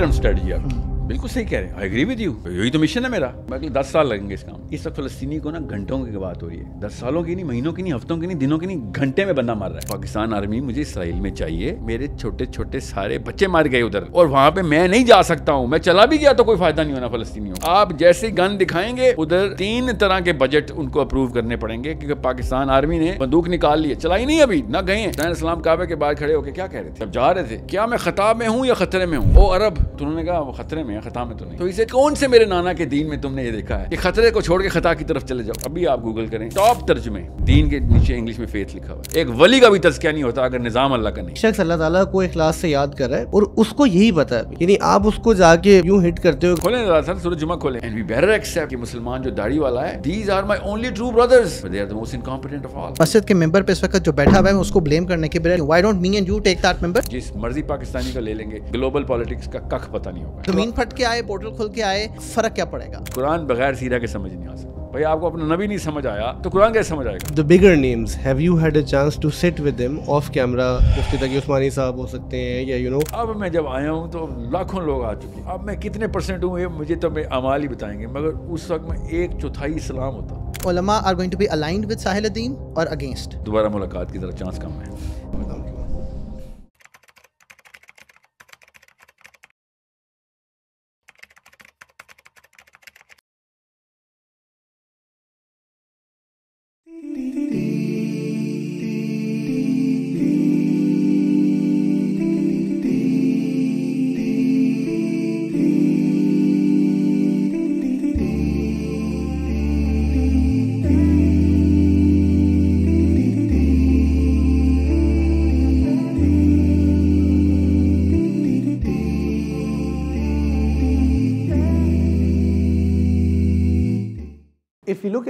long-term strategy. Mm. बिल्कुल सही कह रहे हैं एग्री विद यू यही तो मिशन है मेरा बाकी दस साल लगेंगे इस काम इस वक्त फलस्तीनी को ना घंटों की बात हो रही है दस सालों की नहीं महीनों की नहीं हफ्तों की नहीं दिनों की नहीं घंटे में बंदा मार रहा है पाकिस्तान आर्मी मुझे इसराइल में चाहिए मेरे छोटे छोटे सारे बच्चे मार गए उधर और वहां पे मैं नहीं जा सकता हूँ मैं चला भी गया तो कोई फायदा नहीं होना फलस्तीनियों आप जैसे गन दिखाएंगे उधर तीन तरह के बजट उनको अप्रूव करने पड़ेंगे क्योंकि पाकिस्तान आर्मी ने बंदूक निकाल ली है चलाई नहीं अभी ना गए हैं इस्लाम काबे के बाहर खड़े होकर क्या कह रहे थे जा रहे थे क्या मैं खताब में हूँ या खतरे में हूँ ओ अरब तो उन्होंने कहा खतरे में दुनिया खता में तो नहीं तो इसे कौन से मेरे नाना के दीन में तुमने ये देखा है कि खतरे को छोड़ के खता की तरफ चले जाओ अभी आप गूगल करें टॉप में दीन के नीचे इंग्लिश में फेथ लिखा हुआ है एक वली का भी तस्किया नहीं होता अगर निजाम अल्लाह का नहीं शख्स अल्लाह ताला को इखलास से याद कर रहा है और उसको यही पता है यानी आप उसको जाके यूं हिट करते हो खोले सर सूरज जुमा खोले एंड वी बेटर एक्सेप्ट कि मुसलमान जो दाढ़ी वाला है these are my only true brothers they are the most incompetent of all मस्जिद के मेंबर पे इस वक्त जो बैठा हुआ है उसको ब्लेम करने के बजाय why don't me and you take that member जिस मर्जी पाकिस्तानी का ले लेंगे ग्लोबल पॉलिटिक्स का कख पता नहीं होगा जमीन फट फट के आए पोर्टल खोल के आए फर्क क्या पड़ेगा कुरान बगैर सीरा के समझ नहीं आ सकता भाई आपको अपना नबी नहीं समझ आया तो कुरान कैसे समझ आएगा the bigger names have you had a chance to sit with them off camera Mufti Taqi Usmani साहब हो सकते हैं या यू you नो know? अब मैं जब आया हूँ तो लाखों लोग आ चुके हैं अब मैं कितने परसेंट हूँ ये मुझे तो मैं अमाल ही बताएंगे मगर उस वक्त मैं एक चौथाई इस्लाम होता ulama are going to be aligned with साहिल और अगेंस्ट दोबारा मुलाकात की तरफ चांस कम है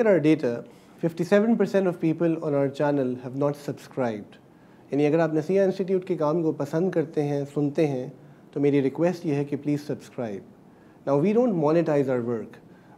at our data, 57% of people on our channel have not subscribed. यानी अगर आप नसिया इंस्टीट्यूट के काम को पसंद करते हैं सुनते हैं तो मेरी रिक्वेस्ट ये है कि please subscribe now we don't monetize our work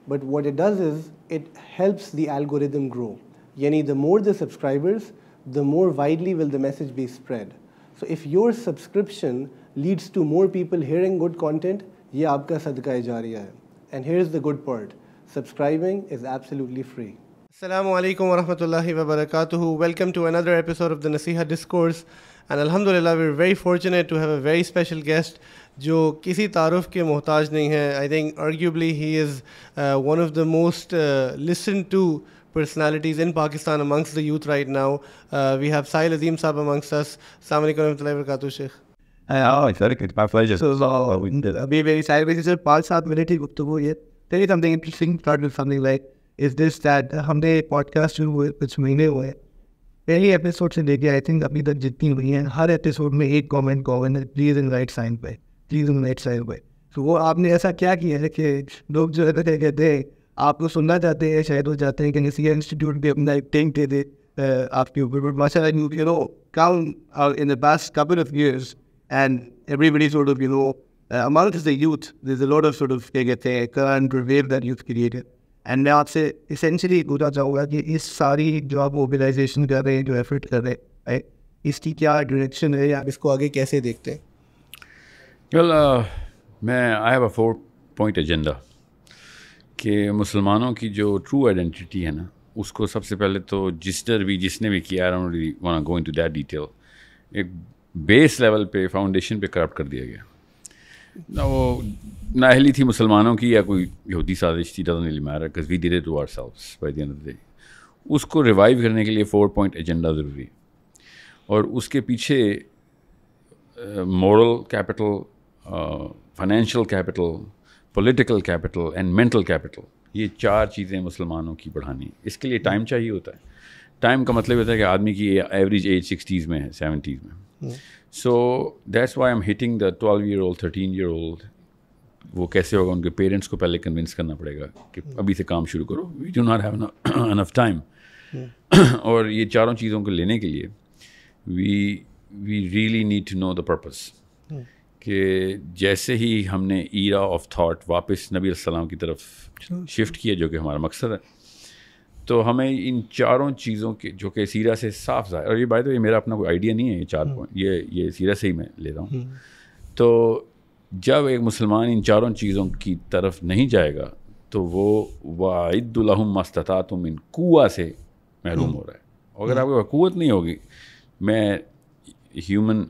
but what it does is it helps the algorithm grow यानी the more the subscribers the more widely will the message be spread so if your subscription leads to more people hearing good content ये आपका सदका जारिया है and here is the good part Subscribing is absolutely free. Assalamu alaikum wa rahmatullahi wa barakatuhu. Welcome to another episode of the Nasiha Discourse. And alhamdulillah, we're very fortunate to have a very special guest जो किसी तारफ़ के मोहताज नहीं है I think arguably he is one of the most listen to personalities in Pakistan amongst the youth right now. Uh, we have Sahil Azim Saab amongst us. Assalamu alaikum warahmatullahi wabarakatuh, Sheikh. Oh, it's very good. My pleasure. So, so, अभी मेरी side में सिर्फ पाँच सात minute ही गुप्त हुई है tell you something interesting. Start with something like, is this that uh, हमने पॉडकास्ट जो हुए कुछ महीने हुए पहले एपिसोड से लेके आई थिंक अभी तक जितनी हुई हैं हर एपिसोड में एक comment comment please in right sign पे प्लीज इन राइट साइन पे तो वो आपने ऐसा क्या किया है कि लोग जो है क्या कहते हैं आपको सुनना चाहते हैं शायद वो चाहते हैं कि किसी इंस्टीट्यूट भी अपना एक टैंक दे दे आपके ऊपर बट माशा you know count in the past couple of years and everybody sort of you know Uh, among the youth, there's a lot of sort of current wave that you've created. And now आपसे say, uh, essentially, चाहूँगा कि इस सारी जो आप mobilisation कर रहे हैं जो एफर्ट कर रहे हैं इसकी क्या डायरेक्शन है आगे कैसे देखते हैं well, uh, मैं I have a four point agenda. कि मुसलमानों की जो ट्रू आइडेंटिटी है ना उसको सबसे पहले तो जिसनर भी जिसने भी किया I don't go in into that detail एक बेस लेवल पे फाउंडेशन पे करप्ट कर दिया गया ना वो नाहली थी मुसलमानों की या कोई यहूदी साजिश थी डजन लिमारा because we did it to ourselves by the end of the day उसको रिवाइव करने के लिए फोर पॉइंट एजेंडा ज़रूरी और उसके पीछे moral capital financial capital political capital and mental capital ये चार चीज़ें मुसलमानों की बढ़ानी इसके लिए टाइम चाहिए होता है टाइम का मतलब होता है कि आदमी की एवरेज एज सिक्सटीज़ में है सेवेंटीज़ में so that's why am hitting the twelve year old thirteen year old वो कैसे होगा उनके पेरेंट्स को पहले कन्विंस करना पड़ेगा कि हम्म। अभी से काम शुरू करो we do not have enough time और ये चारों चीज़ों को लेने के लिए we we really need to know the purpose कि जैसे ही हमने ईरा ऑफ थाट वापस नबी सलाम की तरफ शिफ्ट किया जो कि हमारा मकसद है तो हमें इन चारों चीज़ों के जो कि सीरा से साफ जाहिर और ये बात तो ये मेरा अपना कोई आइडिया नहीं है ये चार पॉइंट हम्म। ये ये सीरा से ही मैं ले रहा हूँ हम्म। तो जब एक मुसलमान इन चारों चीज़ों की तरफ नहीं जाएगा तो वो वाहिदुल्हम मस्तता तुम इन कुआ से महरूम हम्म। हो रहा है अगर पास कुत नहीं होगी मैं ह्यूमन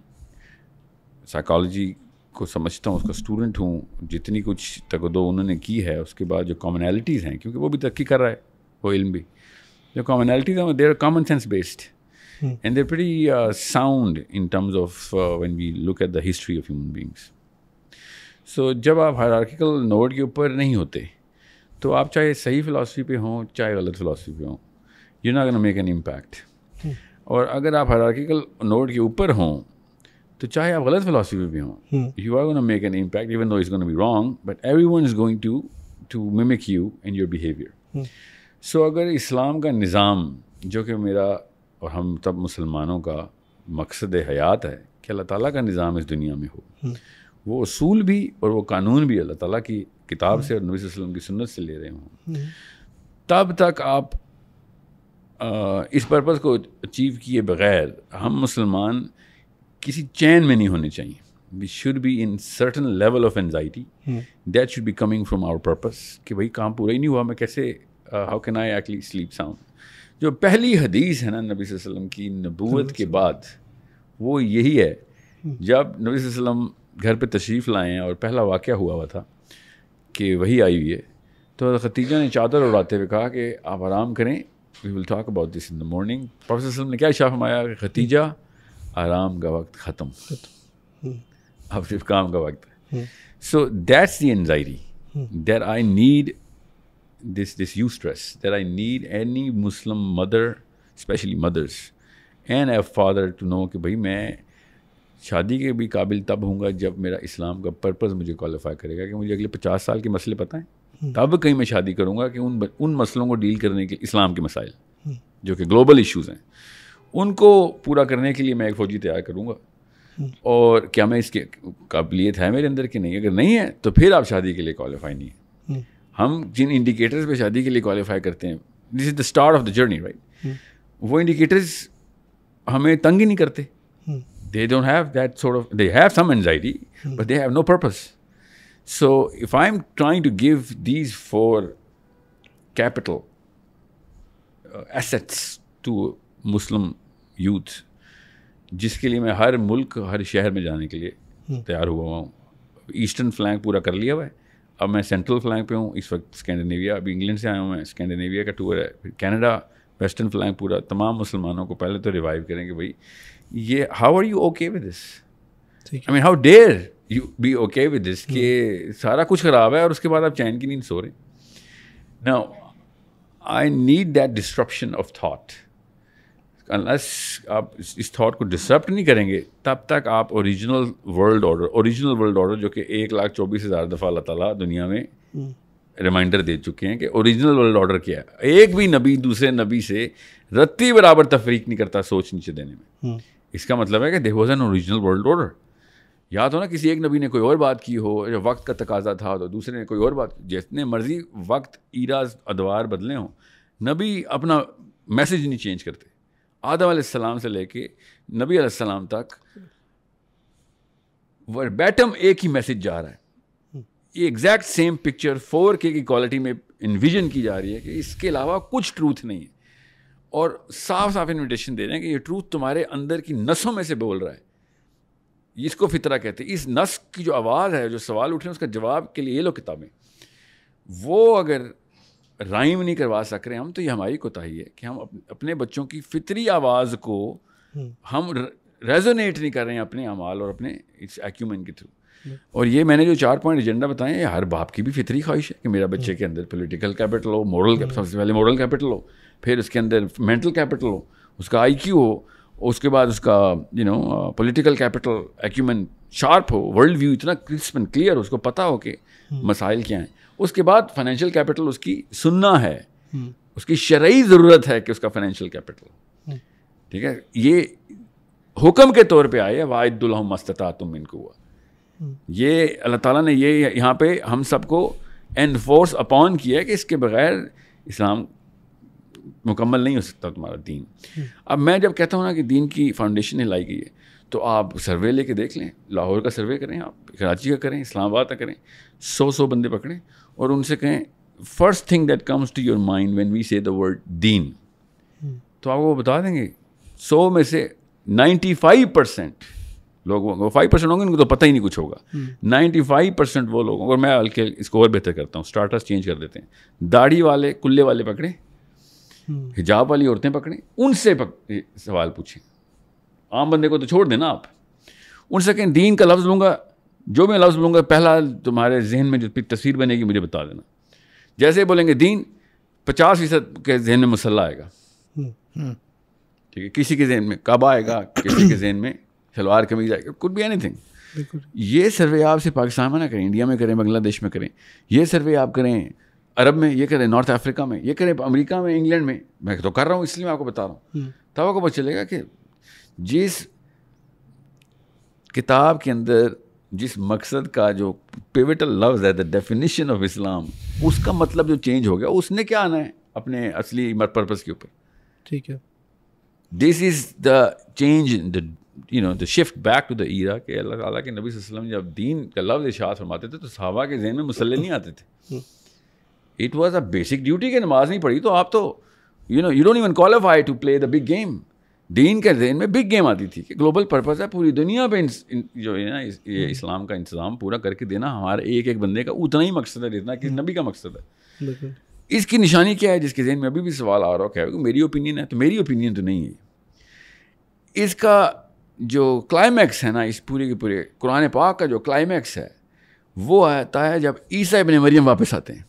साइकोलॉजी को समझता हूँ उसका स्टूडेंट हूँ जितनी कुछ तक दो उन्होंने की है उसके बाद जो कॉमनैलिटीज़ हैं क्योंकि वो भी तरक्की कर रहा है वो इल्म भी जो commonalities are there common sense based and there pre sound in terms of when we look at the history of human beings so जब आप हायरार्किकल नोड के ऊपर नहीं होते तो आप चाहे सही फ़िलासफ़ी पे हों चाहे गलत फ़िलासफ़ी पे हों यू ना मेक एन इम्पैक्ट और अगर आप हायरार्किकल नोड के ऊपर हों तो चाहे आप गलत फ़िलासफ़ी पे भी हों you are gonna make an impact even though is gonna be wrong but every one is going to to mimic you in your behaviour so so, अगर इस्लाम का निज़ाम जो कि मेरा और हम तब मुसलमानों का मकसद हयात है कि अल्लाह ताला का निज़ाम इस दुनिया में हो हम्म। वो असूल भी और वो कानून भी अल्लाह ताला की किताब हम्म। से और नबी वसल्लम की सुन्नत से ले रहे हों हम्म। तब तक आप आ, इस पर्पज़ को अचीव किए बगैर हम मुसलमान किसी चैन में नहीं होने चाहिए we should be in certain level of anxiety that should be coming from our purpose कि भाई काम पूरा ही नहीं हुआ मैं कैसे how can I actually sleep sound जो पहली हदीस है ना नबी वसल्लम की नबूत के बाद वो यही है हम्म। जब नबी वसल्लम घर पे तशरीफ़ लाए हैं और पहला वाक़ हुआ हुआ था कि वही आई हुई है तो खतीजा ने चादर उड़ाते हुए कहा कि आप आराम करें we will talk about this in the morning professor ने क्या इशाफ माया कि खतीजा आराम का वक्त ख़त्म हम्म। अब सिर्फ काम का वक्त so that's the anxiety there I need this this eustress that I need any Muslim mother, especially mothers, and a father to know कि भाई मैं शादी के भी काबिल तब हूँ जब मेरा इस्लाम का पर्पज़ मुझे क्वालिफाई करेगा कि मुझे अगले पचास साल के मसले पता हैं हम्म। तब कहीं मैं शादी करूँगा कि उन उन मसलों को डील करने के इस्लाम के मसाइल हम्म। जो कि ग्लोबल इश्यूज़ हैं उनको पूरा करने के लिए मैं एक फ़ौजी तैयार करूँगा हम्म। और क्या मैं इसके काबिलियत है मेरे अंदर कि नहीं अगर नहीं है तो फिर आप शादी के लिए क्वालिफाई नहीं है हम जिन इंडिकेटर्स पे शादी के लिए क्वालिफाई करते हैं this is the start of the journey right वो इंडिकेटर्स हमें तंग ही नहीं करते they don't have that sort of they have some anxiety but they have no purpose so if I am trying to give these four capital assets to Muslim youth जिसके लिए मैं हर मुल्क हर शहर में जाने के लिए hmm. तैयार हुआ हुआ हूँ ईस्टर्न फ्लैंक पूरा कर लिया हुआ है अब मैं सेंट्रल फ्लैंग पे हूँ इस वक्त स्कैंडिनेविया अभी इंग्लैंड से आया हूँ मैं स्कैंडिनेविया का टूर है फिर कैनेडा वेस्टर्न फ्लैंग पूरा तमाम मुसलमानों को पहले तो रिवाइव करेंगे भाई ये how are you okay with this I mean how dare you be okay with this कि हम्म। सारा कुछ ख़राब है और उसके बाद आप चैन की नींद सो रहे ना I need that disruption of thought unless आप इस, थॉट को डिसरप्ट नहीं करेंगे तब तक आप original world order original world order जो कि एक लाख चौबीस हज़ार दफ़ा अल्लाह ताला दुनिया में रिमाइंडर हम्म। दे चुके हैं कि ओरिजिनल वर्ल्ड ऑर्डर क्या है एक भी नबी दूसरे नबी से रत्ती बराबर तफरीक नहीं करता सोच नीचे देने में हम्म। इसका मतलब है कि there was an original world order या तो ना किसी एक नबी ने कोई और बात की हो या वक्त का तकाजा था तो दूसरे ने कोई और बात जितने मर्जी वक्त ईराज अदवार बदले हों नबी अपना मैसेज नहीं चेंज करते आदम आसमाम से लेके नबी आसमाम तक बैटम एक ही मैसेज जा रहा है ये एग्जैक्ट सेम पिक्चर फोर के की क्वालिटी में इन्विजन की जा रही है कि इसके अलावा कुछ ट्रूथ नहीं है और साफ साफ इन्विटेशन दे रहे हैं कि ये ट्रूथ तुम्हारे अंदर की नसों में से बोल रहा है इसको फितरा कहते हैं इस नस की जो आवाज़ है जो सवाल उठ रहे हैं उसका जवाब के लिए ये लो किताबें वो अगर राइम नहीं करवा सक रहे हम तो ये हमारी कोताही है कि हम अपने बच्चों की फितरी आवाज़ को हम्म। हम रेजोनेट नहीं कर रहे हैं अपने अमाल और अपने इस एक्यूमेंट के थ्रू हम्म। और ये मैंने जो चार पॉइंट एजेंडा बताए ये हर बाप की भी फितरी ख्वाहिश है कि मेरा बच्चे हम्म। के अंदर पॉलिटिकल कैपिटल हो मॉरल सबसे पहले मॉरल कैपिटल हो फिर उसके अंदर मेंटल कैपिटल हो उसका आईक्यू हो उसके बाद उसका you know political capital acumen sharp हो वर्ल्ड व्यू इतना क्रिस्प एंड क्लियर हो उसको पता हो कि मसाइल क्या हैं उसके बाद फाइनेंशियल कैपिटल उसकी सुनना है हम्म। उसकी शरयी ज़रूरत है कि उसका फाइनेंशियल कैपिटल हम्म। ठीक है ये हुक्म के तौर पे आए वाहिदुल मस्तता तुम इनको हुआ हम्म। ये अल्लाह ताला ने ये यहाँ पे हम सबको एनफोर्स अपॉन किया है कि इसके बगैर इस्लाम मुकम्मल नहीं हो सकता तुम्हारा दीन अब मैं जब कहता हूँ ना कि दीन की फाउंडेशन हिलाई गई है तो आप सर्वे लेके देख लें लाहौर का सर्वे करें आप कराची का करें इस्लामाबाद का करें सौ सौ बंदे पकड़ें और उनसे कहें first thing that comes to your mind when we say the word deen तो आप वो बता देंगे सौ में से नाइन्टी फाइव परसेंट लोगों फाइव परसेंट होंगे उनको तो पता ही नहीं कुछ होगा नाइन्टी फाइव परसेंट वो लोगों और मैं हल्के इसको और बेहतर करता हूँ स्टार्टर्स चेंज कर देते हैं दाढ़ी वाले कुल्ले वाले पकड़े hmm. हिजाब वाली औरतें पकड़ें उनसे पक, सवाल पूछें आम बंदे को तो छोड़ देना आप उनसे कहें दीन का लफ्ज़ लूँगा जो मैं लफ्ज़ बोलूँगा पहला तुम्हारे जहन में जितनी तस्वीर बनेगी मुझे बता देना जैसे बोलेंगे दीन पचास फीसद के जहन में मसल्ला आएगा हम्म, हम्म। ठीक है किसी के जहन में कब आएगा किसी के जहन में शलवार कमीज आएगा कुछ भी एनीथिंग ये सर्वे आप सिर्फ पाकिस्तान में ना करें इंडिया में करें बांग्लादेश में करें ये सर्वे आप करें अरब में ये करें नॉर्थ अफ्रीका में ये करें अमेरिका में इंग्लैंड में मैं तो कर रहा हूँ इसलिए मैं आपको बता रहा हूँ हम्म। तब आपको पता चलेगा कि जिस किताब के अंदर जिस मकसद का जो पिविटल लफ्ज़ है द डेफिनेशन ऑफ इस्लाम उसका मतलब जो चेंज हो गया उसने क्या आना है अपने असली पर्पज़ के ऊपर ठीक है this is the change the you know the shift back to the era के अल्लाह ताला के नबी वसल्लम जब दीन का लफ्ज़ इशात फरमाते थे तो सहाबा के जहन में मसल नहीं आते थे it was a basic duty की नमाज नहीं पढ़ी तो आप तो you know you don't even qualify to play the big game दीन के जहन में बिग गेम आती थी कि ग्लोबल पर्पज़ है पूरी दुनिया पे इन, जो है ना इस, ये हम्म। इस्लाम का इंतज़ाम पूरा करके देना हमारे एक एक बंदे का उतना ही मकसद है जितना कि हम्म। नबी का मकसद है इसकी निशानी क्या है जिसके जहन में अभी भी सवाल आ रहा है क्या है मेरी ओपिनियन है तो मेरी ओपिनियन तो नहीं है इसका जो क्लाइमैक्स है ना इस पूरे के पूरे कुरान पाक का जो क्लाइमैक्स है वो आता है जब ईसा इबन मरियम वापस आते हैं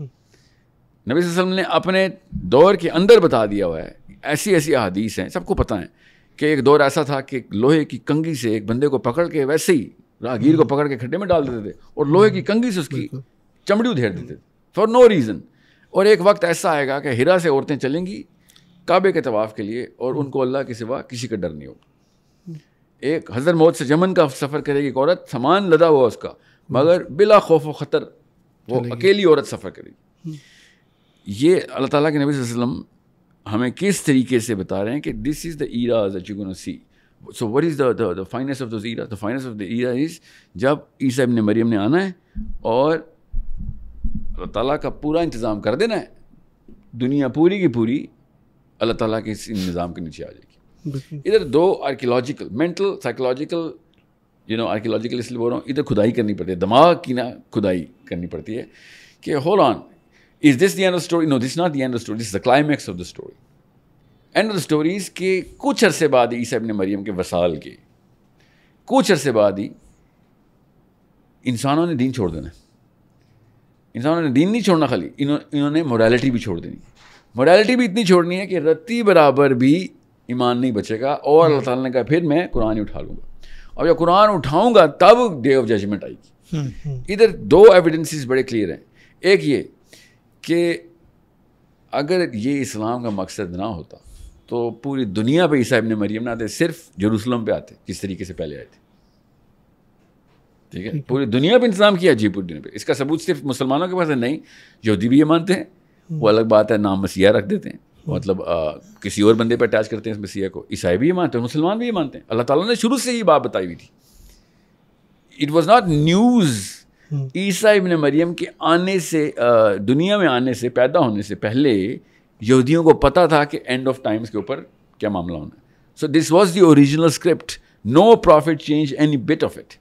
हम्म। नबी वसल्लम ने अपने दौर के अंदर बता दिया हुआ है ऐसी ऐसी अहादीस हैं सबको पता है कि एक दौर ऐसा था कि लोहे की कंगी से एक बंदे को पकड़ के वैसे ही राहगीर को हम्म। पकड़ के खड्डे में डाल देते थे और लोहे की हम्म। कंगी से उसकी चमड़ी उधेड़ देते हम्म। थे फॉर नो रीज़न और एक वक्त ऐसा आएगा कि हिरा से औरतें चलेंगी काबे के तवाफ़ के लिए और उनको अल्लाह के सिवा किसी का डर नहीं होगा एक हज़र मौत से जमन का सफ़र करेगी एक औरत सामान लदा हुआ उसका मगर बिला खौफ व ख़तर वो अकेली औरत सफ़र करेगी ये अल्लाह ताला के नबी वसल्लम हमें किस तरीके से बता रहे हैं कि this is the era that you see so what is the the finance of the era the finesse of the era is जब ईसा इबन मरियम ने आना है और अल्लाह ताला का पूरा इंतज़ाम कर देना है दुनिया पूरी की पूरी अल्लाह ताला के इस निज़ाम के नीचे आ जाएगी इधर दो archaeological mental psychological you know archaeological इसलिए बोल रहा हूँ इधर खुदाई करनी पड़ती है दिमाग की ना खुदाई करनी पड़ती है कि hold on is this the end of story no this not the end of story this the story. This is the end of the stories के कुछ अरसे बाद ईसा इबन मरियम के वसाल के कुछ अरसे बाद ही इंसानों ने दीन छोड़ देना इंसानों ने दीन नहीं छोड़ना खाली इन्होंने मोरालिटी भी छोड़ देनी मोरालिटी भी इतनी छोड़नी है कि रत्ती बराबर भी ईमान नहीं बचेगा और अल्लाह ताला ने कहा फिर मैं कुरान ही उठा लूँगा और जब कुरान उठाऊँगा तब डे ऑफ जजमेंट आएगी हम्म, हम्म। इधर दो एविडेंसेस बड़े क्लियर हैं एक ये कि अगर ये इस्लाम का मकसद ना होता तो पूरी दुनिया पे ईसा इबन मरियम ना आते सिर्फ जरूसलम पे आते जिस तरीके से पहले आए थे ठीक है पूरी दुनिया पे इंतजाम किया जी पूरी दुनिया पे इसका सबूत सिर्फ मुसलमानों के पास है नहीं यहूदी भी ये मानते हैं हम्म। वो अलग बात है नाम मसीहा रख देते हैं हम्म। मतलब आ, किसी और बंदे पर अटैच करते हैं इस मसीहा को ईसाई भी ये मानते हैं मुसलमान भी ये मानते हैं अल्लाह ताला ने शुरू से ही बात बताई हुई थी it was not news hmm. Isa ibn Maryam के आने से दुनिया में आने से पैदा होने से पहले यहूदियों को पता था कि एंड ऑफ टाइम्स के ऊपर क्या मामला होना है so this was the original script no prophet change any bit of it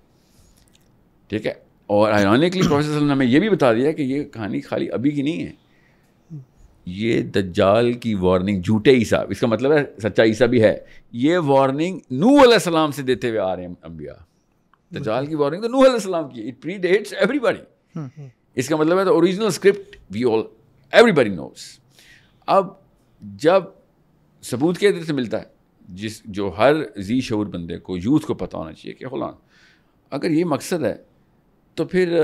ठीक है और आयोनिकली प्रोफेसर ने हमें यह भी बता दिया कि ये कहानी खाली अभी की नहीं है ये दज्जाल की वार्निंग झूठे ईसा इसका मतलब है सच्चा ईसा भी है ये वार्निंग नू सलाम से देते हुए आ रहे हैं अंबिया दजाल की वार्निंग तो नूह अलैहिस्सलाम की इट प्री डेट्स इसका मतलब है तो original script we all everybody knows अब जब सबूत के से मिलता है जिस जो हर जी शूर बंदे को यूथ को पता होना चाहिए कि फलान अगर ये मकसद है तो फिर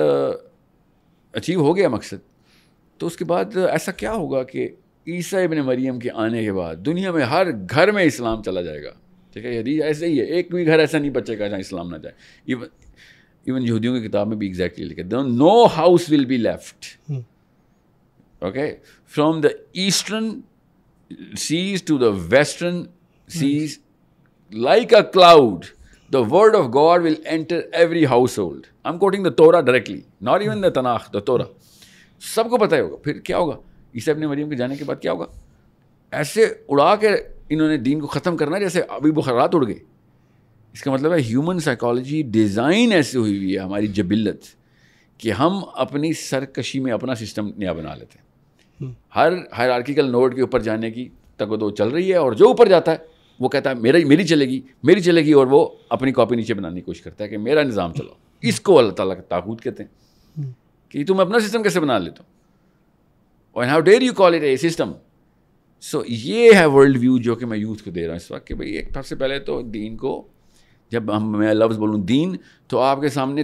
अचीव हो गया मकसद तो उसके बाद ऐसा क्या होगा कि ईसा इबन मरियम के आने के बाद दुनिया में हर घर में इस्लाम चला जाएगा देखा यदि ऐसे ही है एक भी घर ऐसा नहीं बचेगा जहाँ इस्लाम ना जाए इवन इवन यहूदियों की किताब में भी एग्जैक्टली लिखे दो no house will be left okay from the eastern seas to the western seas like a cloud the word of God will enter every household I am quoting the Torah directly not even the Tanakh the Torah सबको पता ही होगा फिर क्या होगा इसे अपने मरियम के जाने के बाद क्या होगा ऐसे उड़ा के इन्होंने दीन को ख़त्म करना जैसे अभी बुखारात उड़ गए इसका मतलब है ह्यूमन साइकोलॉजी डिज़ाइन ऐसी हुई हुई है हमारी जबिलत कि हम अपनी सरकशी में अपना सिस्टम नया बना लेते हैं हम्म। हर हायरार्किकल नोड के ऊपर जाने की तकदो चल रही है और जो ऊपर जाता है वो कहता है मेरा मेरी चलेगी मेरी चलेगी और वो अपनी कॉपी नीचे बनाने की कोशिश करता है कि मेरा निज़ाम चलो हम्म। इसको अल्लाह ताला का ताकूत कहते हैं हम्म। कि तुम अपना सिस्टम कैसे बना लेते हो और how dare you call it a system so ये है वर्ल्ड व्यू जो कि मैं यूथ को दे रहा हूँ इस वक्त कि भाई एक सबसे पहले तो दीन को जब हम मैं लफ्ज़ बोलूँ दीन तो आपके सामने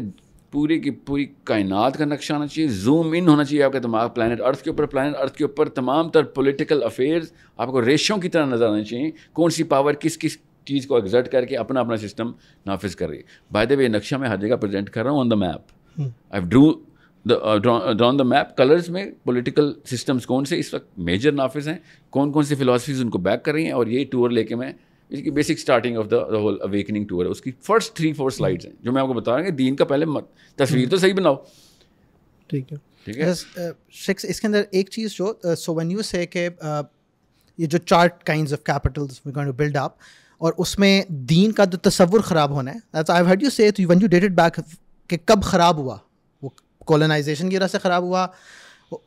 पूरी की पूरी कायनात का नक्शा आना चाहिए जूम इन होना चाहिए आपका दिमाग प्लानट अर्थ के ऊपर प्लानट अर्थ के ऊपर तमाम तर पोलिटिकल अफेयर्स आपको रेशों की तरह नजर आने चाहिए कौन सी पावर किस किस चीज़ को एग्जर्ट करके अपना अपना सिस्टम नाफिज कर रही है बाय द वे नक्शा मैं हर जगह प्रेजेंट कर रहा हूँ on the map I drew drawn the map colours में पोलिटिकल सिस्टम्स कौन से इस वक्त मेजर नाफिज हैं कौन कौन सी फिलासफीज उनको बैक कर रही हैं और ये टूर लेके मैं इसकी basic starting of the whole awakening tour है उसकी फर्स्ट थ्री फोर स्लाइड्स हैं जो मैं आपको बता रहा हूँ कि दीन का पहले मत तस्वीर तो सही बनाओ ठीक है ठीक है शिक्स uh, इसके अंदर एक चीज़ जो सो वन यू से ये जो chart kind of capital build up और उसमें दीन का जो तस्वुर ख़राब होना है I you say when you dated back कि कब ख़राब हुआ कॉलोनाइजेशन की वजह से ख़राब हुआ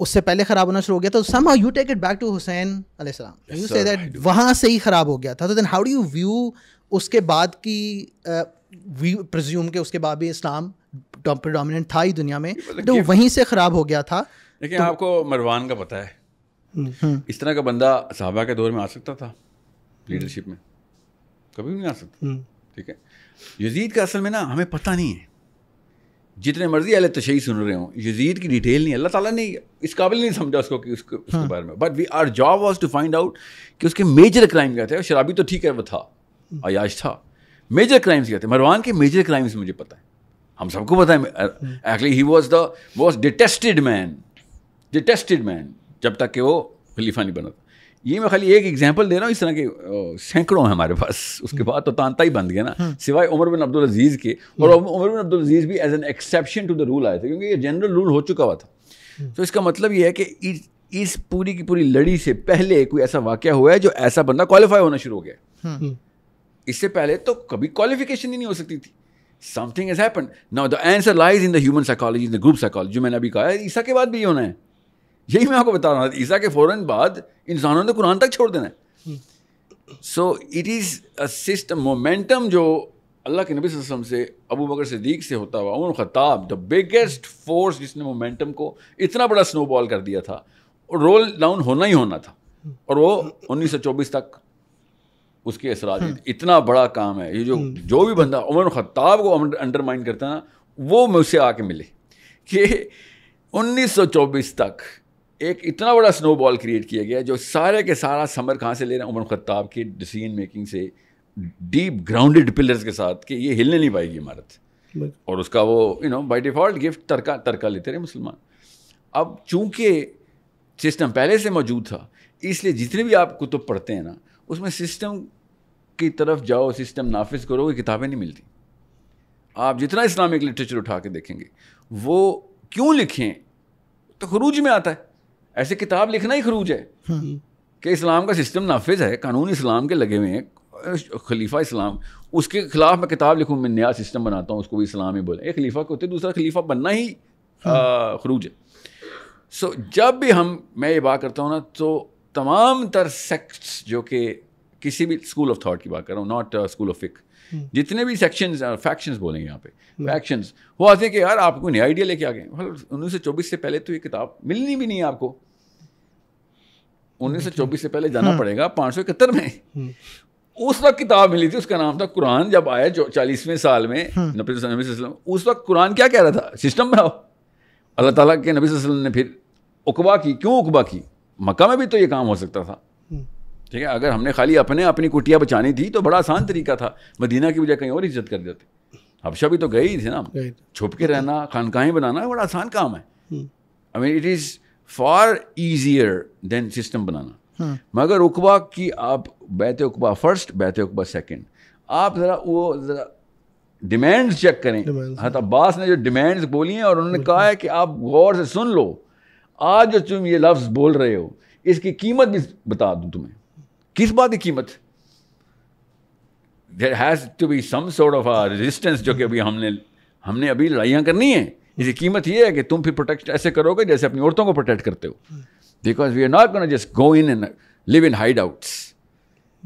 उससे पहले ख़राब होना शुरू हो गया तो somehow you take it back to Hussain अलैहिस्सलाम यू से दैट वहाँ से ही ख़राब हो गया था तो then how do you view उसके बाद की वी प्रज्यूम के उसके बाद भी इस्लाम प्रोडामिनेंट था ही दुनिया में मतलब तो वहीं से ख़राब हो गया था लेकिन तो, आपको मरवान का पता है हम्म। इस तरह का बंदा साहबा के दौर में आ सकता था लीडरशिप में कभी भी नहीं आ सकता हम्म। ठीक है यजीद का असल में ना हमें पता नहीं है जितने मर्जी अल तशही सुन रहे हो यजीद की डिटेल नहीं अल्लाह ताला ने इस काबिल नहीं समझा उसको कि उसके उसके हाँ। बारे में but we our job was to find out कि उसके मेजर क्राइम क्या थे शराबी तो ठीक है वो था अयाश था मेजर क्राइम्स क्या थे मरवान के मेजर क्राइम्स मुझे पता है हम सबको पता है actually he was the was detested man detested man जब तक कि वो खलीफा नहीं बना था ये मैं खाली एक एग्जाम्पल दे रहा हूँ इस तरह के सैकड़ों हैं हमारे पास उसके हम्म। बाद तो तांता ही बन गया ना हम्म। सिवाय उमर बिन अब्दुल अजीज़ के और हम्म। उमर बिन अब्दुल अजीज़ भी as an exception to the rule आए थे क्योंकि ये जनरल रूल हो चुका हुआ था तो इसका मतलब ये है कि इस, पूरी की पूरी लड़ी से पहले कोई ऐसा वाक्य हुआ है जो ऐसा बंदा क्वालिफाई होना शुरू हो गया इससे पहले तो कभी क्वालिफिकेशन ही नहीं हो सकती थी something is happen now the answer lies in the human psychology in the group psychology मैंने अभी कहा ईसा के बाद भी होना है यही मैं आपको बता रहा हूँ ईसा के फौरन बाद इंसानों ने कुरान तक छोड़ देना है so it is a momentum जो अल्लाह के नबी वसम से अबू बकर सदीक से होता हुआ Umar Khattab the biggest force जिसने मोमेंटम को इतना बड़ा स्नोबॉल कर दिया था रोल डाउन होना ही होना था और वो 1924 तक उसके असरा हम्म। इतना बड़ा काम है ये जो हम्म। जो भी बंदा उमर खताब को अंडरमाइन करता ना वो मुझसे आके मिले कि 1924 तक एक इतना बड़ा स्नोबॉल क्रिएट किया गया जो सारे के सारा समर कहाँ से ले रहे हैं उमर खत्ताब की डिसीजन मेकिंग से डीप ग्राउंडेड पिलर्स के साथ कि ये हिलने नहीं पाएगी इमारत और उसका वो you know by default gift तरका तरका लेते रहे मुसलमान अब चूंकि सिस्टम पहले से मौजूद था इसलिए जितने भी आप कुतुब पढ़ते हैं ना उसमें सिस्टम की तरफ जाओ सिस्टम नाफिज करो किताबें नहीं मिलती आप जितना इस्लामिक लिटरेचर उठा के देखेंगे वो क्यों लिखें तो खरूज में आता है ऐसे किताब लिखना ही खरूज है हम्म। कि इस्लाम का सिस्टम नाफिज है कानून इस्लाम के लगे हुए हैं खलीफा इस्लाम उसके खिलाफ मैं किताब लिखूँ मैं नया सिस्टम बनाता हूँ उसको भी इस्लाम ही बोले एक खलीफा को होते दूसरा खलीफा बनना ही हम्म। खरूज है सो so, जब भी हम मैं ये बात करता हूँ ना तो तमाम तर सेक्ट्स जो कि किसी भी स्कूल ऑफ थाट की बात कर रहा हूँ नॉट स्कूल ऑफ फिक जितने भी सेक्शन फैक्शन बोले यहाँ पे फैक्शन हम्म। वो आते हैं कि यार आपको नया आइडिया लेके आ गए मतलब उन्नीस सौ चौबीस से पहले तो ये किताब मिलनी भी नहीं है आपको उन्नीस सौ चौबीस से पहले जाना हाँ। पड़ेगा पाँच सौ इकहत्तर में हम्म। उस वक्त किताब मिली थी उसका नाम था कुरान जब आया चालीसवें साल में हाँ। नबी वसल्लम उस वक्त कुरान क्या कह रहा था सिस्टम बनाओ अल्लाह ताला के नबी वसल्लम ने फिर उकबा की क्यों उकबा की मक्का में भी तो ये काम हो सकता था हम्म। ठीक है अगर हमने खाली अपने अपनी कुटिया बचानी थी तो बड़ा आसान तरीका था मदीना की वजह कहीं और इज्जत कर देते हबशा भी तो गए ही थे ना छुप के रहना खानकाहें बनाना बड़ा आसान काम है I mean it is far easier than system बनाना मगर उकबा की आप बैत उकबा फर्स्ट बैत उकबा सेकंड आप ज़रा वो ज़रा डिमांड्स चेक करें हत हाँ, तो अब्बास हाँ। ने जो डिमांड्स बोली हैं और उन्होंने कहा है कि आप गौर से सुन लो आज जो तुम ये लफ्ज़ बोल रहे हो इसकी कीमत भी बता दूं तुम्हें किस बात की कीमत there has to be some sort of uh resistance जो कि अभी हमने हमने अभी लड़ाइयाँ करनी है इसकी कीमत ये है कि तुम फिर प्रोटेक्शन ऐसे करोगे जैसे अपनी औरतों को प्रोटेक्ट करते हो because we are not gonna just go in and live in hideouts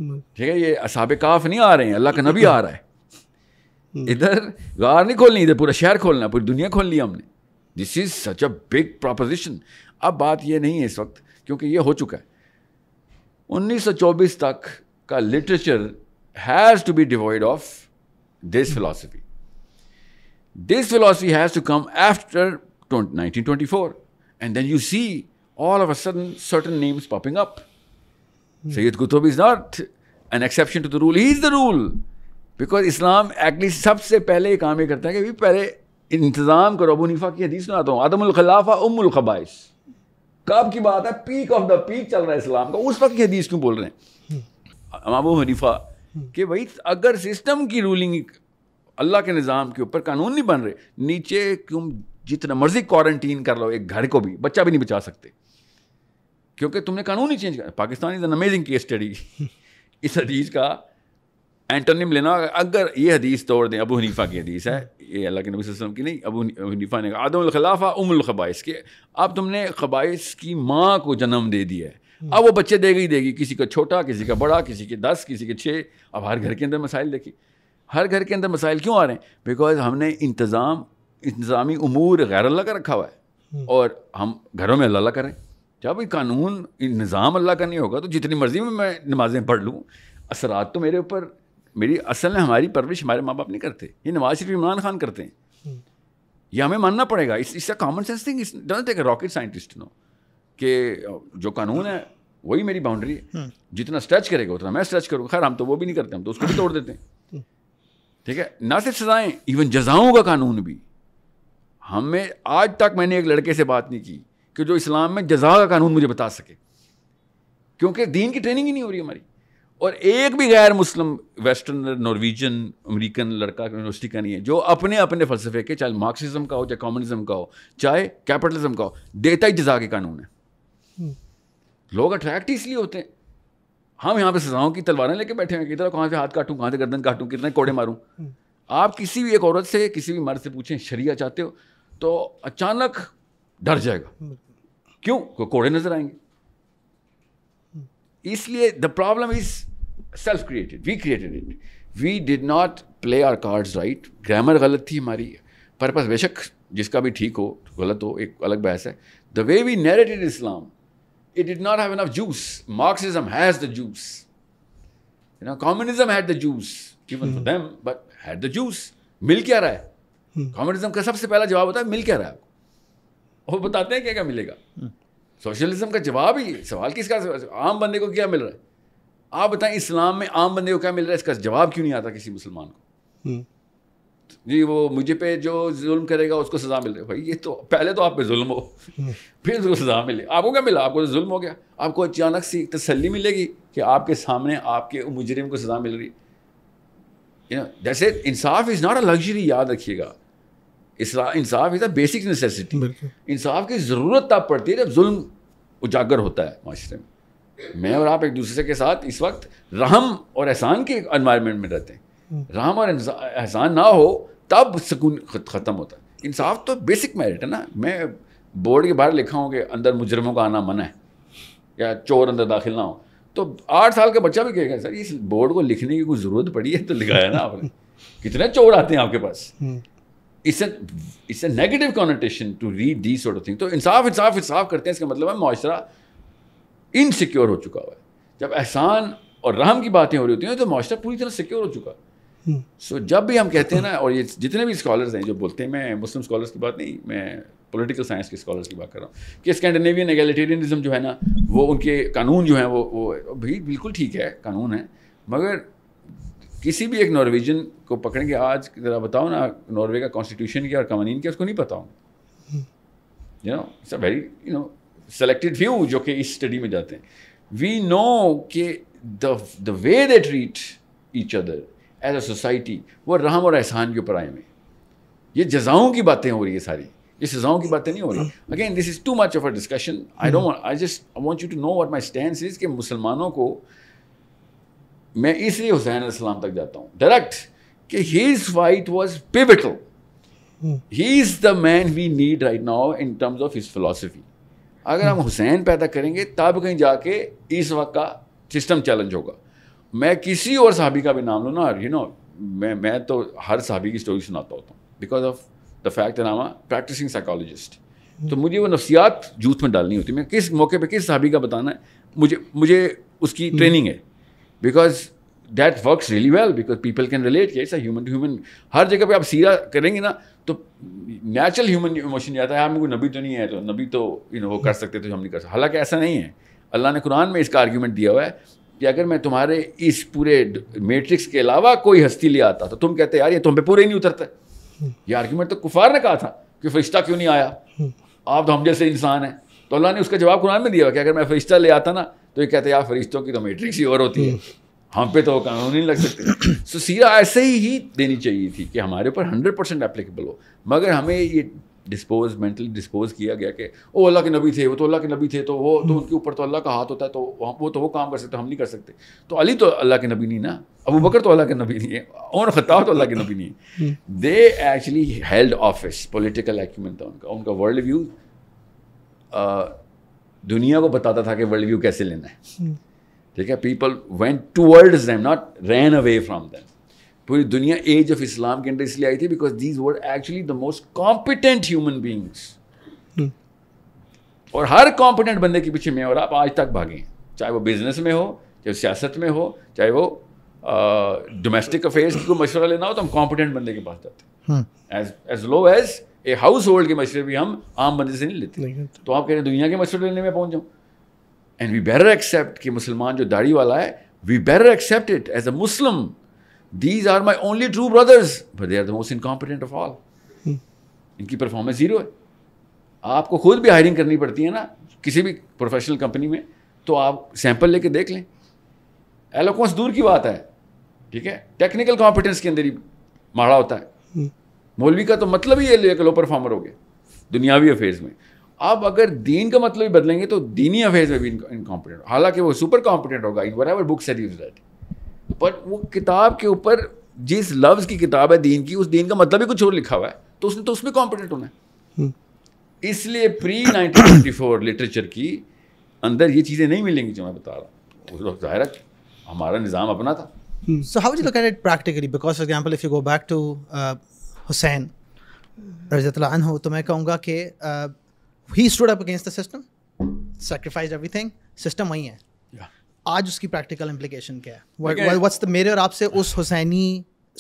ठीक है ये असाब काफ नहीं आ रहे हैं अल्लाह का नबी आ रहा है इधर गार नहीं खोलनी इधर पूरा शहर खोलना पूरी दुनिया खोल लिया हमने this is such a big proposition अब बात ये नहीं है इस वक्त क्योंकि ये हो चुका है 1924 तक का literature has to be devoid of this philosophy This philosophy has to come after 1924. And then you see all of a sudden certain names popping up. Hmm. Sayyid Qutb is not an exception to the rule, he is the rule. Because Islam at least सबसे पहले ये काम ये करता है कि भी पहले इंतज़ाम करो अबू नीफा की हदीस सुनाता हूँ आदमखलाफा उमुलखबाइस कब की बात है पीक ऑफ द पीक चल रहा है इस्लाम का उस वक्त की हदीस क्यों बोल रहे हैं अबू हनीफा कि भाई अगर सिस्टम की रूलिंग अल्लाह के निज़ाम के ऊपर कानून नहीं बन रहे नीचे तुम जितना मर्जी क्वारंटीन कर लो एक घर को भी बच्चा भी नहीं बचा सकते क्योंकि तुमने कानून ही चेंज कर Pakistan is an amazing case study इस हदीस का एंटोनिम लेना अगर ये हदीस तोड़ दें अबू हनीफा की हदीस है ये अल्लाह के नबी वसल्लम की नहीं अबू हनीफा ने कहा आदमखलाफा उमलखबाइस के अब तुमने खबाइस की माँ को जन्म दे दिया है अब वो बच्चे देगी देगी किसी का छोटा किसी का बड़ा किसी के दस किसी के छः अब हर घर के अंदर मसाइल देखी हर घर के अंदर मसाइल क्यों आ रहे हैं बिकॉज हमने इंतज़ाम इंतज़ामी अमूर गैर अल्लाह का रखा हुआ है हम्म। और हम घरों में अल्लाह करें जब ये कानून निज़ाम अल्लाह का नहीं होगा तो जितनी मर्ज़ी में मैं नमाज़ें पढ़ लूँ असरात तो मेरे ऊपर मेरी असल में हमारी परवरिश हमारे माँ बाप नहीं करते ये नवाज शरीफ इमरान खान करते हैं हम्म। ये हमें मानना पड़ेगा इस इसका common sense thing is don't take rocket scientist know कि जो कानून है वही मेरी बाउंड्री है हम्म। जितना स्ट्रेच करेगा उतना मैं स्ट्रेच करूँगा खैर हम तो वो भी नहीं करते हम तो उसको भी तोड़ देते हैं ठीक है ना सिर्फ सजाएं इवन जजाओं का कानून भी हमें आज तक मैंने एक लड़के से बात नहीं की कि जो इस्लाम में जजा का कानून मुझे बता सके क्योंकि दीन की ट्रेनिंग ही नहीं हो रही हमारी और एक भी गैर मुस्लिम वेस्टर्न नॉर्वेजियन अमेरिकन लड़का यूनिवर्सिटी का नहीं है जो अपने अपने फलसफे के चाहे मार्क्सिज्म का हो चाहे कम्युनिज्म का हो चाहे कैपिटलिज्म का हो देता ही जजा के कानून है हम्म। लोग अट्रैक्ट इसलिए होते हैं हम यहाँ पे सजाओं की तलवारें लेके बैठे हैं किधर कहाँ से हाथ काटूँ कहाँ से गर्दन काटूँ कितने कोड़े मारूँ हम्म। आप किसी भी एक औरत से किसी भी मर्द से पूछें शरिया चाहते हो तो अचानक डर जाएगा क्यों को कोड़े नजर आएंगे हम्म। इसलिए the problem is self created we created it we did not play our cards right grammar गलत थी हमारी पर्पज बेशक जिसका भी ठीक हो गलत हो एक अलग बहस है the way we narrated Islam it did not have enough juice. Marxism has the juice. You know, communism had the juice, even for hmm. them, but had the juice. मिल क्या रहा है कम्युनिज्म hmm. का सबसे पहला जवाब होता है मिल क्या रहा है आपको और बताते हैं क्या क्या मिलेगा सोशलिज्म hmm. का जवाब ही सवाल किसका आम बंदे को क्या मिल रहा है आप बताएं इस्लाम में आम बंदे को क्या मिल रहा है इसका जवाब क्यों नहीं आता किसी मुसलमान को जी वो मुझे पे जो जुल्म करेगा उसको सज़ा मिल रही है भाई ये तो पहले तो आप पे जुल्म हो फिर उसको सज़ा मिले आपको क्या मिला आपको तो जुल्म हो गया आपको अचानक सी तसली मिलेगी कि आपके सामने आपके मुजरिम को सज़ा मिल रही जैसे इंसाफ इज़ नॉट अ लग्जरी याद रखिएगा इंसाफ इज़ अ बेसिक नेसेसिटी इंसाफ की ज़रूरत तब पड़ती है जब जुल्म उजागर होता है माशरे में मैं और आप एक दूसरे के साथ इस वक्त रहम और एहसान के एनवायरमेंट में रहते हैं राम और एहसान ना हो तब सुकून ख़त्म होता है इंसाफ तो बेसिक मेरिट है ना मैं बोर्ड के बाहर लिखा हूँ कि अंदर मुजरमों का आना मना है या चोर अंदर दाखिल ना हो तो आठ साल का बच्चा भी कहेगा सर इस बोर्ड को लिखने की कोई ज़रूरत पड़ी है तो लिखाया ना आपने कितने चोर आते हैं आपके पास हम्म। इससे इससे negative connotation to read the sort of thing तो इंसाफ इंसाफ इंसाफ करते हैं इसका मतलब है माशरा इनसिक्योर हो चुका हुआ है जब एहसान और रहम की बातें हो रही होती हैं तो माशरा पूरी तरह सिक्योर हो चुका है सो so, जब भी हम कहते हैं ना और ये जितने भी स्कॉलर्स हैं जो बोलते हैं मैं मुस्लिम स्कॉलर्स की बात नहीं मैं पॉलिटिकल साइंस के स्कॉलर्स की बात कर रहा हूँ कि स्कैंडिनेवियन एगेलिटेरियनिज्म जो है ना वो उनके कानून जो हैं वो वो भी बिल्कुल ठीक है कानून है मगर किसी भी एक नॉर्वेजन को पकड़ेंगे आज ज़रा बताओ ना नॉर्वे का कॉन्स्टिट्यूशन क्या और कवानीन क्या उसको नहीं पता हूँ you know it's a very you know selected view जो कि इस स्टडी में जाते हैं वी नो के the way they treat each other as a society वो रहम और एहसान के ऊपर आए हुए ये जजाओं की बातें हो रही है सारी ये सजाओं की बातें नहीं हो रही again this is too much of a discussion I don't I just I want you to know what my stand is कि मुसलमानों को मैं इसलिए हुसैन इस्लाम तक जाता हूँ डायरेक्ट कि his weight was pivotal he is the man we need right now in terms of his philosophy अगर हम hmm. हुसैन पैदा करेंगे तब कहीं जाके इस वक्त का सिस्टम चैलेंज होगा मैं किसी और साहबी का भी नाम लूँ ना यू नो मैं मैं तो हर साहबी की स्टोरी सुनाता होता हूँ because of the fact and I'm a practicing psychologist तो मुझे वो नफसियात जूथ में डालनी होती है मैं किस मौके पर किस साहबी का बताना है मुझे मुझे उसकी ट्रेनिंग हम्म। है because that work really well because people can relate कैसा ह्यूमन टू ह्यूमन हर जगह पे आप सीधा करेंगे ना तो नेचुरल ह्यूमन इमोशन जाता है हाँ, कोई नबी तो नहीं है तो नबी तो यू नो वो कर हम्म। सकते तो हम नहीं कर सकते हालांकि ऐसा नहीं है अल्लाह ने कुरान में इसका आर्ग्यूमेंट दिया हुआ है कि अगर मैं तुम्हारे इस पूरे मैट्रिक्स के अलावा कोई हस्ती ले आता तो तुम कहते यार ये तुम पे पूरे नहीं उतरते ये आर्ग्यूमेंट तो कुफार ने कहा था कि फरिश्ता क्यों नहीं आया आप तो हम जैसे इंसान हैं तो अल्लाह ने उसका जवाब कुरान में दिया कि अगर मैं फरिश्ता ले आता ना तो ये कहते यार फरिश्तों की तो मेट्रिक्स ही और होती है हम पे तो कानून नहीं लग सकते सो तो सीरा ऐसे ही देनी चाहिए थी कि हमारे ऊपर हंड्रेड परसेंट एप्लीकेबल हो मगर हमें ये डिस्पोज मेंटली डिस्पोज किया गया कि ओ अल्लाह के नबी थे वो तो अल्लाह के नबी थे तो वो तो हम्म। उनके ऊपर तो अल्लाह का हाथ होता है तो वो तो वो काम कर सकते हम नहीं कर सकते तो अली तो अल्लाह के नबी नहीं ना अबू हम्म। बकर तो अल्लाह के नबी नहीं है और खताब तो अल्लाह के नबी नहीं है they actually held office political acumen था उनका उनका वर्ल्ड व्यू दुनिया को बताता था कि वर्ल्ड व्यू कैसे लेना है हम्म। ठीक है people went towards them not ran away from them पूरी दुनिया एज ऑफ इस्लाम के अंदर इसलिए आई थी because these were actually the most competent human beings और हर कॉम्पिटेंट बंदे के पीछे में और आप आज तक भागें चाहे वो बिजनेस में हो चाहे सियासत में हो चाहे वो डोमेस्टिक अफेयर्स को मशवरा लेना हो तो हम कॉम्पिटेंट बंदे के पास जाते हैं as as low as a household के मशवरे भी हम आम बंदे से नहीं लेते नहीं तो आप कह रहे हैं दुनिया के मशवरे लेने में पहुंच जाऊँ एंड वी बेटर एक्सेप्ट कि मुसलमान जो दाढ़ी वाला है we better accept it as a Muslim these are my only true brothers but they are the most incompetent of all इनकी परफॉर्मेंस जीरो है आपको खुद भी हायरिंग करनी पड़ती है ना किसी भी प्रोफेशनल कंपनी में तो आप सैंपल लेके देख लें एलोकोस दूर की बात है ठीक है टेक्निकल कॉम्पिटेंस के अंदर ही माड़ा होता है hmm. मौलवी का तो मतलब ही है लो परफॉर्मर हो गए दुनियावी अफेयर्स में अब अगर दीन का मतलब ही बदलेंगे तो दीनी अफेयर्स में भी इनकॉम्पिटेंट हालांकि वो सुपर कॉम्पिटेंट होगा in whatever book sir use that पर वो किताब के ऊपर जिस लफ्ज़ की किताब है दीन की उस दीन का मतलब ही कुछ और लिखा हुआ है तो उसने तो उसमें कॉम्पिटेंट होना है इसलिए प्री नाइनटीन फोर लिटरेचर की अंदर ये चीज़ें नहीं मिलेंगी जो मैं बता रहा हूँ जाहिर है हमारा निज़ाम अपना था So how would you look at it practically? Because for example, if you go back to uh, Hussein, Rajatullah Anhu, तो मैं कहूँगा कि he stood up against the system, sacrificed everything, system वही है. आज उसकी प्रैक्टिकल इम्प्लीकेशन क्या है व्हाट्स द मेरे और आपसे उस हुसैनी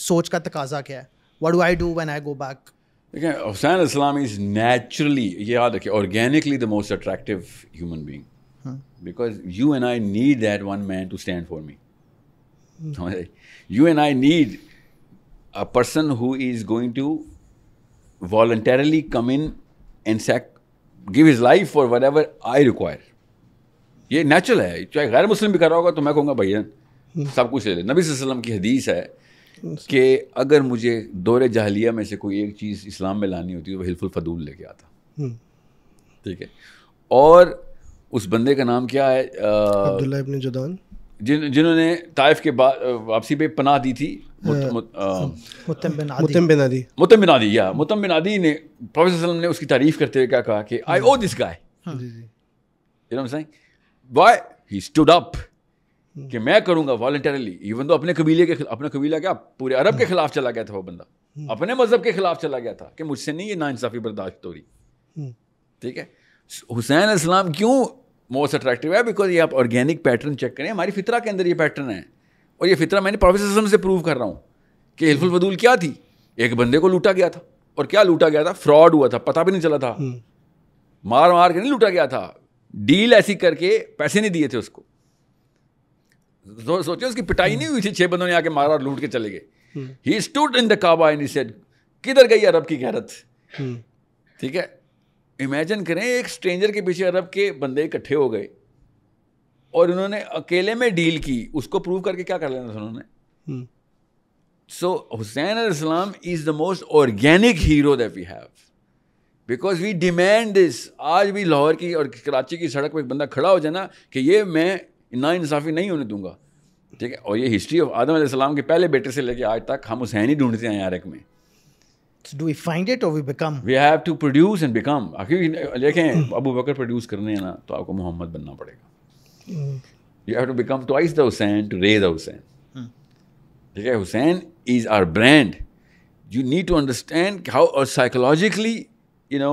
सोच का तकाजा क्या है what do I do when I go back देखिए हुसैन इस्लाम इज नेचुरली ये याद रखिए organically the most attractive human being because you and I need that one man to stand for me you and I need a person who is going to voluntarily come in and sake give his life for whatever I require ये natural है चाहे गैर मुस्लिम भी कर रहा होगा तो मैं कहूँगा भैया सब कुछ ले ले नबी वसल्लम की हदीस है कि अगर मुझे दौरे जहलिया में से कोई एक चीज़ इस्लाम में लानी होती तो हिलफुल फदूल लेके आता हम्म। ठीक है और उस बंदे का नाम क्या है अब्दुल्ला इब्न जदान जिन जिन्होंने ताइफ के बाद वापसी पे पनाह दी थी मुतम बिन आदी या मुतम बिन आदी ने प्रोफेसर ने उसकी तारीफ करते हुए क्या कहा कि I owe this guy you know boy he stood up कि मैं करूंगा वॉलेंटरली इवन तो अपने कबीले के अपने कबीला क्या पूरे अरब के खिलाफ चला गया था वो बंदा अपने मजहब के खिलाफ चला गया था कि मुझसे नहीं ये नाइंसाफ़ी बर्दाश्त हो रही ठीक है हुसैन इस्लाम क्यों मोस्ट अट्रैक्टिव है बिकॉज ये आप ऑर्गेनिक पैटर्न चेक करें हमारी फितरा के अंदर ये पैटर्न है और ये फितरा मैंने प्रोफेसरजम से प्रूव कर रहा हूँ कि हिल्फुल वदूल क्या थी एक बंदे को लूटा गया था और क्या लूटा गया था फ्रॉड हुआ था पता भी नहीं चला था मार मार के नहीं लूटा गया था डील ऐसी करके पैसे नहीं दिए थे उसको तो सोचो उसकी पिटाई नहीं हुई थी छह बंदों ने आके मारा और लूट के चले गए he stood in the Kaaba in said किधर गई अरब की गैरत हम्म। ठीक है इमेजिन करें एक स्ट्रेंजर के पीछे अरब के बंदे इकट्ठे हो गए और उन्होंने अकेले में डील की उसको प्रूव करके क्या कर लेना था उन्होंने so hmm. Hussain Islam is the most organic hero that we have because we demand this आज भी लाहौर की और कराची की सड़क पर एक बंदा खड़ा हो जाए ना कि ये मैं ना इंसाफ़ी नहीं होने दूंगा ठीक है और ये हिस्ट्री ऑफ आदम सलाम के पहले बेटे से लेके आज तक हम हुसैन ही ढूंढते हैं यारक में So do we find it or we become? We have to produce and become. देखें अबू बकर प्रोड्यूस करने हैं ना तो आपको मोहम्मद बनना पड़ेगा you have to become twice the Hussain to ray the Hussain ठीक है Hussain is our brand you need to understand how और psychologically you know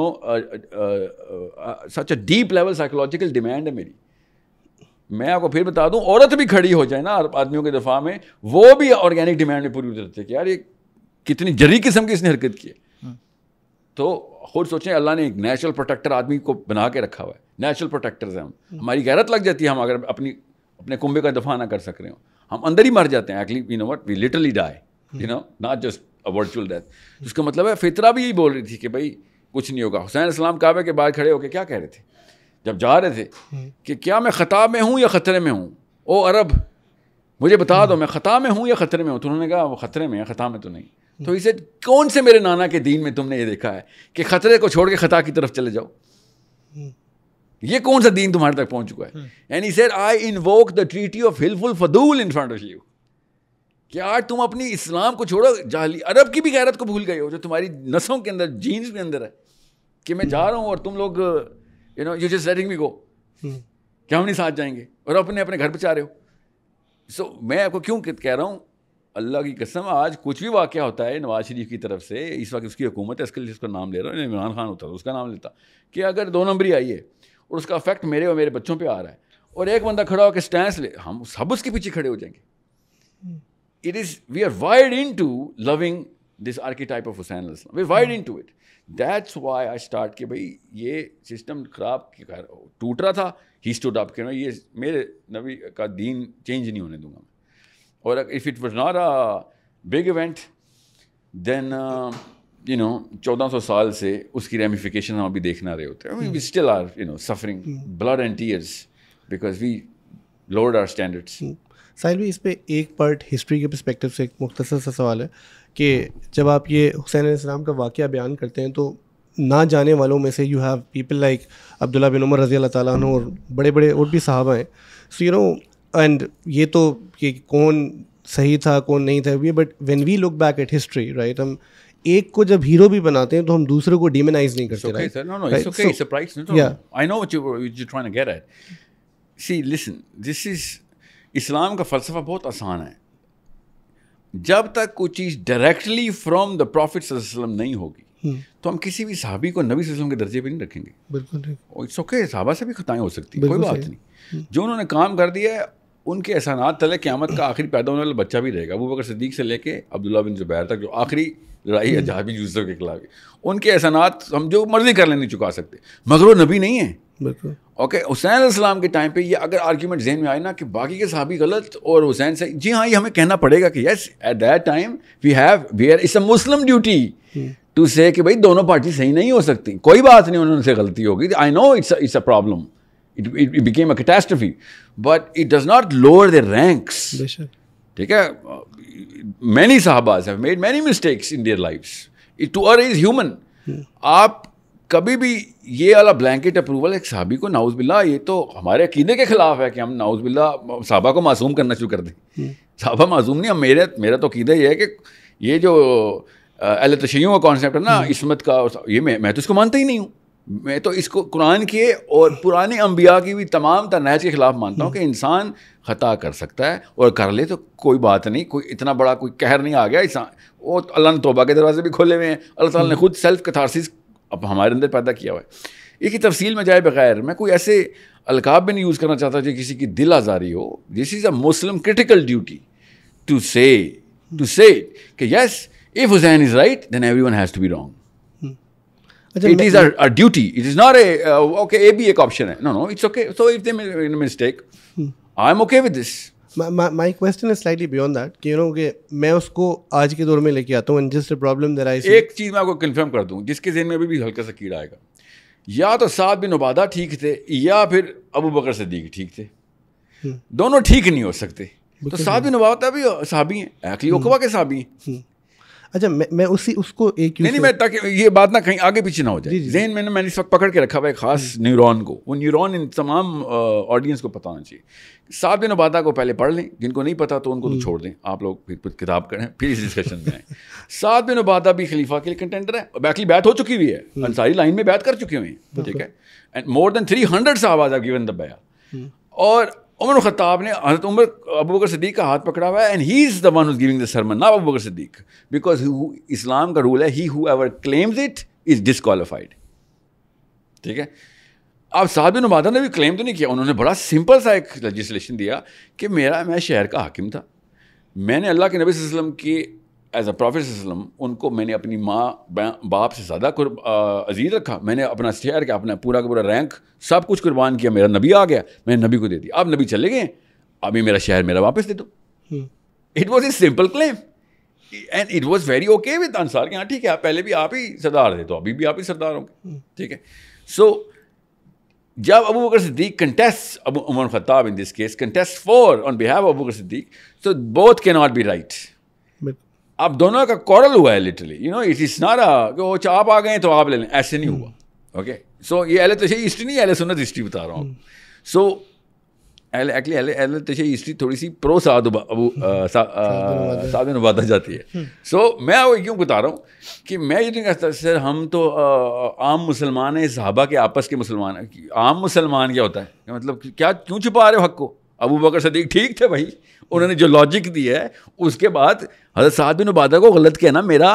such a deep level psychological demand है मेरी मैं आपको फिर बता दूं औरत भी खड़ी हो जाए ना आदमियों के दफा में वो भी ऑर्गेनिक डिमांड में पूरी उतरते कि यार ये कितनी जरी किस्म की इसने हरकत की है हम्म। तो खुद सोचें अल्लाह ने एक नेचुरल प्रोटेक्टर आदमी को बना के रखा हुआ है नेचुरल प्रोटेक्टर्स हैं हम हम्म। हमारी गैरत लग जाती है हम अगर अपनी अपने कुंभे का दफा ना कर सक रहे हो हम अंदर ही मर जाते हैं actually you know what we literally die you know not just a virtual death उसका मतलब है फितरा भी यही बोल रही थी कि भाई कुछ नहीं होगा हुसैन इस्लाम काबे के बाहर खड़े होकर क्या कह रहे थे जब जा रहे थे कि क्या मैं ख़ता में हूँ या ख़तरे में हूँ ओ अरब मुझे बता दो मैं ख़ता में हूँ या ख़तरे में हूँ तो उन्होंने कहा वो ख़तरे में है ख़ता में तो नहीं तो इसे कौन से मेरे नाना के दीन में तुमने ये देखा है कि ख़तरे को छोड़ के ख़ता की तरफ चले जाओ ये कौन सा दीन तुम्हारे तक पहुंच चुका है and he I invoke the treaty of Hilful Fudul in front of you क्या तुम अपनी इस्लाम को छोड़ो जाली अरब की भी गैरत को भूल गए हो जो तुम्हारी नसों के अंदर जीन्स के अंदर है कि मैं जा रहा हूँ और तुम लोग you know you just letting me go क्या हम नहीं साथ जाएंगे और अपने अपने घर पर चाह रहे हो सो so, मैं आपको क्यों कह रहा हूँ अल्लाह की कसम आज कुछ भी वाक़ होता है नवाज शरीफ की तरफ से इस वक्त उसकी हुकूमत है इसके लिए उसका नाम ले रहा हूँ इमरान खान होता है उसका नाम लेता कि अगर दो नंबरी आई है और उसका अफेक्ट मेरे और मेरे बच्चों पर आ रहा है और एक बंदा खड़ा होकर स्टैंड ले हम सब उसके पीछे खड़े हो जाएंगे it is, we are wired into loving this archetype of Hussain al-Islam. We're wired hmm. into it. That's why I start कि भाई ये सिस्टम खराब टूट रहा था ही स्टूड अप कहना ये मेरे नबी का दीन चेंज नहीं होने दूंगा मैं और if it was not a big event then you know चौदह सौ साल से उसकी रेमिफिकेशन हम अभी देखना रहे होते हैं we still are you know suffering blood and tears because we lowered our standards Sahil भाई इस पर एक पार्ट हिस्ट्री के परस्पेक्टिव से एक मुख्तर सा सवाल है कि जब आप ये हुसैन इस्लाम का वाक़ बयान करते हैं तो ना जाने वालों में से you have people like Abdullah bin Umar रज़ी अल्लाह और बड़े बड़े और भी साहबा हैं सो यू नो एंड ये तो कि कौन सही था कौन नहीं था ये but when we look back at history right हम एक को जब हीरो भी बनाते हैं तो हम दूसरे को डिमेनाइज नहीं करते okay, इस्लाम का फ़लसफ़ा बहुत आसान है जब तक कोई चीज़ डायरेक्टली फ्रॉम द प्रॉफिट वसल्लम नहीं होगी हम्म। तो हम किसी भी सहाबी को नबी वसल्लम के दर्जे पे नहीं रखेंगे बिल्कुल और इट्स ओके से भी खताएं हो सकती है कोई बात नहीं हम्म। जो उन्होंने काम कर दिया है उनके एहसानात तले क्यामत का आखिरी पैदा होने वाला बच्चा भी रहेगा अबू बकर सदीक से लेके अब्दुल्ला बिन जुबैर तक जो आखिरी लड़ाई है हम्म। जहाबी यूसुफ के खिलाफ उनके एहसानात हम जो मर्जी कर लेने चुका सकते मगर वो नबी नहीं है बिल्कुल ओके हुसैन इस्लाम के टाइम पे ये अगर आर्ग्यूमेंट जहन में आए ना कि बाकी के साहबी गलत और हुसैन से जी हाँ ये हमें कहना पड़ेगा कि yes at that time we have we are it's a Muslim duty to say कि भाई दोनों पार्टी सही नहीं हो सकती कोई बात नहीं उन्होंने गलती होगी I know it's it's a problem it it became a catastrophe but it does not lower the ranks ठीक है मैनी साहबाज have made many mistakes in their life to err is human आप कभी भी ये वाला ब्लैंकेट अप्रूवल एक साहबी को नाउज बिल्ला ये तो हमारे अकीदे के ख़िलाफ़ है कि हम नाउज बिल्ला साहबा को मासूम करना शुरू कर दें हम्म। साहबा मासूम नहीं हम मेरे मेरा तो अकीदा ये है कि ये जो अल तशैयों का कॉन्सेप्ट है ना हम्म। इसमत का ये मैं मैं तो इसको मानता ही नहीं हूँ मैं तो इसको कुरान के और पुराने अम्बिया की भी तमाम तनहज के ख़िलाफ़ मानता हूँ कि हम्म। इंसान ख़ता कर सकता है और कर ले तो कोई बात नहीं कोई इतना बड़ा कोई कहर नहीं आ गया इंसान वो तो अल्लाह ने तोबा के दरवाजे भी खोले हुए हैं अल्लाह ताला ने खुद सेल्फ कथारसिस अब हमारे अंदर पैदा किया हुआ है एक ही तफसील में जाए बगैर मैं कोई ऐसे अलकाब भी नहीं यूज़ करना चाहता जो किसी की दिल आज़ारी हो this is a Muslim critical duty to say to say कि yes if Hussain is right then everyone has to be wrong it is a duty it is not a okay a भी एक option है. No no it's okay so if they mistake I am okay with this my question is slightly beyond that कि you know कि मैं उसको आज के दौर में लेके आता हूँ जस्ट प्रॉब्लम दे आई एक चीज़ मैं आपको कंफर्म कर दूँ जिसके जहन में अभी भी हल्का सा कीड़ा आएगा या तो साहब बिन उबादा ठीक थे या फिर अबू बकर सदीक ठीक थे हम्म। दोनों ठीक नहीं हो सकते तो साहब बिन उबादा भी साहबी हैं एक्चुअली हम्म। उकबा के साहबी हैं हम्म। अच्छा मैं, मैं उसी उसको एक नहीं, नहीं मैं ताकि ये बात ना कहीं आगे पीछे ना हो जाए जहन मैंने मैंने इस वक्त पकड़ के रखा हुआ एक खास न्यूरॉन हम्म। को वो न्यूरॉन इन तमाम ऑडियंस को पता होना चाहिए सात दिनों बाधा को पहले पढ़ लें जिनको नहीं पता तो उनको तो हम्म। छोड़ दें आप लोग फिर कुछ किताब करें फिर इस डिस्कशन में सात दिनों बाधा भी खलीफा के लिए कंटेंडर है बैकली बैत हो चुकी हुई है हम्म। अंसारी लाइन में बैत कर चुके हुए हैं ठीक है and more than three hundred साहबाज गिवन द बया और उमर खताब ने हजरत उमर अबू बकर सदीक का हाथ पकड़ा हुआ है and he is the one is giving the sermon ना Abu Bakr Siddiq because Islam का रूल है he whoever claims it is disqualified ठीक है अब साहब नुमादा ने भी क्लेम तो नहीं किया उन्होंने बड़ा सिंपल सा एक लजिस्लेशन दिया कि मेरा मैं शहर का हाकिम था मैंने अल्लाह के नबी वसल्लम के एज अ प्रोफेसर उनको मैंने अपनी माँ बाप से ज़्यादा अजीज़ रखा मैंने अपना शेयर किया अपना पूरा का पूरा रैंक सब कुछ कुर्बान किया मेरा नबी आ गया मैंने नबी को दे दिया अब नबी चले गए अभी मेरा शहर मेरा वापस दे दो it was a simple claim and it was very okay with Ansar हाँ ठीक है आप पहले भी आप ही सरदार थे तो अभी भी आप ही सरदार होंगे हम्म। ठीक है सो जब Abu Bakr Siddiq contest Abu Umar Khattab in this case contest for on behalf Abu Bakr Siddiq so both can not be right अब दोनों का कॉरल हुआ है literally you know it is not कि वो आप आ गए तो आप ले लें ऐसे नहीं हुआ ओके सो ये अहले तशे हिस्ट्री नहीं अहले सुनत हिस्ट्री बता रहा हूँ सो एक्चुअली अहले अहले तो हिस्ट्री थोड़ी सी प्रो साधु अबू साधु बात जाती है सो हम्म. मैं वो क्यों बता रहा हूँ कि मैं ये नहीं कहता सर हम तो आम मुसलमान हैं साहबा के आपस के मुसलमान हैं आम मुसलमान क्या होता है मतलब क्या क्यों छुपा रहे हो हक को अबू बकर सदीक ठीक थे भाई उन्होंने जो लॉजिक दी है उसके बाद हजरत साहब बिन उबादा को गलत कहना मेरा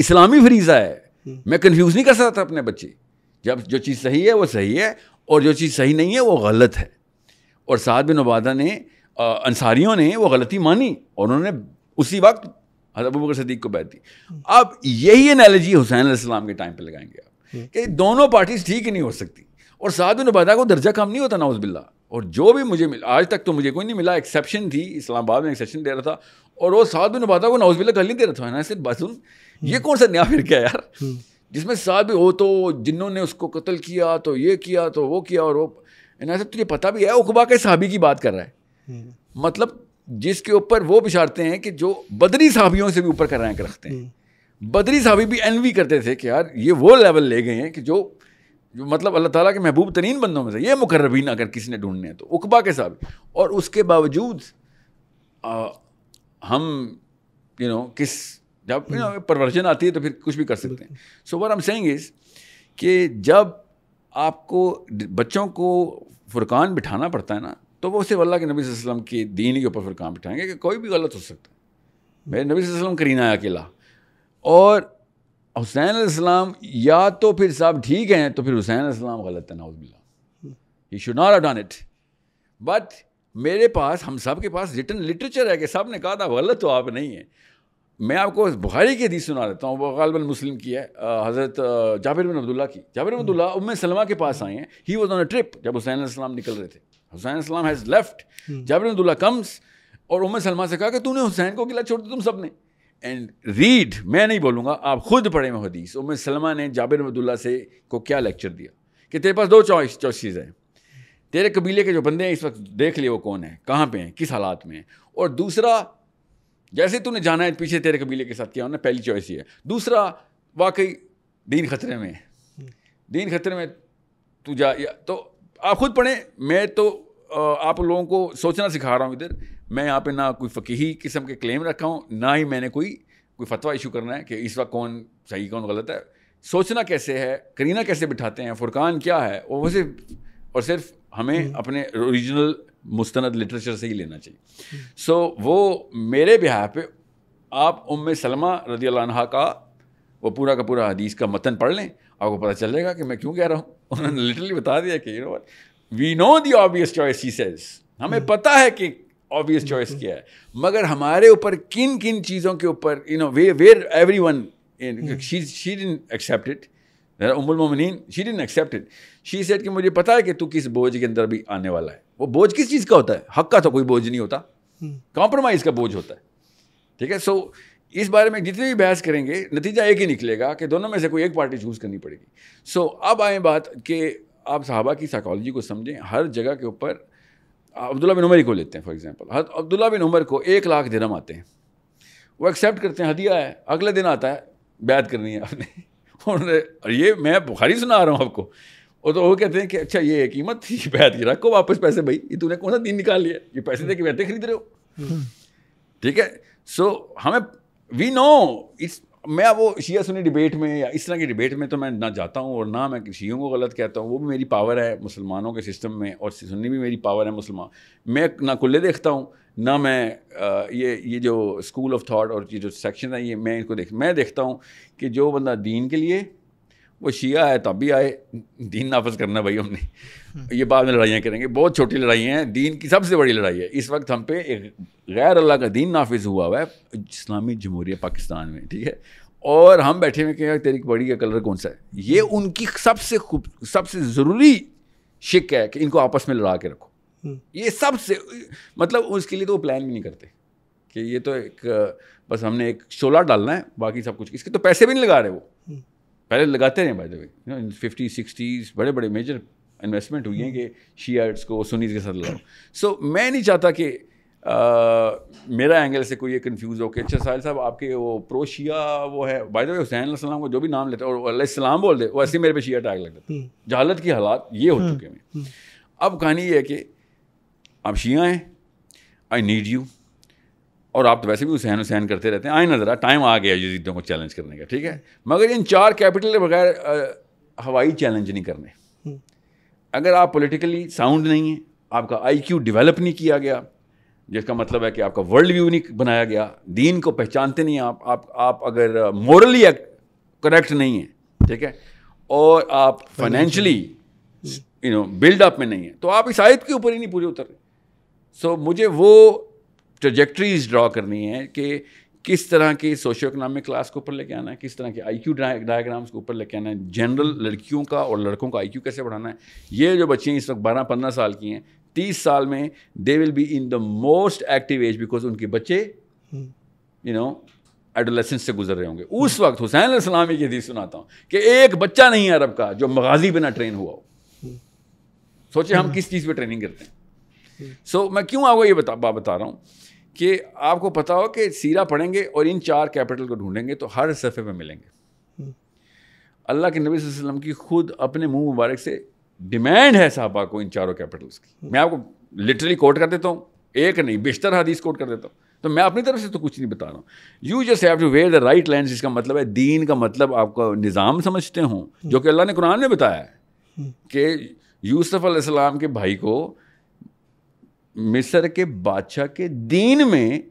इस्लामी फरीज़ा है हम्म। मैं कन्फ्यूज़ नहीं कर सकता था अपने बच्चे जब जो चीज़ सही है वो सही है और जो चीज़ सही नहीं है वो गलत है और साद बिन उबादा ने अंसारियों ने वो गलती मानी और उन्होंने उसी वक्त हजरत बकर सदीक को बैठ दी हम्म। अब यही एनालॉजी हुसैन आसमाम के टाइम पर लगाएंगे आप हम्म। कि दोनों पार्टीज ठीक ही नहीं हो सकती और साद बिन उबादा को दर्जा कम नहीं होता उस बिल्ला और जो भी मुझे मिला आज तक तो मुझे कोई नहीं मिला एक्सेप्शन थी इस्लामाबाद में एक्सेप्शन दे रहा था और वो सात भी वो को बिल्ला कर नहीं दे रहा था ना सिर्फ बासुन हम्म। ये कौन सा नया फिर क्या यार हम्म। जिसमें साथ भी हो तो जिन्होंने उसको कत्ल किया तो ये किया तो वो किया और वो ना सब तुझे पता भी है उकबा के साहबी की बात कर रहा है हम्म। मतलब जिसके ऊपर वो बिछाड़ते हैं कि जो बदरी साहबियों से भी ऊपर रहे हैं रखते हैं बदरी साहबी भी एनवी करते थे कि यार ये वो लेवल ले गए हैं कि जो जो मतलब अल्लाह ताला के महबूब तरीन बंदों में से ये मुकर्रबीन अगर किसी ने ढूंढने हैं तो उकबा के साहब और उसके बावजूद आ, हम यू नो किस जब यू नो हम्म। परवर्जन आती है तो फिर कुछ भी कर सकते हैं सो वर हम सेंग इस कि जब आपको बच्चों को फुरकान बिठाना पड़ता है ना तो वो सिर्फ अल्लाह के नबी वसल्लम के दीन के ऊपर फुरकान बिठाएंगे कि कोई भी गलत हो सकता है मेरे नबी वसल्लम करीना अकेला और हुसैन अलैहिस्सलाम या तो फिर साहब ठीक हैं तो फिर हुसैन अलैहिस्सलाम गलत है नाउजबिल्ला he should not have done it but मेरे पास हम सब के पास रिटर्न लिटरेचर है कि सब ने कहा था गलत तो आप नहीं हैं मैं आपको बुखारी की हदीस सुना देता हूँ वो गालबन मुस्लिम की है हज़रत जाबिर बिन अब्दुल्ला की जाबिर अब्दुल्ला उम सलमा के पास आए हैं he was on a trip जब हुसैन इस्लाम निकल रहे थे Hussain Islam has left Jabir Abdullah comes और उम सलमा से कहा कि तूने हुसैन को किला छोड़ दिया तुम सब ने एंड रीड मैं नहीं बोलूँगा आप खुद पढ़े में हदीस उम सलमा ने जाबिर अब्दुल्ला से को क्या लेक्चर दिया कि तेरे पास दो चॉइस चॉइसिस हैं तेरे कबीले के जो बंदे हैं इस वक्त देख लिए वो कौन है कहाँ पे हैं किस हालात में हैं और दूसरा जैसे तूने जाना है पीछे तेरे कबीले के साथ किया उन्होंने पहली चॉइस ये है दूसरा वाकई दीन खतरे में है दीन खतरे में तू जा तो आप खुद पढ़ें मैं तो आप लोगों को सोचना सिखा रहा हूँ इधर मैं यहाँ पे ना कोई फ़कीही किस्म के क्लेम रखा हूँ ना ही मैंने कोई कोई फतवा इशू करना है कि इस वक्त कौन सही कौन गलत है सोचना कैसे है करीना कैसे बिठाते हैं फुरकान क्या है वो सिर्फ और सिर्फ हमें हम्म। अपने ओरिजिनल मुस्तंद लिटरेचर से ही लेना चाहिए सो हम्म। so, वो मेरे बिहार पे आप उम सलमा रदी का वो पूरा का पूरा हदीस का मतन पढ़ लें आपको पता चल जाएगा कि मैं क्यों कह रहा हूँ उन्होंने लिटरली बता दिया कि we know the obvious choice he says हमें हम्म। पता है कि ऑब्वियस चॉइस mm-hmm. किया है मगर हमारे ऊपर किन किन चीज़ों के ऊपर you know way where everyone she didn't accepted उमुल मोमिन she didn't accepted she said कि मुझे पता है कि तू किस बोझ के अंदर भी आने वाला है वो बोझ किस चीज़ का होता है हक का तो कोई बोझ नहीं होता कॉम्प्रोमाइज़ mm-hmm. का बोझ होता है ठीक है सो इस बारे में जितनी भी बहस करेंगे नतीजा एक ही निकलेगा कि दोनों में से कोई एक पार्टी चूज़ करनी पड़ेगी सो so, अब आए बात कि आप साहबा की साइकोलॉजी को समझें हर जगह के ऊपर अब्दुल्ला बिन उमर ही को लेते हैं for example Abdullah bin Umar को एक लाख दिरम आते हैं वो एक्सेप्ट करते हैं हदिया है अगले दिन आता है बैत करनी है आपने उन्होंने और ये मैं बुखारी सुना रहा हूँ आपको और तो वो कहते हैं कि अच्छा ये कीमत थी बैत की रखो वापस पैसे भाई ये तूने कौन सा दिन निकाल लिया ये पैसे दे के बैठे खरीद रहे हो हम्म। ठीक है सो so, हमें वी नो इट्स मैं वो शिया सुनी डिबेट में या इस तरह की डिबेट में तो मैं ना जाता हूँ और ना मैं शीयों को गलत कहता हूँ वो भी मेरी पावर है मुसलमानों के सिस्टम में और सुन्नी भी मेरी पावर है मुसलमान मैं ना कुल्ले देखता हूँ ना मैं आ, ये ये जो स्कूल ऑफ थाट और ये जो सेक्शन है ये मैं इनको देख मैं देखता हूँ कि जो बंदा दीन के लिए वो शिया है तब भी आए दीन नाफज करना भाई हमने ये बाद में लड़ाइयाँ करेंगे बहुत छोटी लड़ाई हैं दीन की सबसे बड़ी लड़ाई है इस वक्त हम पे एक गैर अल्लाह का दीन नाफिज हुआ हुआ है इस्लामी जमहूरिया पाकिस्तान में ठीक है और हम बैठे हुए क्या तेरी बड़ी का कलर कौन सा है ये उनकी सबसे खूब सबसे ज़रूरी शिक है कि इनको आपस में लड़ा के रखो हम्म। ये सबसे मतलब उसके लिए तो वो प्लान भी नहीं करते कि ये तो एक बस हमने एक शोला डालना है बाकी सब कुछ इसके तो पैसे भी नहीं लगा रहे वो पहले लगाते रहे बाय द फिफ्टी सिक्सटीज बड़े बड़े मेजर इन्वेस्टमेंट हुई हैं कि शीयर्ट्स को सुनीज के साथ लगाओ सो so, मैं नहीं चाहता कि मेरा एंगल से कोई ये कन्फ्यूज़ हो कि अच्छा साहिल साहब आपके वो प्रो शिया वो है बाय द वे हुसैन सलाम को जो भी नाम लेते और सलाम बोल दे वैसे मेरे पे शिया टैग लग जाता जहालत की हालात ये हो हम्म, चुके हैं हम्म। अब कहानी ये है कि आप शिया हैं आई नीड यू और आप तो वैसे भी हुसैन हुसैन करते रहते हैं आए नजर आ टाइम आ गया यजीदों को चैलेंज करने का ठीक है मगर इन चार कैपिटल के बगैर हवाई चैलेंज नहीं करने हम्म। अगर आप पॉलिटिकली साउंड नहीं हैं आपका आईक्यू डेवलप नहीं किया गया जिसका मतलब है कि आपका वर्ल्ड व्यू नहीं बनाया गया दीन को पहचानते नहीं आप आप आप अगर मॉरली करेक्ट नहीं है ठीक है और आप फाइनेंशली यू नो बिल्डअप में नहीं है तो आप इस आयत के ऊपर ही नहीं पूरे उतर रहे सो so, मुझे वो ट्रजेक्ट्रीज ड्रॉ करनी है कि किस तरह के सोशो इकोनॉमिक क्लास को ऊपर लेके आना है किस तरह के आई क्यू डायग्राम्स को ऊपर लेके आना है जनरल लड़कियों का और लड़कों का आई क्यू कैसे बढ़ाना है ये जो बच्चियाँ इस वक्त बारह पंद्रह साल की हैं तीस साल में they will be in the most active age because उनके बच्चे यू नो एडोलेसेंस से गुजर रहे होंगे उस वक्त हुसैन सलामी की हदीस सुनाता हूँ कि एक बच्चा नहीं है अरब का जो मगाजी बिना ट्रेन हुआ हो हम्म। सोचे हम हम्म। किस चीज़ पर ट्रेनिंग करते हैं सो हम्म। so, मैं क्यों आपको ये बता बता रहा हूँ कि आपको पता हो कि सीरा पढ़ेंगे और इन चार कैपिटल को ढूंढेंगे तो हर सफ़े में मिलेंगे हम्म। अल्लाह के नबी वसल्लम की खुद अपने मुंह मुबारक से डिमांड है साहबा को इन चारों कैपिटल्स की हम्म। मैं आपको लिटरली कोट कर देता हूँ एक नहीं बेशतर हदीस कोट कर देता हूँ तो मैं अपनी तरफ से तो कुछ नहीं बता रहा हूँ you just have to wear the right land इसका मतलब है दीन का मतलब आपका निज़ाम समझते हूँ जो हम्म। कि अल्लाह ने कुरान में बताया है कि यूसुफ़ के भाई को मिस्र के बादशाह के दीन में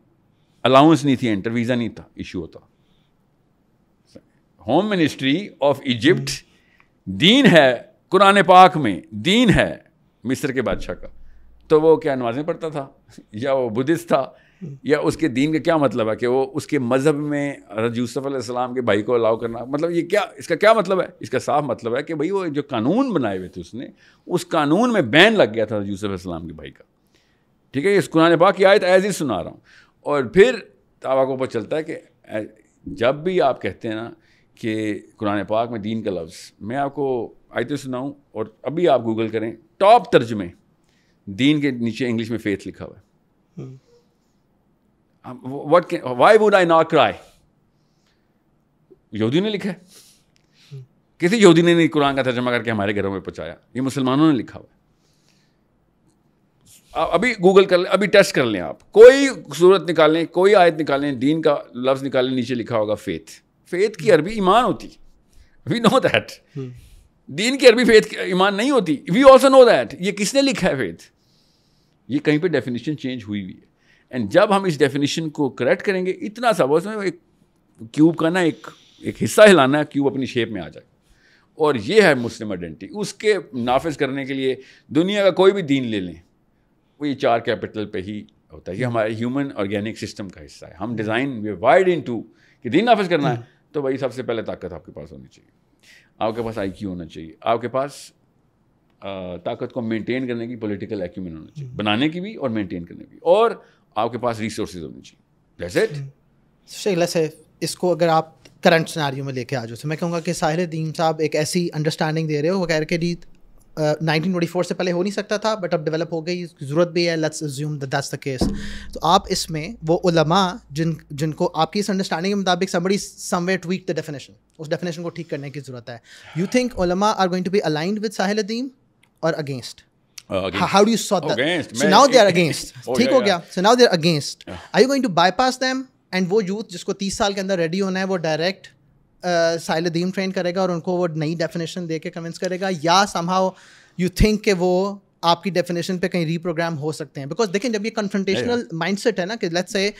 अलाउंस नहीं थी एंटर वीज़ा नहीं था इशू होता होम मिनिस्ट्री ऑफ इजिप्ट दीन है कुरान पाक में दीन है मिस्र के बादशाह का तो वो क्या नमाजें पढ़ता था या वो बुद्धिस्ट था या उसके दीन का क्या मतलब है कि वो उसके मज़हब में रजूसफ अलैहिस्सलाम के भाई को अलाउ करना मतलब ये क्या इसका क्या मतलब है इसका साफ मतलब है कि भाई वो जो कानून बनाए हुए थे उसने उस कानून में बैन लग गया था यूसफ अलैहिस्सलाम के भाई का ठीक है इस कुरान पाक की आयत ऐज ही सुना रहा हूँ और फिर को पता चलता है कि जब भी आप कहते हैं ना कि कुरान पाक में दीन का लफ्ज़ मैं आपको आयतें सुनाऊँ और अभी आप गूगल करें टॉप तर्जमे दीन के नीचे इंग्लिश में फेथ लिखा हुआ है what why would I not cry यहूदी ने लिखा है हम्म। किसी यहूदी ने नहीं कुरान का तर्जमा करके हमारे घरों में पहुँचाया ये मुसलमानों ने लिखा हुआ है अभी गूगल कर लें अभी टेस्ट कर लें आप कोई सूरत निकालें कोई आयत निकालें दीन का लफ्ज़ निकालें नीचे लिखा होगा फेथ फेथ की अरबी ईमान होती वी नो दैट दीन की अरबी फेथ ईमान नहीं होती वी ऑल्सो नो दैट ये किसने लिखा है फेथ ये कहीं पे डेफिनेशन चेंज हुई हुई है एंड जब हम इस डेफिनेशन को करेक्ट करेंगे इतना सा बस एक क्यूब का ना एक एक हिस्सा हिलाना है क्यूब अपनी शेप में आ जाए और ये है मुस्लिम आइडेंटिटी उसके नाफिज करने के लिए दुनिया का कोई भी दीन ले लें वो ये चार कैपिटल पे ही होता है ये हमारे ह्यूमन ऑर्गेनिक सिस्टम का हिस्सा है हम design way wide into कि दिन नाफज करना है तो भाई सबसे पहले ताकत आपके पास होनी चाहिए आपके पास आई होना चाहिए आपके पास ताकत को मेंटेन करने की पॉलिटिकल एक्यूमेंट होना चाहिए बनाने की भी और मेंटेन करने की और आपके पास रिसोर्स होनी चाहिए दैट्स तो से इसको अगर आप करंट सिनारियों में लेके आ जाओ तो मैं कहूँगा कि साहिर दीन साहब एक ऐसी अंडरस्टैंडिंग दे रहे हो वगैरह के रीत 1924 से पहले हो नहीं सकता था बट अब डेवलप हो गई ज़रूरत भी है let's assume that's the case तो आप इसमें वो उलमा जिन जिनको आपकी इस अंडरस्टैंडिंग के मुताबिक somebody somewhere tweak the definition उस डेफिनेशन को ठीक करने की ज़रूरत है you think ulema are going to be aligned with Sahil Adeem और against how do you saw that so now they are against ठीक हो गया so now they are against I you going to bypass them and वो youth जिसको तीस साल के अंदर रेडी होना है वो डायरेक्ट साइलदीम uh, ट्रेन करेगा और उनको वो नई डेफिनेशन दे के कन्विंस करेगा या समहाउ यू थिंक के वो आपकी डेफिनेशन पे कहीं रीप्रोग्राम हो सकते हैं बिकॉज देखें जब ये कन्फ्रंटेशनल माइंड सेट है ना कि लेट्स से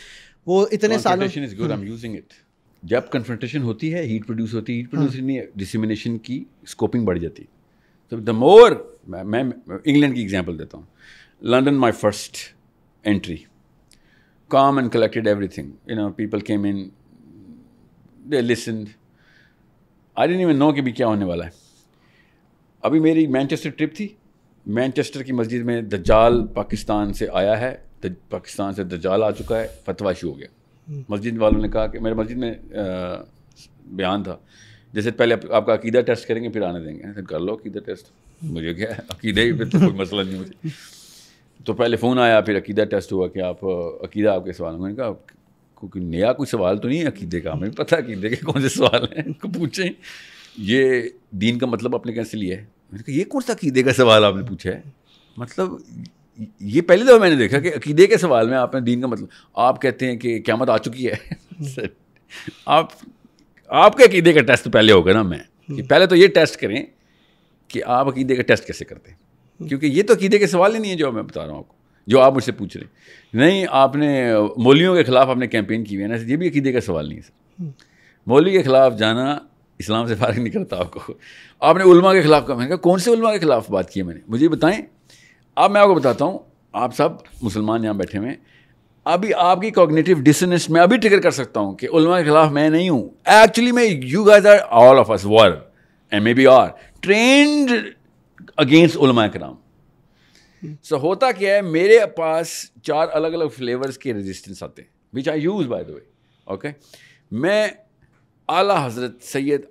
वो इतने सालों is good I am using it जब कन्फ्रंटेशन होती है हीट प्रोड्यूस होती है हीट हाँ। प्रोड्यूस नहीं डिसिमिनेशन की स्कोपिंग बढ़ जाती है तो द मोर मैं इंग्लैंड की एग्जांपल देता हूँ London my first entry come and collected everything you know people came in they listened I didn't even know कि भी क्या होने वाला है अभी मेरी मैनचेस्टर ट्रिप थी मैनचेस्टर की मस्जिद में दज्जाल पाकिस्तान से आया है पाकिस्तान से दज्जाल आ चुका है फतवाशी हो गया हम्म। मस्जिद वालों ने कहा कि मेरे मस्जिद में बयान था जैसे पहले आप, आपका अकीदा टेस्ट करेंगे फिर आने देंगे तो कर लो अकीदा टेस्ट मुझे क्या है अकीदा ही तो कोई मसला नहीं मुझे तो पहले फ़ोन आया फिर अकीदा टेस्ट हुआ कि आप अकीदा आपके सवाल होंगे कहा क्योंकि नया कोई सवाल तो नहीं है अकीदे का हमें पता अकीदे के कौन से सवाल हैं उनको पूछें ये दीन का मतलब आपने कैसे लिया है मैंने कहा ये कौन सा अकीदे का सवाल आपने पूछा है मतलब ये पहली दफ़ा मैंने देखा कि अकीदे के सवाल में आपने दीन का मतलब आप कहते हैं कि क्यामत आ चुकी है आप आपके अकीदे का टेस्ट पहले होगा ना मैं कि हम्म। पहले तो ये टेस्ट करें कि आप अकीदे का टेस्ट कैसे करते हैं हम्म। क्योंकि ये तो अकीदे के सवाल ही नहीं है जो मैं बता रहा हूँ आपको जो आप मुझसे पूछ रहे हैं नहीं आपने मौलियों के ख़िलाफ़ आपने कैंपेन की हुई है ना ये भी अकीदे का सवाल नहीं है सर हम्म। के ख़िलाफ़ जाना इस्लाम से फ़ारग नहीं करता आपको आपने उलमा के ख़िलाफ़ कहा कौन से उलमा के ख़िलाफ़ बात की है मैंने मुझे बताएं अब मैं आपको बताता हूँ आप सब मुसलमान यहाँ बैठे हुए हैं अभी आपकी कॉग्नेटिव डिसनेस में अभी ट्रिगर कर सकता हूँ कि उलमा के खिलाफ मैं नहीं हूँ एक्चुअली मैं you guys are all of us were M A B R trained against ulema कराम सो so, होता क्या है मेरे पास चार अलग अलग फ्लेवर्स के रेजिस्टेंस आते हैं which I use by the way okay मैं आला हजरत सैयद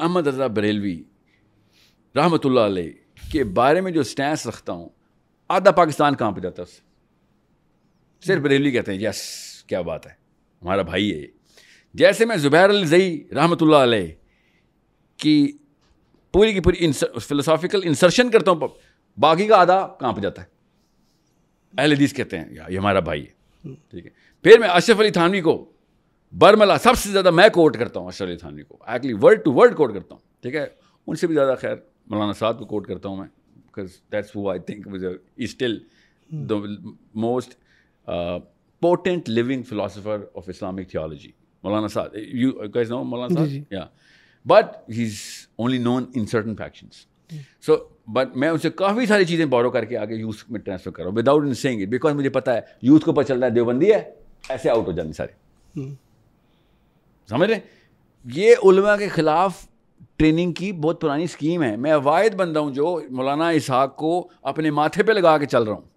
अहमद रजा बरेलवी रहमत के बारे में जो स्टैंस रखता हूँ आधा पाकिस्तान कहाँ पर जाता है उससे सिर्फ बरेलवी कहते हैं यस क्या बात है हमारा भाई है जैसे मैं ज़ुबैर अलजई रहमत की पूरी की पूरी फिलोसॉफिकल इंसर्शन करता हूँ बाकी का आधा कहाँ पर जाता है अहल हदीस कहते हैं यार ये हमारा भाई है ठीक है फिर मैं अशरफ अली थानवी को बरमला सबसे ज़्यादा मैं कोट करता हूँ अशरफ अली थानवी को actually word to word quote करता हूँ ठीक है उनसे भी ज़्यादा खैर मौलाना साहब को कोट करता हूँ मैं बिकॉज दैट्स वो I think is still the most potent living philosopher of Islamic theology मौलाना साहब यू कैसे मौलाना साहब या but he is only known in certain factions so but मैं उनसे काफ़ी सारी चीज़ें बोरो करके आगे यूथ में ट्रांसफर कर रहा हूँ without in saying it because मुझे पता है यूथ को पता चल रहा है देवबंदी है ऐसे आउट हो जाने सारे हम्म। समझ रहे ये उलमा के ख़िलाफ़ ट्रेनिंग की बहुत पुरानी स्कीम है मैं अवायद रहा हूँ जो मौलाना इसहाक को अपने माथे पे लगा के चल रहा हूँ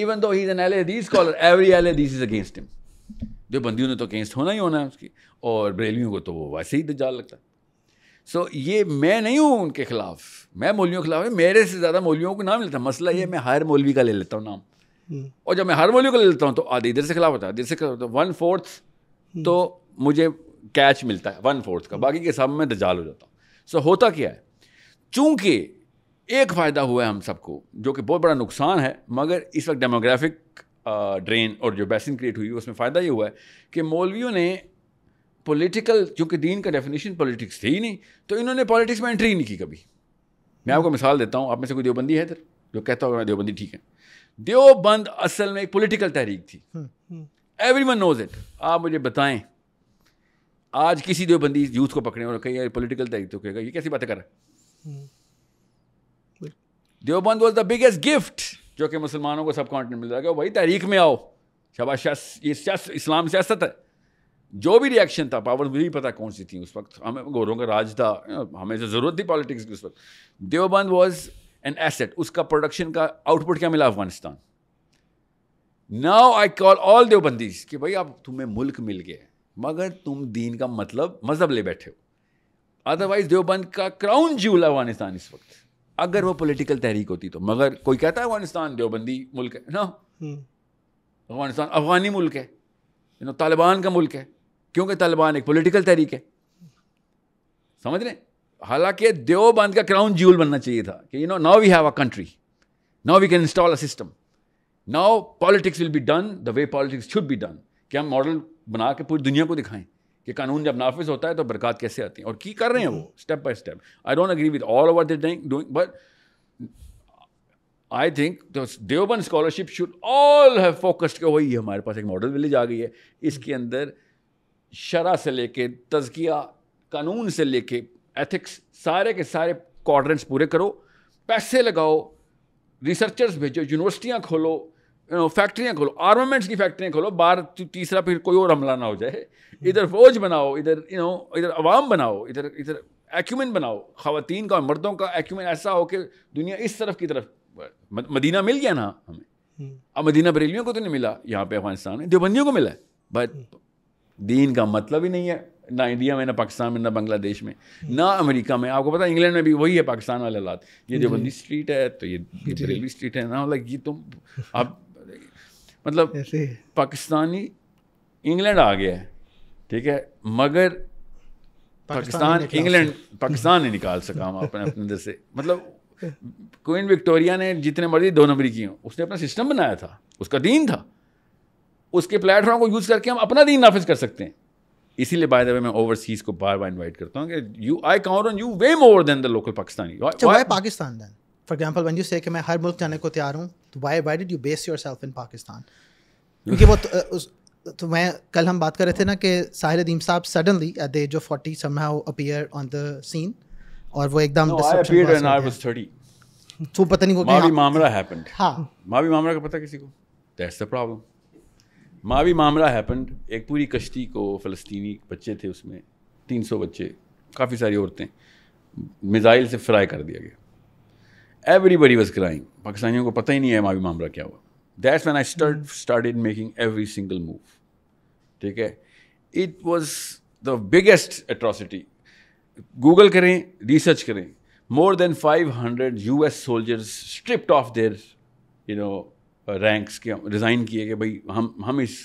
even though he an Ahl Hadith scholar every Ahl Hadith is against him जो बंदियों ने तो अगेंस्ट होना ही होना है उसकी और बरेलियों को तो वो वैसे ही तो लगता है सो so, ये मैं नहीं हूँ उनके खिलाफ मैं मौलियों के खिलाफ मेरे से ज़्यादा मौलियों को नाम लेता मसला ये हम्म। मैं हर मौलवी का ले लेता हूँ नाम हम्म। और जब मैं हर मौलवी का ले लेता हूँ तो आधे इधर से खिलाफ होता है इधर से खिलाफ होता है वन फोर्थ हम्म। तो मुझे कैच मिलता है वन फोर्थ का बाकी के सब में दजाल हो जाता हूँ सो so, होता क्या है चूँकि एक फ़ायदा हुआ है हम सबको जो कि बहुत बड़ा नुकसान है मगर इस वक्त डेमोग्राफिक ड्रेन और जो बेसिन क्रिएट हुई उसमें फ़ायदा ये हुआ है कि मौलवियों ने पॉलिटिकल क्योंकि दीन का डेफिनेशन पॉलिटिक्स थी ही नहीं तो इन्होंने पॉलिटिक्स में एंट्री ही नहीं की कभी मैं आपको मिसाल देता हूँ आप में से कोई देवबंदी है इधर जो कहता होगा मैं देवबंदी ठीक है देवबंद असल में एक पोलिटिकल तहरीक थी एवरी वन नोज इट आप मुझे बताएं आज किसी देवबंदी यूथ को पकड़े और कहीं पोलिटिकल तहरीक तो कहेगा ये कैसी बातें कर रहा है hmm. Deoband was the biggest gift जो कि मुसलमानों को सब कॉन्टिनेंट मिल रहा है वही तहरीक में आओ शबाश ये इस्लाम सियासत है जो भी रिएक्शन था पावर मुझे भी पता कौन सी थी उस वक्त हमें गोरों का राज था हमें जो ज़रूरत थी पॉलिटिक्स की उस वक्त देवबंद वॉज एन एसेट उसका प्रोडक्शन का आउटपुट क्या मिला Afghanistan now I call all Deobandis कि भाई आप तुम्हें मुल्क मिल गया मगर तुम दीन का मतलब मजहब ले बैठे हो अदरवाइज देवबंद का क्राउन जूल अफगानिस्तान इस वक्त अगर वो पॉलिटिकल तहरीक होती तो मगर कोई कहता है अफगानिस्तान देवबंदी मुल्क है ना हम्म। अफगानिस्तान अफगानी मुल्क है नो तालिबान का मुल्क है क्योंकि तालिबान एक पॉलिटिकल तहरीक है समझ रहे हालांकि देवबंद का क्राउन ज्यूल बनना चाहिए था कि you know now we have a country now we can install a system now politics will be done the way politics should be done कि हम मॉडल बना के पूरी दुनिया को दिखाएं कि कानून जब नाफिज होता है तो बरकत कैसे आती है और की कर रहे हैं वो step by step I don't agree with all over doing but I think Deoband scholarship should all have focused के वही हमारे पास एक मॉडल विलेज आ गई है इसके अंदर शरा से लेके तजकिया कानून से लेके एथिक्स सारे के सारे क्वाड्रेंट्स पूरे करो पैसे लगाओ रिसर्चर्स भेजो यूनिवर्सिटियाँ खोलो फैक्ट्रियाँ खोलो आर्मामेंट्स की फैक्ट्रियाँ खोलो बाहर तीसरा फिर कोई और हमला ना हो जाए हम्म। इधर फौज बनाओ इधर यू नो इधर अवाम बनाओ इधर इधर एक्यूमेन बनाओ खातन का मर्दों का एक्यूमेन ऐसा हो कि दुनिया इस तरफ की तरफ मदीना मिल गया ना हमें हम्म। अब मदीना बरेलियों को तो नहीं मिला यहाँ पे अफगानिस्तान में देवबंदियों को मिला है बट दीन का मतलब ही नहीं है ना इंडिया में ना पाकिस्तान में ना बांग्लादेश में ना अमेरिका में आपको पता है इंग्लैंड में भी वही है पाकिस्तान वाले हालात ये जो बंदी स्ट्रीट है तो ये रेलवे स्ट्रीट है ना लाइक ये तुम तो आप मतलब पाकिस्तानी इंग्लैंड आ गया है ठीक है मगर पाकिस्तान इंग्लैंड पाकिस्तान नहीं निकाल सका हम अपने अपने अंदर से मतलब क्वीन विक्टोरिया ने जितने मर्जी दो नंबरी की उसने अपना सिस्टम बनाया था उसका दीन था उसके प्लेटफॉर्म को यूज़ करके हम अपना दिन नाफिज कर सकते हैं इसीलिए बाय द वे मैं ओवरसीज को बार बार इनवाइट करता हूँ कि you I count on you way more than the local Pakistani why Pakistan then for example when you say कि मैं हर मुल्क जाने को तैयार हूँ तो why why did you base yourself in Pakistan क्योंकि वो तो, उस तो मैं कल हम बात कर रहे थे ना कि साहिर अदीम साहब suddenly at the age of 40 somehow appear on the scene और वो एकदम no, एंड आई वाज 30 तो पता नहीं वो क्या मामला हैपेंड हां मावी मामला का पता किसी को दैट्स द प्रॉब्लम मावी मामला हैपेंड एक पूरी कश्ती को फ़लस्तीनी बच्चे थे उसमें 300 बच्चे काफ़ी सारी औरतें मिज़ाइल से फ्राई कर दिया गया एवरीबडी वॉज क्राइंग पाकिस्तानियों को पता ही नहीं है मावी मामला क्या हुआ that's when I start start making every single move ठीक है it was the biggest atrocity Google करें रिसर्च करें more than five hundred U S soldiers stripped off their you know ranks के रिज़ाइन किए कि भाई हम हम इस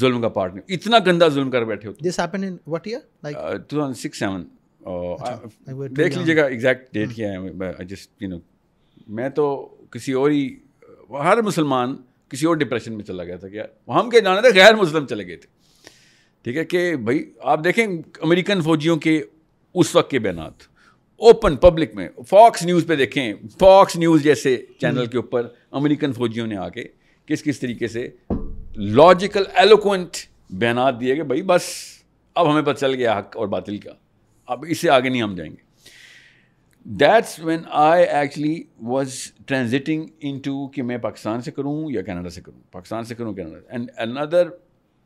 जुल्म का पार्ट नहीं इतना गंदा जुल्म कर बैठे हो this happened in what year like 2006 7 देख लीजिएगा एग्जैक्ट डेट hmm. क्या है आई जस्ट यू नो मैं तो किसी और ही uh, हर मुसलमान किसी और डिप्रेशन में चला गया था क्या हम क्या जाने थे गैर मुस्लिम चले गए थे ठीक है कि भाई आप देखें अमेरिकन फौजियों के उस वक्त के बैनात ओपन पब्लिक में फॉक्स न्यूज़ पे देखें फॉक्स न्यूज़ जैसे चैनल के ऊपर अमेरिकन फौजियों ने आके किस किस तरीके से लॉजिकल एलोक्वेंट बयान दिए कि भाई बस अब हमें पता चल गया हक और बातिल का अब इससे आगे नहीं हम जाएंगे that's when I actually was transiting into कि मैं पाकिस्तान से करूँ या कनाडा से करूँ पाकिस्तान से करूँ Canada and another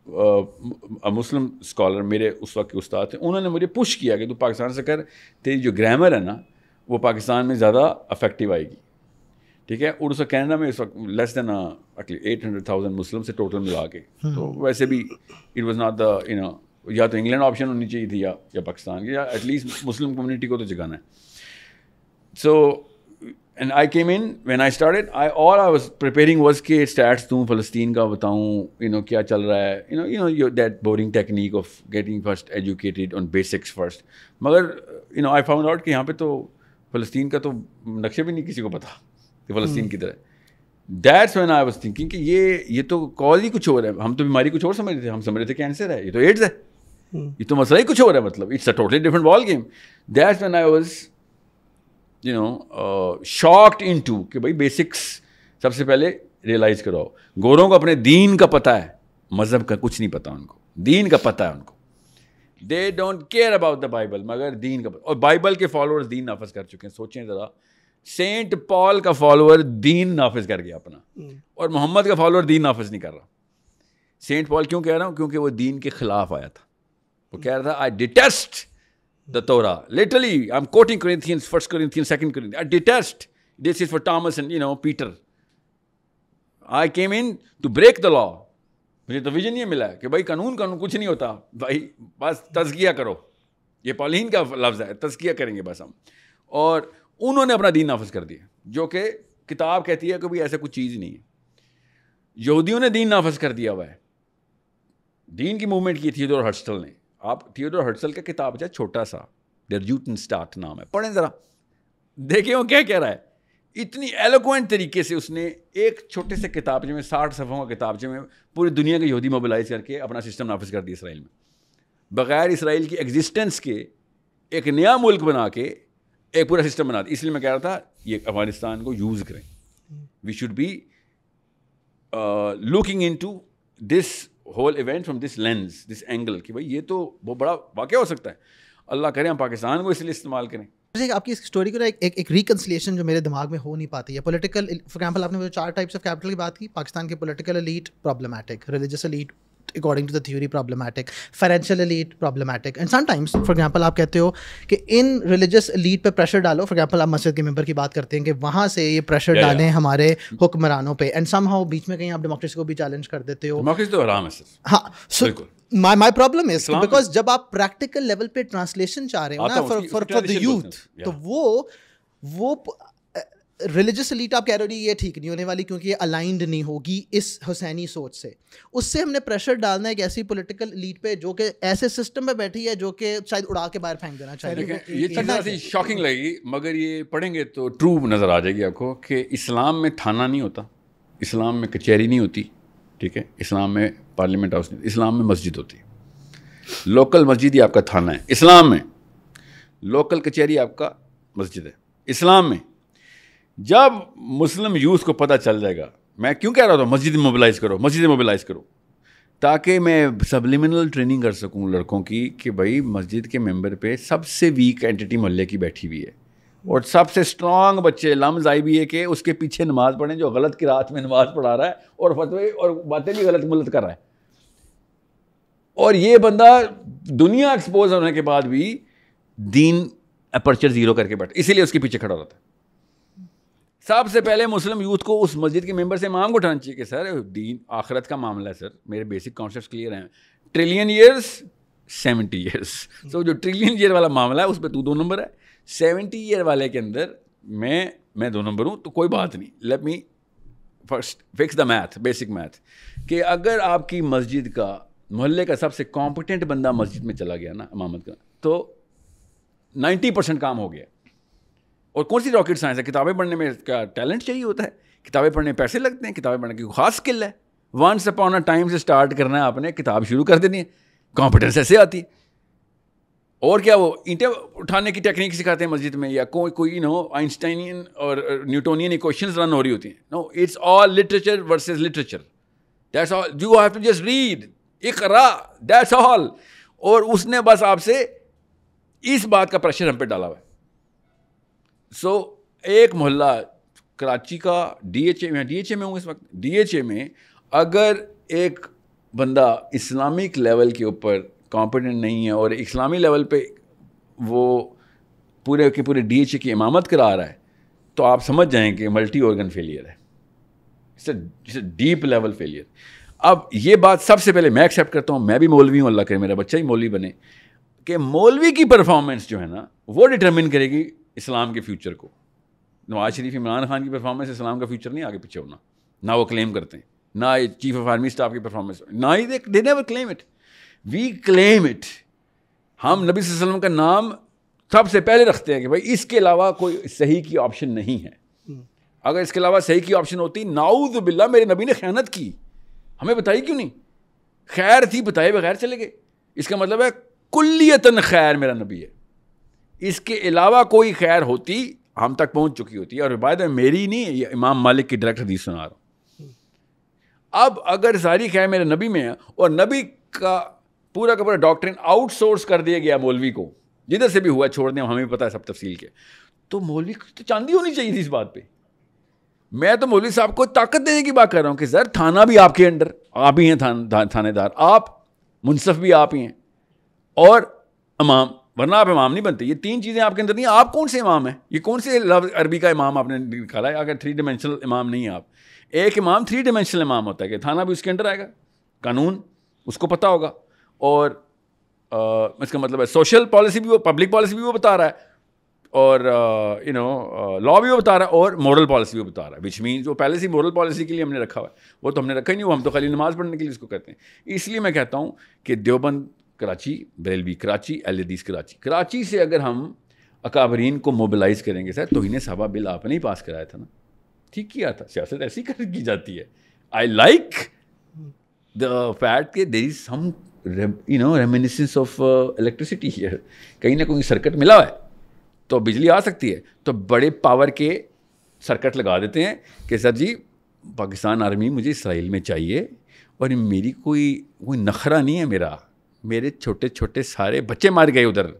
Muslim scholar मेरे उस वक्त के उस्ताद थे उन्होंने मुझे पुश किया कि तू पाकिस्तान से कर तेरी जो ग्रामर है ना वो पाकिस्तान में ज़्यादा अफेक्टिव आएगी ठीक है और उसका कैनेडा में इस वक्त less than utterly eight hundred thousand Muslim से टोटल मिला के हम्म। तो वैसे भी it was not the you know या तो इंग्लैंड ऑप्शन होनी चाहिए थी या या पाकिस्तान की या एटलीस्ट मुस्लिम कम्युनिटी को तो जगाना है so so, and I came in when I start I all I was preparing was के स्टैट्स दूँ फलस्तीन का बताऊँ यू नो क्या चल रहा है you know you know yo that boring technique of getting first educated on basics first मगर you know I found out कि यहाँ पे तो फलस्तीन का तो नक्शे भी नहीं किसी को पता कि फलस्तीन की तरह that's when I was thinking कि ये ये तो कॉल ही कुछ और है हम तो बीमारी कुछ और समझ रहे थे हम समझ रहे थे कैंसर है ये तो एड्स है हम्म। ये तो मसला ही कुछ और है मतलब it's a totally different ball game that's when I was you know shocked into कि भाई बेसिक्स सबसे पहले रियलाइज कराओ गोरों को अपने दीन का पता है मज़हब का कुछ नहीं पता उनको दीन का पता है उनको they don't care about the Bible मगर दीन का और बाइबल के फॉलोअर्स दीन नाफज कर चुके हैं सोचें ज़रा सेंट पॉल का फॉलोअर दीन नाफिज कर गया अपना hmm. और मोहम्मद का फॉलोअर दीन नाफिज नहीं कर रहा सेंट पॉल क्यों कह रहा हूँ क्योंकि वो दीन के खिलाफ आया था वो hmm. कह रहा था I detest the Torah. Literally, I'm quoting Corinthians, First Corinthians, Second Corinthians. I detest. This is for Thomas and you know Peter. I came in to break the law. मुझे तो विजन ये मिला है कि भाई कानून कानून कुछ नहीं होता भाई बस तजकिया करो ये पॉलिन का लफ्ज़ है तजकिया करेंगे बस हम और उन्होंने अपना दीन नाफज कर दिया जो कि किताब कहती है कि भाई ऐसा कुछ चीज़ नहीं है यहूदियों ने दीन नाफज कर दिया हुआ है दीन की मूवमेंट की थी जो हर्स्टल ने आप थियोडोर हर्सल का किताब है छोटा सा द यूटन स्टार्ट नाम है पढ़ें ज़रा देखें वो क्या कह रहा है इतनी एलोक्वेंट तरीके से उसने एक छोटे से जो में साठ सफ़ों का जो में पूरी दुनिया के यहूदी मोबिलाइज करके अपना सिस्टम नाफिज कर दिया इसराइल में बग़ैर इसराइल की एग्जिस्टेंस के एक नया मुल्क बना के एक पूरा सिस्टम बना दिया इसलिए मैं कह रहा था ये अफगानिस्तान को यूज़ करें we should be looking into this whole event from this lens this angle कि भाई ये तो बहुत बड़ा वाक्य हो सकता है अल्लाह करें हम पाकिस्तान को इसलिए इस्तेमाल करें मुझे आपकी इस स्टोरी को ना एक एक, एक जो मेरे दिमाग में हो नहीं पाती है पॉलिटिकल फॉर एग्जांपल आपने चार टाइप्स ऑफ कैपिटल की बात की पाकिस्तान के political elite problematic religious elite according to the theory problematic financial elite problematic and sometimes for example आप कहते हो कि इन रिलीजियस एलीट पे प्रेशर डालो फॉर एग्जांपल आप मस्जिद के मेंबर की बात करते हैं कि वहाँ से ये प्रेशर yeah, डालें yeah. हमारे हुक्मरानों पे एंड सम हाउ बीच में कहीं आप डेमोक्रेसी को भी चैलेंज कर देते हो तो आराम है हाँ so my my problem is because जब आप प्रैक्टिकल लेवल पे ट्रांसलेशन चाह रहे हो ना फॉर फॉर द यूथ तो वो वो रिलीजियस लीट आप कह रहे हो ये ठीक नहीं होने वाली क्योंकि ये अलाइंड नहीं होगी इस हुसैनी सोच से उससे हमने प्रेशर डालना है एक ऐसी पोलिटिकल लीड पे जो कि ऐसे सिस्टम पे बैठी है जो कि शायद उड़ा के बाहर फेंक देना चाहिए ये शॉकिंग लगेगी मगर ये पढ़ेंगे तो ट्रू नज़र आ जाएगी आपको कि इस्लाम में थाना नहीं होता इस्लाम में कचहरी नहीं होती ठीक है इस्लाम में पार्लियामेंट हाउस नहीं इस्लाम में मस्जिद होती है लोकल मस्जिद ही आपका थाना है इस्लाम में लोकल कचहरी आपका मस्जिद है इस्लाम में जब मुस्लिम यूथ को पता चल जाएगा मैं क्यों कह रहा था मस्जिद में मोबिलाइज करो मस्जिद मोबिलाइज करो ताकि मैं सबलिमिनल ट्रेनिंग कर सकूं लड़कों की कि भाई मस्जिद के मेंबर पे सबसे वीक एंटिटी मोहल्ले की बैठी हुई है और सबसे स्ट्रांग बच्चे लम्ज आई भी है कि उसके पीछे नमाज पढ़ें जो गलत की रात में नमाज पढ़ा रहा है और फतवे और बातें भी गलत मुलत कर रहा है और ये बंदा दुनिया एक्सपोज होने के बाद भी दीन अपर्चर ज़ीरो करके बैठा इसीलिए उसके पीछे खड़ा रहता है सबसे पहले मुस्लिम यूथ को उस मस्जिद के मेंबर से इमाम को उठाना चाहिए कि सर दीन आखरत का मामला है सर मेरे बेसिक कॉन्सेप्ट क्लियर हैं trillion years seventy years so जो ट्रिलियन ईयर वाला मामला है उस पर तू दो नंबर है सेवेंटी ईयर वाले के अंदर मैं मैं दो नंबर हूँ तो कोई बात नहीं let me first fix the math basic math कि अगर आपकी मस्जिद का मोहल्ले का सबसे कॉम्पिटेंट बंदा मस्जिद में चला गया ना इमामत का तो नाइन्टी परसेंट काम हो गया और कौन सी रॉकेट साइंस है किताबें पढ़ने में क्या टैलेंट चाहिए होता है किताबें पढ़ने पैसे लगते हैं किताबें पढ़ने की खास स्किल है वंस अपॉन अ टाइम से स्टार्ट करना है आपने किताब शुरू कर देनी है कॉम्पिटेंस ऐसे आती है और क्या वो ईंटें उठाने की टेक्निक सिखाते हैं मस्जिद में या कोई कोई नो आइंस्टाइनियन और न्यूटोनियन इक्वेशन रन हो रही होती हैं no it's all literature versus literature that's all you have to just read Iqra that's all और उसने बस आपसे इस बात का प्रेशर हम पे डाला हुआ है सो so, एक मोहल्ला कराची का डी एच ए में ए में हूँ इस वक्त डी एच ए में अगर एक बंदा इस्लामिक लेवल के ऊपर कॉम्पिटेंट नहीं है और इस्लामी लेवल पे वो पूरे के पूरे डी एच ए की इमामत करा रहा है तो आप समझ जाएं कि मल्टी ऑर्गन फेलियर है इससे डीप लेवल फेलियर अब ये बात सबसे पहले मैं एक्सेप्ट करता हूँ मैं भी मौलवी हूँ अल्लाह करे मेरा बच्चा ही मौलवी बने कि मौलवी की परफॉर्मेंस जो है ना वो डिटर्मिन करेगी इस्लाम के फ्यूचर को नवाज शरीफ इमरान खान की परफॉर्मेंस इस्लाम का फ्यूचर नहीं आगे पीछे होना ना वो क्लेम करते हैं ना चीफ ऑफ आर्मी स्टाफ की परफॉर्मेंस ना ही they never claim it we claim it हम नबी वसल्लम का नाम सबसे पहले रखते हैं कि भाई इसके अलावा कोई सही की ऑप्शन नहीं है अगर इसके अलावा सही की ऑप्शन होती नाउज बिल्ला मेरे नबी ने खयानत की हमें बताई क्यों नहीं खैर थी बताए बगैर चले गए इसका मतलब है कुल्लियतन खैर मेरा नबी है इसके अलावा कोई खैर होती हम तक पहुंच चुकी होती है और रिवायत है मेरी नहीं ये इमाम मालिक की डायरेक्ट हदीस सुना रहा हूँ अब अगर सारी खैर मेरे नबी में है और नबी का पूरा का पूरा डॉक्ट्रिन आउटसोर्स कर दिया गया मौलवी को जिधर से भी हुआ छोड़ दें हमें पता है सब तफसील के तो मौलवी तो चांदी होनी चाहिए थी इस बात पर मैं तो मौलवी साहब को ताकत देने की बात कर रहा हूँ कि सर थाना भी आपके अंडर आप ही हैं थान, थानेदार आप मुनसफ भी आप ही हैं और इमाम वरना आप इमाम नहीं बनते ये तीन चीज़ें आपके अंदर नहीं आप कौन से इमाम हैं ये कौन से अरबी का इमाम आपने निकाला है अगर थ्री डिमेंशनल इमाम नहीं है आप एक इमाम थ्री डिमेंशनल इमाम होता है कि थाना भी उसके अंडर आएगा कानून उसको पता होगा और आ, इसका मतलब है सोशल पॉलिसी भी वो पब्लिक पॉलिसी भी वो बता रहा है और यू नो लॉ भी वो बता रहा है और मॉरल पॉलिसी भी बता रहा है विच मीन जो पहले से मॉरल पॉलिसी के लिए हमने रखा हुआ है वो तो हमने रखा ही नहीं वो हम तो खाली नमाज़ पढ़ने के लिए इसको कहते हैं इसलिए मैं कहता हूँ कि देवबंद कराची बरेलवी कराची अलदीस कराची कराची से अगर हम अकाबरीन को मोबिलाइज़ करेंगे सर तो ही सभा बिल आपने ही पास कराया था ना ठीक किया था सियासत ऐसी कर की जाती है आई लाइक द फैट के there is some you know reminiscence of electricity here कहीं ना कहीं सर्किट मिला हुआ है तो बिजली आ सकती है तो बड़े पावर के सर्किट लगा देते हैं कि सर जी पाकिस्तान आर्मी मुझे इसराइल में चाहिए और मेरी कोई कोई नखरा नहीं है मेरा मेरे छोटे छोटे सारे बच्चे मार गए उधर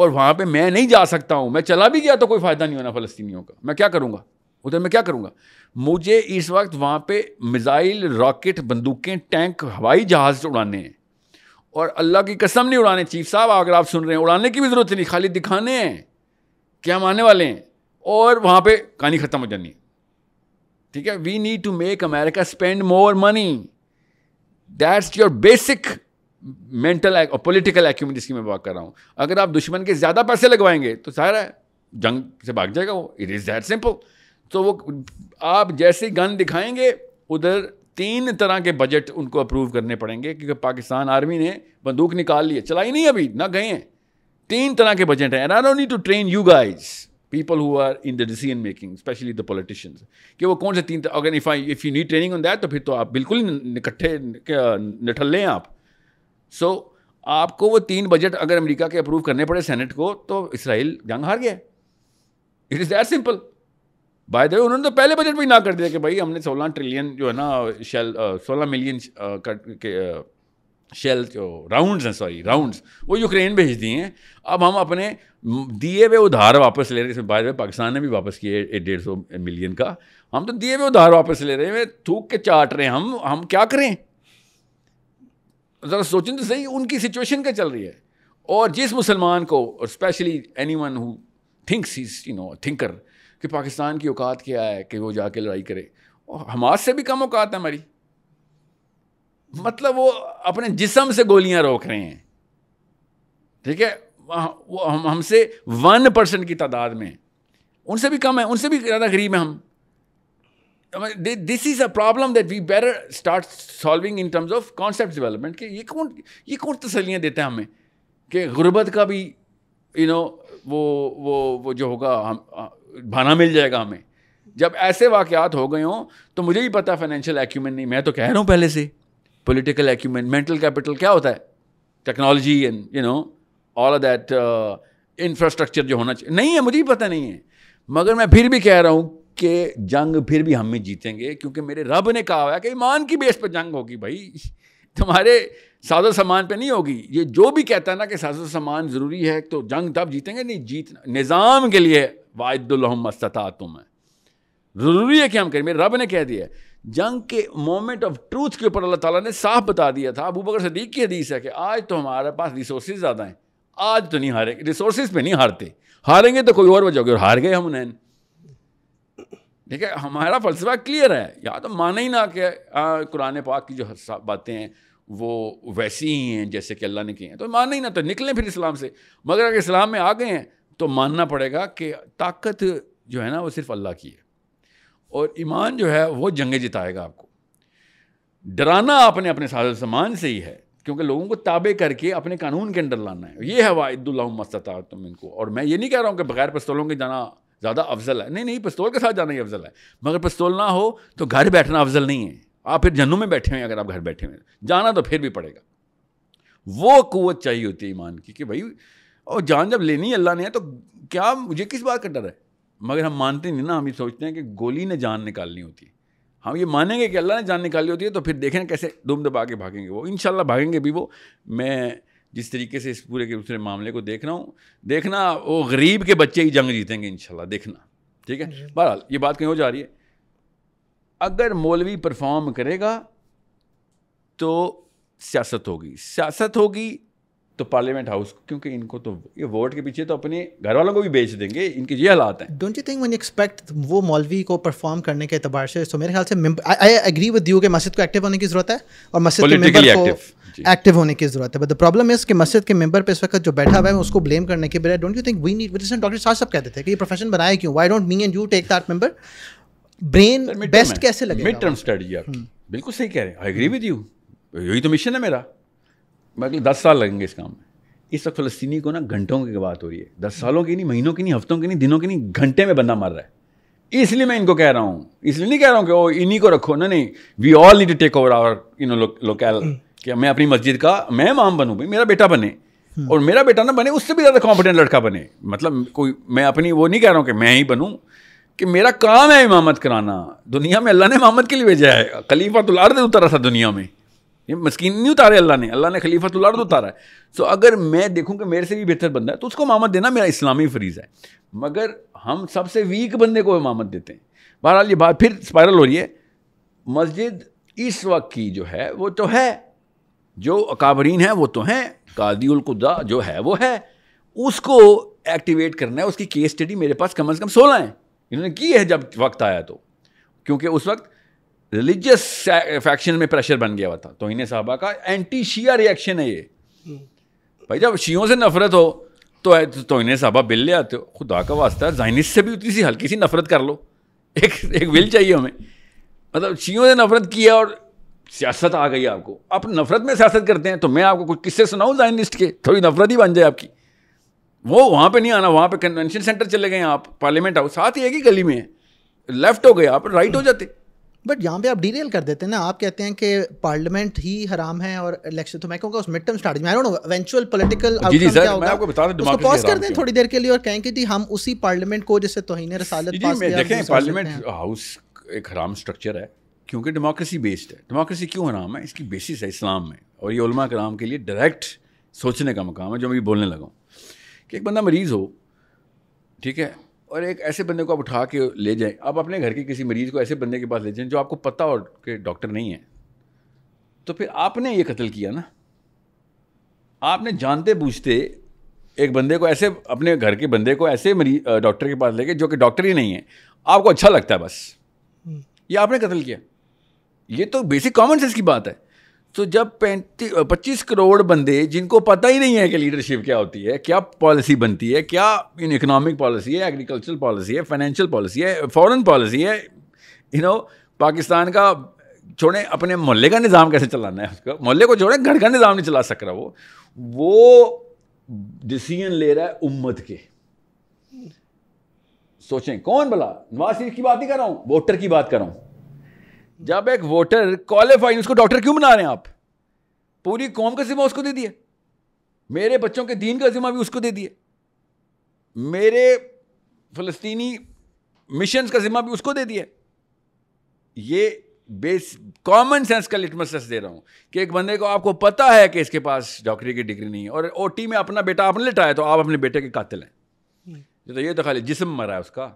और वहाँ पे मैं नहीं जा सकता हूँ मैं चला भी गया तो कोई फ़ायदा नहीं होना फ़लस्तीनियों का मैं क्या करूँगा उधर मैं क्या करूँगा मुझे इस वक्त वहाँ पे मिज़ाइल रॉकेट बंदूकें टैंक हवाई जहाज़ उड़ाने हैं और अल्लाह की कसम नहीं उड़ाने चीफ साहब अगर आप सुन रहे हैं उड़ाने की भी ज़रूरत नहीं खाली दिखाने हैं क्या हम आने वाले हैं और वहाँ पर कहानी ख़त्म हो जानी है ठीक है we need to make America spend more money that's your basic mental और पॉलिटिकल एक्यूमेंट जिसकी मैं बात कर रहा हूँ अगर आप दुश्मन के ज़्यादा पैसे लगवाएंगे तो सारा है जंग से भाग जाएगा वो इट इज़ दैट सिंपल तो वो आप जैसे गन दिखाएंगे उधर तीन तरह के बजट उनको अप्रूव करने पड़ेंगे क्योंकि पाकिस्तान आर्मी ने बंदूक निकाल ली है चलाई नहीं अभी ना गए हैं तीन तरह के बजट हैं and I don't need to train you guys people who are in the decision making specially the politicians कि वो कौन से तीन अगर if I if you need training on that तो फिर तो आप बिल्कुल इकट्ठे निठल लें आप सो so, आपको वो तीन बजट अगर अमेरिका के अप्रूव करने पड़े सेनेट को तो इसराइल जंग हार गया it is that simple by the way उन्होंने तो पहले बजट में ना कर दिया कि भाई हमने सोलह ट्रिलियन जो है ना शेल सोलह मिलियन के शेल जो राउंड्स हैं सॉरी राउंड्स वो यूक्रेन भेज दिए हैं अब हम अपने दिए हुए उधार वापस ले रहे हैं इसमें बाय द पाकिस्तान ने भी वापस किए डेढ़ सौ मिलियन का हम तो दिए हुए उधार वापस ले रहे हैं थूक के चाट रहे हैं हम हम क्या करें ज़रा सोचें तो सही उनकी सिचुएशन क्या चल रही है और जिस मुसलमान को और specially anyone who thinks is you know thinker कि पाकिस्तान की औकात क्या है कि वो जाके लड़ाई करे और हमास से भी कम औकात है हमारी मतलब वो अपने जिसम से गोलियां रोक रहे हैं ठीक है वो हम हमसे वन परसेंट की तादाद में उनसे भी कम है उनसे भी ज़्यादा गरीब है हम this is a problem that we better start solving in terms of concept development कि ये कौन ये कौन तसलियाँ देते हैं हमें कि गुर्बत का भी यू नो वो वो वो जो होगा हम भाना मिल जाएगा हमें जब ऐसे वाकयात हो गए हों तो मुझे ही पता फाइनेंशियल एक्यूमेंट नहीं मैं तो कह रहा हूँ पहले से पोलिटिकल एक्यूमेंट मेंटल कैपिटल क्या होता है technology and you know all that infrastructure जो होना चाहिए नहीं है मुझे ही पता नहीं है मगर मैं फिर भी कह रहा हूँ कि जंग फिर भी हम ही जीतेंगे क्योंकि मेरे रब ने कहा हुआ है कि ईमान की बेस पर जंग होगी भाई तुम्हारे साजो सामान पे नहीं होगी ये जो भी कहता है ना कि साजो सामान ज़रूरी है तो जंग तब जीतेंगे नहीं जीत निज़ाम के लिए वायदुल्हमस्ता तुम है ज़रूरी है कि हम करें मेरे रब ने कह दिया जंग के मोमेंट ऑफ ट्रूथ के ऊपर अल्लाह ताला ने साफ बता दिया था अबू बकर सदीक की हदीस है कि आज तो हमारे पास रिसोर्स ज़्यादा हैं आज तो नहीं हारे रिसोर्स पर नहीं हारते हारेंगे तो कोई और वजह होगी और हार गए हम नैन ठीक है हमारा फलसफा क्लियर है या तो माना ही ना कि कुरान पाक की जो बातें हैं वो वैसी ही हैं जैसे कि अल्लाह ने किए हैं तो माना ही ना तो निकलें फिर इस्लाम से मगर अगर इस्लाम में आ गए हैं तो मानना पड़ेगा कि ताकत जो है ना वो सिर्फ अल्लाह की है और ईमान जो है वो जंगे जिताएगा आपको डराना आपने अपने साजो सामान से ही है क्योंकि लोगों को ताबे करके अपने कानून के अंडर लाना है ये है वाहिदुल्लामस्ता तुम इनको और मैं ये नहीं कह रहा हूँ कि बगैर पस्तलों के जाना ज़्यादा अफजल है नहीं नहीं पिस्तौल के साथ जाना ही अफजल है मगर पिस्तौल ना हो तो घर बैठना अफजल नहीं है आप फिर जन्नू में बैठे हुए हैं अगर आप घर बैठे हुए हैं जाना तो फिर भी पड़ेगा वो कुत चाहिए होती है ईमान की कि भाई और जान जब लेनी है अल्लाह ने है तो क्या मुझे किस बात का डर है मगर हम मानते नहीं ना हम ये सोचते हैं कि गोली ने जान निकालनी होती है हम ये मानेंगे कि अल्लाह ने जान निकाली होती है तो फिर देखें कैसे दुम दबा के भागेंगे वो इन भागेंगे भी वो मैं जिस तरीके से इस पूरे के दूसरे मामले को देख रहा हूँ देखना वो गरीब के बच्चे ही जंग जीतेंगे इन देखना ठीक है बहरहाल ये बात कहीं हो जा रही है अगर मौलवी परफॉर्म करेगा तो सियासत होगी सियासत होगी तो पार्लियामेंट हाउस क्योंकि इनको तो ये वोट के पीछे तो अपने घर वालों को भी बेच देंगे इनके ये हालात हैं don't you think one expect वो मौलवी को परफॉर्म करने के अतबार से तो मेरे ख्याल से आई एग्री विद यू कि मस्जिद को एक्टिव होने की ज़रूरत है और मस्जिद के मेंबर को एक्टिव होने की ज़रूरत है बट द प्रॉब्लम इज कि मस्जिद के मेंबर पे इस वक्त जो बैठा हुआ है उसको ब्लेम करने के बजाय don't you think we need जिसने डॉक्टर साहब सब कहते थे कि ये प्रोफेशन बनाया क्यों why don't me and you take that member brain best कैसे लगे मिड टर्म स्टडी बिल्कुल सही कह रहे हैं आई एग्री विद यू यही तो मिशन है मेरा मैं दस साल लगेंगे इस काम में इस वक्त फलस्तीनी को ना घंटों की बात हो रही है दस सालों की नहीं महीनों की नहीं हफ्तों की नहीं दिनों की नहीं घंटे में बंदा मर रहा है इसलिए मैं इनको कह रहा हूँ इसलिए नहीं कह रहा हूँ कि ओ इन्हीं को रखो ना नहीं we all need to take over our you know locale कि मैं अपनी मस्जिद का मैं माम बनूँ भाई मेरा बेटा बने हम्म। और मेरा बेटा ना बने उससे भी ज़्यादा कॉम्पिटेंट लड़का बने मतलब कोई मैं अपनी वो नहीं कह रहा हूँ कि मैं ही बनूँ कि मेरा काम है इमामत कराना दुनिया में अल्लाह ने इमामत के लिए भेजा है खलीफा तो लार उतरा था दुनिया में ये मस्किन नहीं उतारे अल्लाह ने अल्लाह ने खलीफा तो उतारा है सो अगर मैं देखूँ कि मेरे से भी बेहतर बंदा है तो उसको इमामत देना मेरा इस्लामी फरीज़ है मगर हम सबसे वीक बंदे को इमामत देते हैं बहरहाल ये बात फिर स्पायरल हो रही है मस्जिद इस वक्त की जो है वो तो है जो अकाबरीन है वो तो हैं कादीकुदा जो है वो है उसको एक्टिवेट करना है उसकी केस स्टडी मेरे पास कम अज़ कम सोलह है इन्होंने की है जब वक्त आया तो क्योंकि उस वक्त रिलीजियस फैक्शन में प्रेशर बन गया हुआ था तोहन साहबा का एंटी शिया रिएक्शन है ये भाई जब शियों से नफरत हो तो तोहन साहबा बिल ले आते हो खुदा का वास्ता जाइनिस से भी उतनी सी हल्की सी नफरत कर लो एक एक विल चाहिए हमें मतलब शियों से नफरत की है और सियासत आ गई आपको आप नफरत में सियासत करते हैं तो मैं आपको कुछ किस्से सुनाऊँ जाइनिस्ट के थोड़ी नफरत ही बन जाए आपकी वो वहाँ पे नहीं आना वहाँ पे कन्वेंशन सेंटर चले गए आप पार्लियामेंट हाउस साथ ही एक ही गली में है लेफ्ट हो गए आप राइट हो जाते बट यहाँ पे आप डिटेल कर देते हैं ना आप कहते हैं कि पार्लियामेंट ही हराम है और इलेक्शन तो मैं कहूँगा उस mid term strategy I don't know eventual political pause कर दें थोड़ी देर के लिए और कहें कि जी हम उसी पार्लियामेंट को जैसे तोहिन रसालत पार्लियामेंट हाउस एक हराम स्ट्रक्चर है क्योंकि डेमोक्रेसी बेस्ड है डेमोक्रेसी क्यों हराम है इसकी बेसिस है इस्लाम में और ये उलमा कराम के लिए डायरेक्ट सोचने का मकाम है जो मैं बोलने लगा कि एक बंदा मरीज़ हो ठीक है और एक ऐसे बंदे को आप उठा के ले जाएं आप अपने घर के किसी मरीज को ऐसे बंदे के पास ले जाएं जो आपको पता और के डॉक्टर नहीं है तो फिर आपने ये कत्ल किया ना आपने जानते बूझते एक बंदे को ऐसे अपने घर के बंदे को ऐसे मरीज डॉक्टर के पास ले गए जो कि डॉक्टर ही नहीं है आपको अच्छा लगता है बस हम्म। ये आपने कत्ल किया ये तो बेसिक कॉमन सेंस की बात है तो जब पैंतीस पच्चीस करोड़ बंदे जिनको पता ही नहीं है कि लीडरशिप क्या होती है क्या पॉलिसी बनती है क्या इन इकोनॉमिक पॉलिसी है एग्रीकल्चरल पॉलिसी है फाइनेंशियल पॉलिसी है फॉरेन पॉलिसी है यू नो पाकिस्तान का छोड़ें अपने मोहल्ले का निज़ाम कैसे चलाना है उसका मोहल्ले को छोड़ें घर का निज़ाम नहीं चला सक रहा वो वो डिसीजन ले रहा है उम्मत के सोचें कौन बोला नवाज शरीफ की बात नहीं कर रहा हूँ वोटर की बात कर रहा हूँ जब एक वोटर क्वालिफाइड उसको डॉक्टर क्यों बना रहे हैं आप पूरी कौम का जिम्मा उसको दे दिए मेरे बच्चों के दीन का जिम्मा भी उसको दे दिए मेरे फलस्तीनी मिशन का जिम्मा भी उसको दे दिया ये बेस कॉमन सेंस का लिटमस टेस्ट दे रहा हूं कि एक बंदे को आपको पता है कि इसके पास डॉक्टरी की डिग्री नहीं है और ओ में अपना बेटा आपने लिटाया तो आप अपने बेटे के कातिल हैं हम्म। तो ये तो खाली जिसम मरा है उसका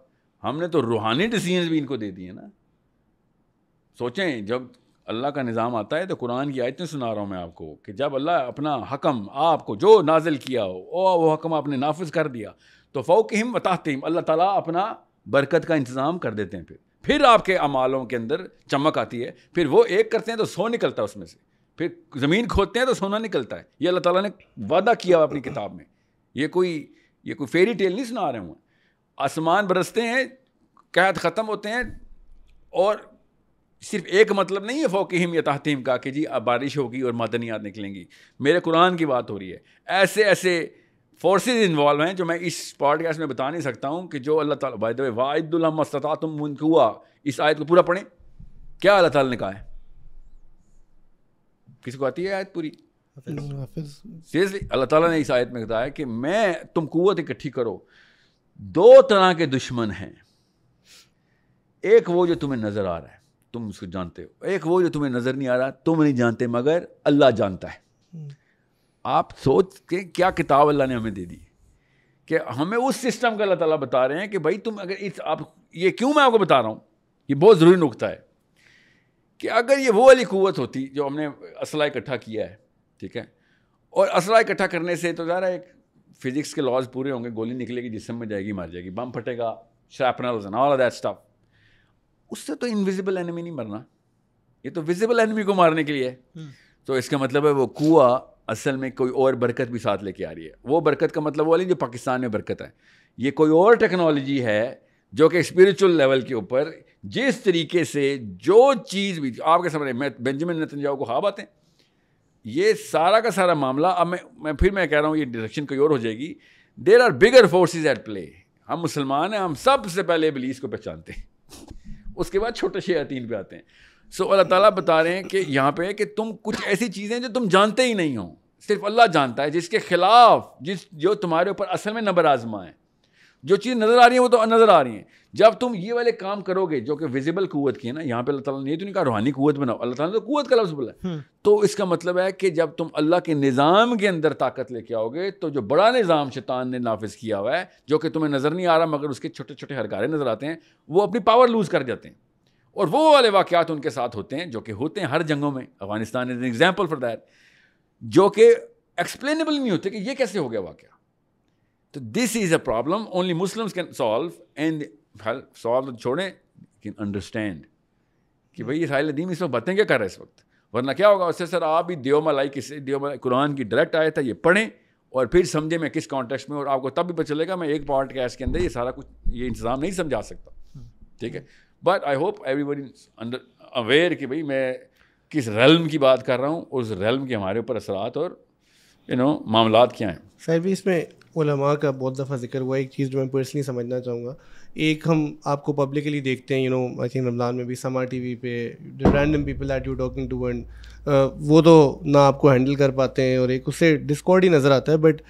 हमने तो रूहानी डिसीजन भी इनको दे दिए ना सोचें जब अल्लाह का निज़ाम आता है तो कुरान की आयतें सुना रहा हूँ मैं आपको कि जब अल्लाह अपना हकम आपको जो नाजिल किया हो ओ वो हकम आपने नाफज कर दिया तो फ़ोक हिम बताते हिम अल्लाह ताला अपना बरकत का इंतज़ाम कर देते हैं फिर फिर आपके अमालों के अंदर चमक आती है फिर वो एक करते हैं तो सो निकलता है उसमें से फिर ज़मीन खोदते हैं तो सोना निकलता है ये अल्लाह ताला ने वादा किया अपनी किताब में ये कोई ये कोई फेरी टेल नहीं सुना रहे हूँ आसमान बरसते हैं कैद ख़त्म होते हैं और सिर्फ एक मतलब नहीं है फ़ोकहम या तहतीम का कि जी अब बारिश होगी और मदनियात निकलेंगी मेरे कुरान की बात हो रही है ऐसे ऐसे फोर्सेज इन्वॉल्व हैं जो मैं इस पॉडकास्ट में बता नहीं सकता हूँ कि जो अल्लाह ताला बाय वाहिदुल्मस्ता तुम मुनकुआ इस आयत को पूरा पढ़ें क्या अल्लाह ताला ने कहा है किसी को आती है आयत पूरी सीरियसली अल्लाह ताला ने इस आयत में बताया कि मैं तुम कुत इकट्ठी करो दो तरह के दुश्मन हैं एक वो जो तुम्हें नज़र आ रहा है तुम उसको जानते हो एक वो जो तुम्हें नज़र नहीं आ रहा तुम नहीं जानते मगर अल्लाह जानता है हम्म। आप सोच के क्या किताब अल्लाह ने हमें दे दी कि हमें उस सिस्टम का अल्लाह ताला बता रहे हैं कि भाई तुम अगर इस आप ये क्यों मैं आपको बता रहा हूँ ये बहुत ज़रूरी नुकता है कि अगर ये वो वाली क़वत होती जो हमने असला इकट्ठा किया है ठीक है और असला इकट्ठा करने से तो ज़रा एक फिज़िक्स के लॉज पूरे होंगे गोली निकलेगी जिसम में जाएगी मार जाएगी बम फटेगा श्रैपनल्स ऑल दैट स्टफ उससे तो इनविजिबल एनिमी नहीं मरना ये तो विजिबल एनिमी को मारने के लिए हम्म। तो इसका मतलब है वो कुआ असल में कोई और बरकत भी साथ लेके आ रही है वो बरकत का मतलब वो वाली जो पाकिस्तान में बरकत है ये कोई और टेक्नोलॉजी है जो कि स्पिरिचुअल लेवल के ऊपर जिस तरीके से जो चीज़ भी आपके समझ मैं बेंजामिन नतनजाओ को ख्वाब हाँ आते हैं ये सारा का सारा मामला अब मैं मैं फिर मैं कह रहा हूँ ये डायरेक्शन कोई और हो जाएगी there are bigger forces at play हम मुसलमान हैं हम सबसे पहले बिलीस को पहचानते हैं उसके बाद छोटे शयातीन पे आते हैं सो so, अल्लाह ताला बता रहे हैं कि यहाँ पे कि तुम कुछ ऐसी चीज़ें जो तुम जानते ही नहीं हो सिर्फ अल्लाह जानता है जिसके खिलाफ जिस जो तुम्हारे ऊपर असल में नबर आजमा है जो चीज़ नज़र आ रही है वो तो नज़र आ रही है जब तुम ये वाले काम करोगे जो कि विजिबल कुत की है ना यहाँ पे अल्लाह ताला ने तो नहीं कहा रूहानी कुत बनाओ अल्लाह ताला ने तो कुत का लफ्ज़ बोला हम्म। तो इसका मतलब है कि जब तुम अल्लाह के निज़ाम के अंदर ताकत लेके आओगे तो जो बड़ा निज़ाम शैतान ने नाफिज किया हुआ है जो कि तुम्हें नज़र नहीं आ रहा मगर उसके छोटे छोटे हरकारे नज़र आते हैं वो अपनी पावर लूज़ कर जाते हैं और वो वाले वाक़ात उनके साथ होते हैं जो कि होते हैं हर जंगों में Afghanistan is an example for that जो कि एक्सप्लेनेबल नहीं होते कि ये कैसे हो गया वाक़ तो this is a problem only Muslims can solve and फिलहाल सवाल तो छोड़ें लेकिन अंडरस्टैंड कि भाई साहिल अदीम इस वक्त बातें क्या कर रहे इस वक्त वरना क्या होगा उससे सर आप भी मलाई किस मलाई कुरान की डायरेक्ट आया था ये पढ़ें और फिर समझे मैं किस कॉन्टेक्स्ट में और आपको तब भी पता चलेगा मैं एक पार्ट के अंदर ये सारा कुछ ये इंतज़ाम नहीं समझा सकता ठीक है but I hope everybody under aware कि भाई मैं किस रलम की बात कर रहा हूँ उस रलम के हमारे ऊपर असरात और यू नो मामला क्या हैं सर भी इसमें उलमा का बहुत दफ़ा जिक्र हुआ एक चीज़ जो मैं पर्सनली समझना चाहूँगा एक हम आपको पब्लिकली देखते हैं you know I think Ramzan में भी समा टी वी पे random people are you talking to and वो तो ना आपको हैंडल कर पाते हैं और एक उससे डिस्कॉर्ड ही नज़र आता है but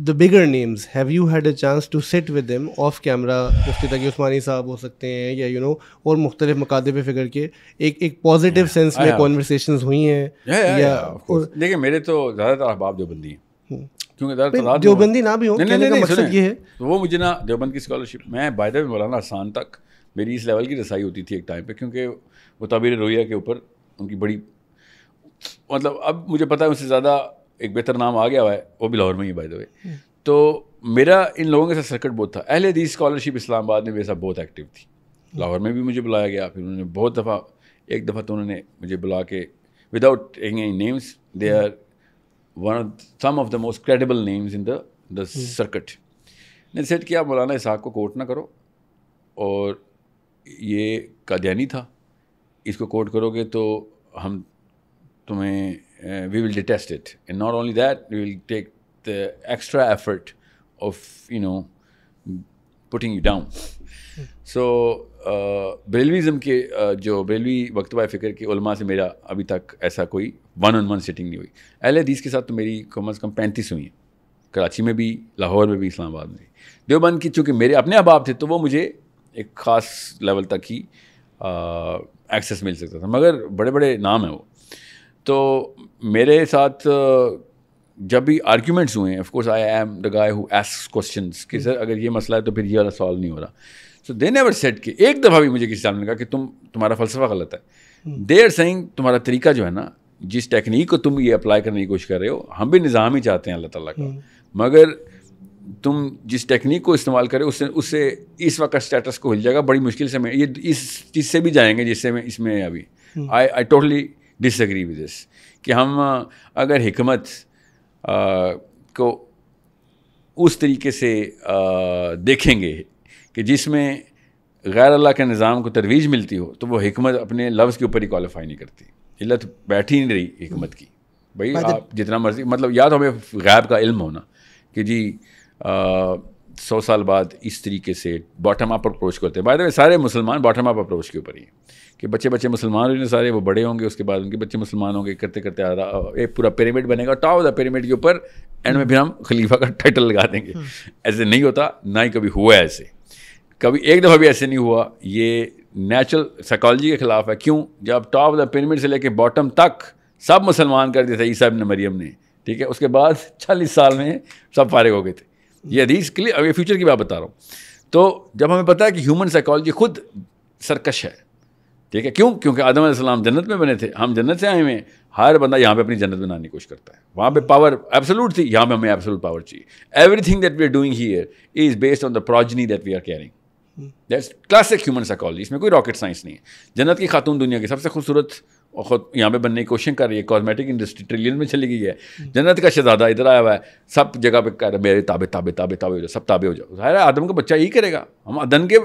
the bigger names have you had a chance to sit with them off camera Mufti Taqi Usmani साहब हो सकते हैं या यू नो और मुख्तलिफ मकादे पे फिक्र के एक एक पॉजिटिव सेंस में कॉन्वर्सेशन हुई हैं या देखिए मेरे तो ज़्यादातर अहबाब जो बंदी हैं हम्म। क्योंकि देवबंदी ना भी हो नहीं, नहीं, नहीं, ये है तो वो मुझे ना देवबंद की स्कॉलरशिप मैं बाय में मौलाना आसान तक मेरी इस लेवल की रसाई होती थी एक टाइम पे क्योंकि वो तबीर रोहिया के ऊपर उनकी बड़ी मतलब अब मुझे पता है उससे ज़्यादा एक बेहतर नाम आ गया हुआ है वो भी लाहौर में ही बाय द वे तो मेरा इन लोगों के साथ सर्कट बहुत था अहले दी स्कॉलरशिप इस्लामाबाद में वैसा बहुत एक्टिव थी लाहौर में भी मुझे बुलाया गया फिर उन्होंने बहुत दफ़ा एक दफ़ा तो उन्होंने मुझे बुला के without taking names they are one of some of the most credible names in the the ने सेट किया मौलाना इसहाक को कोर्ट ना करो और ये कादयानी था इसको कोर्ट करोगे तो हम तुम्हें we will detest it and not only that we will take the extra effort of you know putting you down so Barelvism के जो बरेलवी वक्तवा फ़िक्र के उलमा से मेरा अभी तक ऐसा कोई वन ऑन वन सेटिंग नहीं हुई एल हदीस के साथ तो मेरी कम अज़ कम पैंतीस हुई हैं कराची में भी लाहौर में भी इस्लामाबाद में भी देवबंद की चूँकि मेरे अपने अहबाब थे तो वो मुझे एक ख़ास लेवल तक ही एक्सेस मिल सकता था मगर बड़े बड़े नाम हैं वो तो मेरे साथ जब भी आर्ग्यूमेंट्स हुए हैं of course I am the guy who ask question कि हम्म। सर अगर ये मसला है तो फिर ये वाला सॉल्व नहीं हो रहा सो दे नेवर सेट कि एक दफ़ा भी मुझे किसी साल ने कहा कि तुम तुम्हारा फलसफा गलत है देर हम्म। सेंग तुम्हारा तरीका जो है ना जिस टेक्निक को तुम ये अप्लाई करने की कोशिश कर रहे हो हम भी निज़ाम ही चाहते हैं अल्लाह ताला का हम्म। मगर तुम जिस टेक्निक को इस्तेमाल करें उससे उससे इस वक्त का स्टेटस को हिल जाएगा बड़ी मुश्किल से मैं ये इस चीज़ से भी जाएंगे जिससे मैं इसमें अभी I I totally disagree with this कि हम अगर हमत को उस तरीके से आ, देखेंगे कि जिसमें गैर अल्लाह के निज़ाम को तरवीज मिलती हो तो वो हमत अपने लफ्ज़ के ऊपर ही क्वालिफाई नहीं करती इल्लत बैठ ही नहीं रही हमत की भाई आप जितना मर्जी मतलब या तो हमें गैब का इल्म होना कि जी सौ साल बाद इस तरीके से बॉटम अप अप्रोच करते हैं बाद में सारे मुसलमान बॉटम अप अप्रोच के ऊपर ही हैं कि बच्चे बच्चे मुसलमान होंगे सारे वो बड़े होंगे उसके बाद उनके बच्चे मुसलमान होंगे करते करते आ रहा एक पूरा पिरामिड बनेगा टॉप ऑफ द पिरामिड के ऊपर एंड में फिर हम खलीफा का टाइटल लगा देंगे हम्म। ऐसे नहीं होता ना ही कभी हुआ ऐसे कभी एक दफ़ा भी ऐसे नहीं हुआ ये नेचुरल साइकोलॉजी के खिलाफ है क्यों जब टॉप द पिरामिड से लेके बॉटम तक सब मुसलमान कर दिया था ईसा ने मरियम ने ठीक है उसके बाद चालीस साल में सब फारिग हो गए थे ये अधीज क्लियर अब ये फ्यूचर की बात बता रहा हूँ तो जब हमें पता है कि ह्यूमन साइकोलॉजी खुद सरकश है ठीक है क्यों क्योंकि आदम आदमी जन्नत में बने थे हम जन्नत से आए हुए हर बंदा यहाँ पे अपनी जन्नत बनाने की कोशिश करता है वहाँ पे पावर एब्सोलूट थी यहाँ पे हमें एब्सोलूट पावर चाहिए everything that we are doing here is based on the progeny that we are carrying that's classic human psychology इसमें कोई रॉकेट साइंस नहीं है जन्नत की खातून दुनिया की सबसे खूबसूरत और खुद यहाँ पे बनने की कोशिश कर रही है कॉस्मेटिक इंडस्ट्री ट्रिलियन में चली गई है हम्म। जन्नत का शहजादा इधर आया हुआ है सब जगह पे कह रहे मेरे ताबे ताबे ताबे ताबे हो जाओ सब ताबे हो जाओ ज़ाहिर है आदम का बच्चा यही करेगा हम अदन के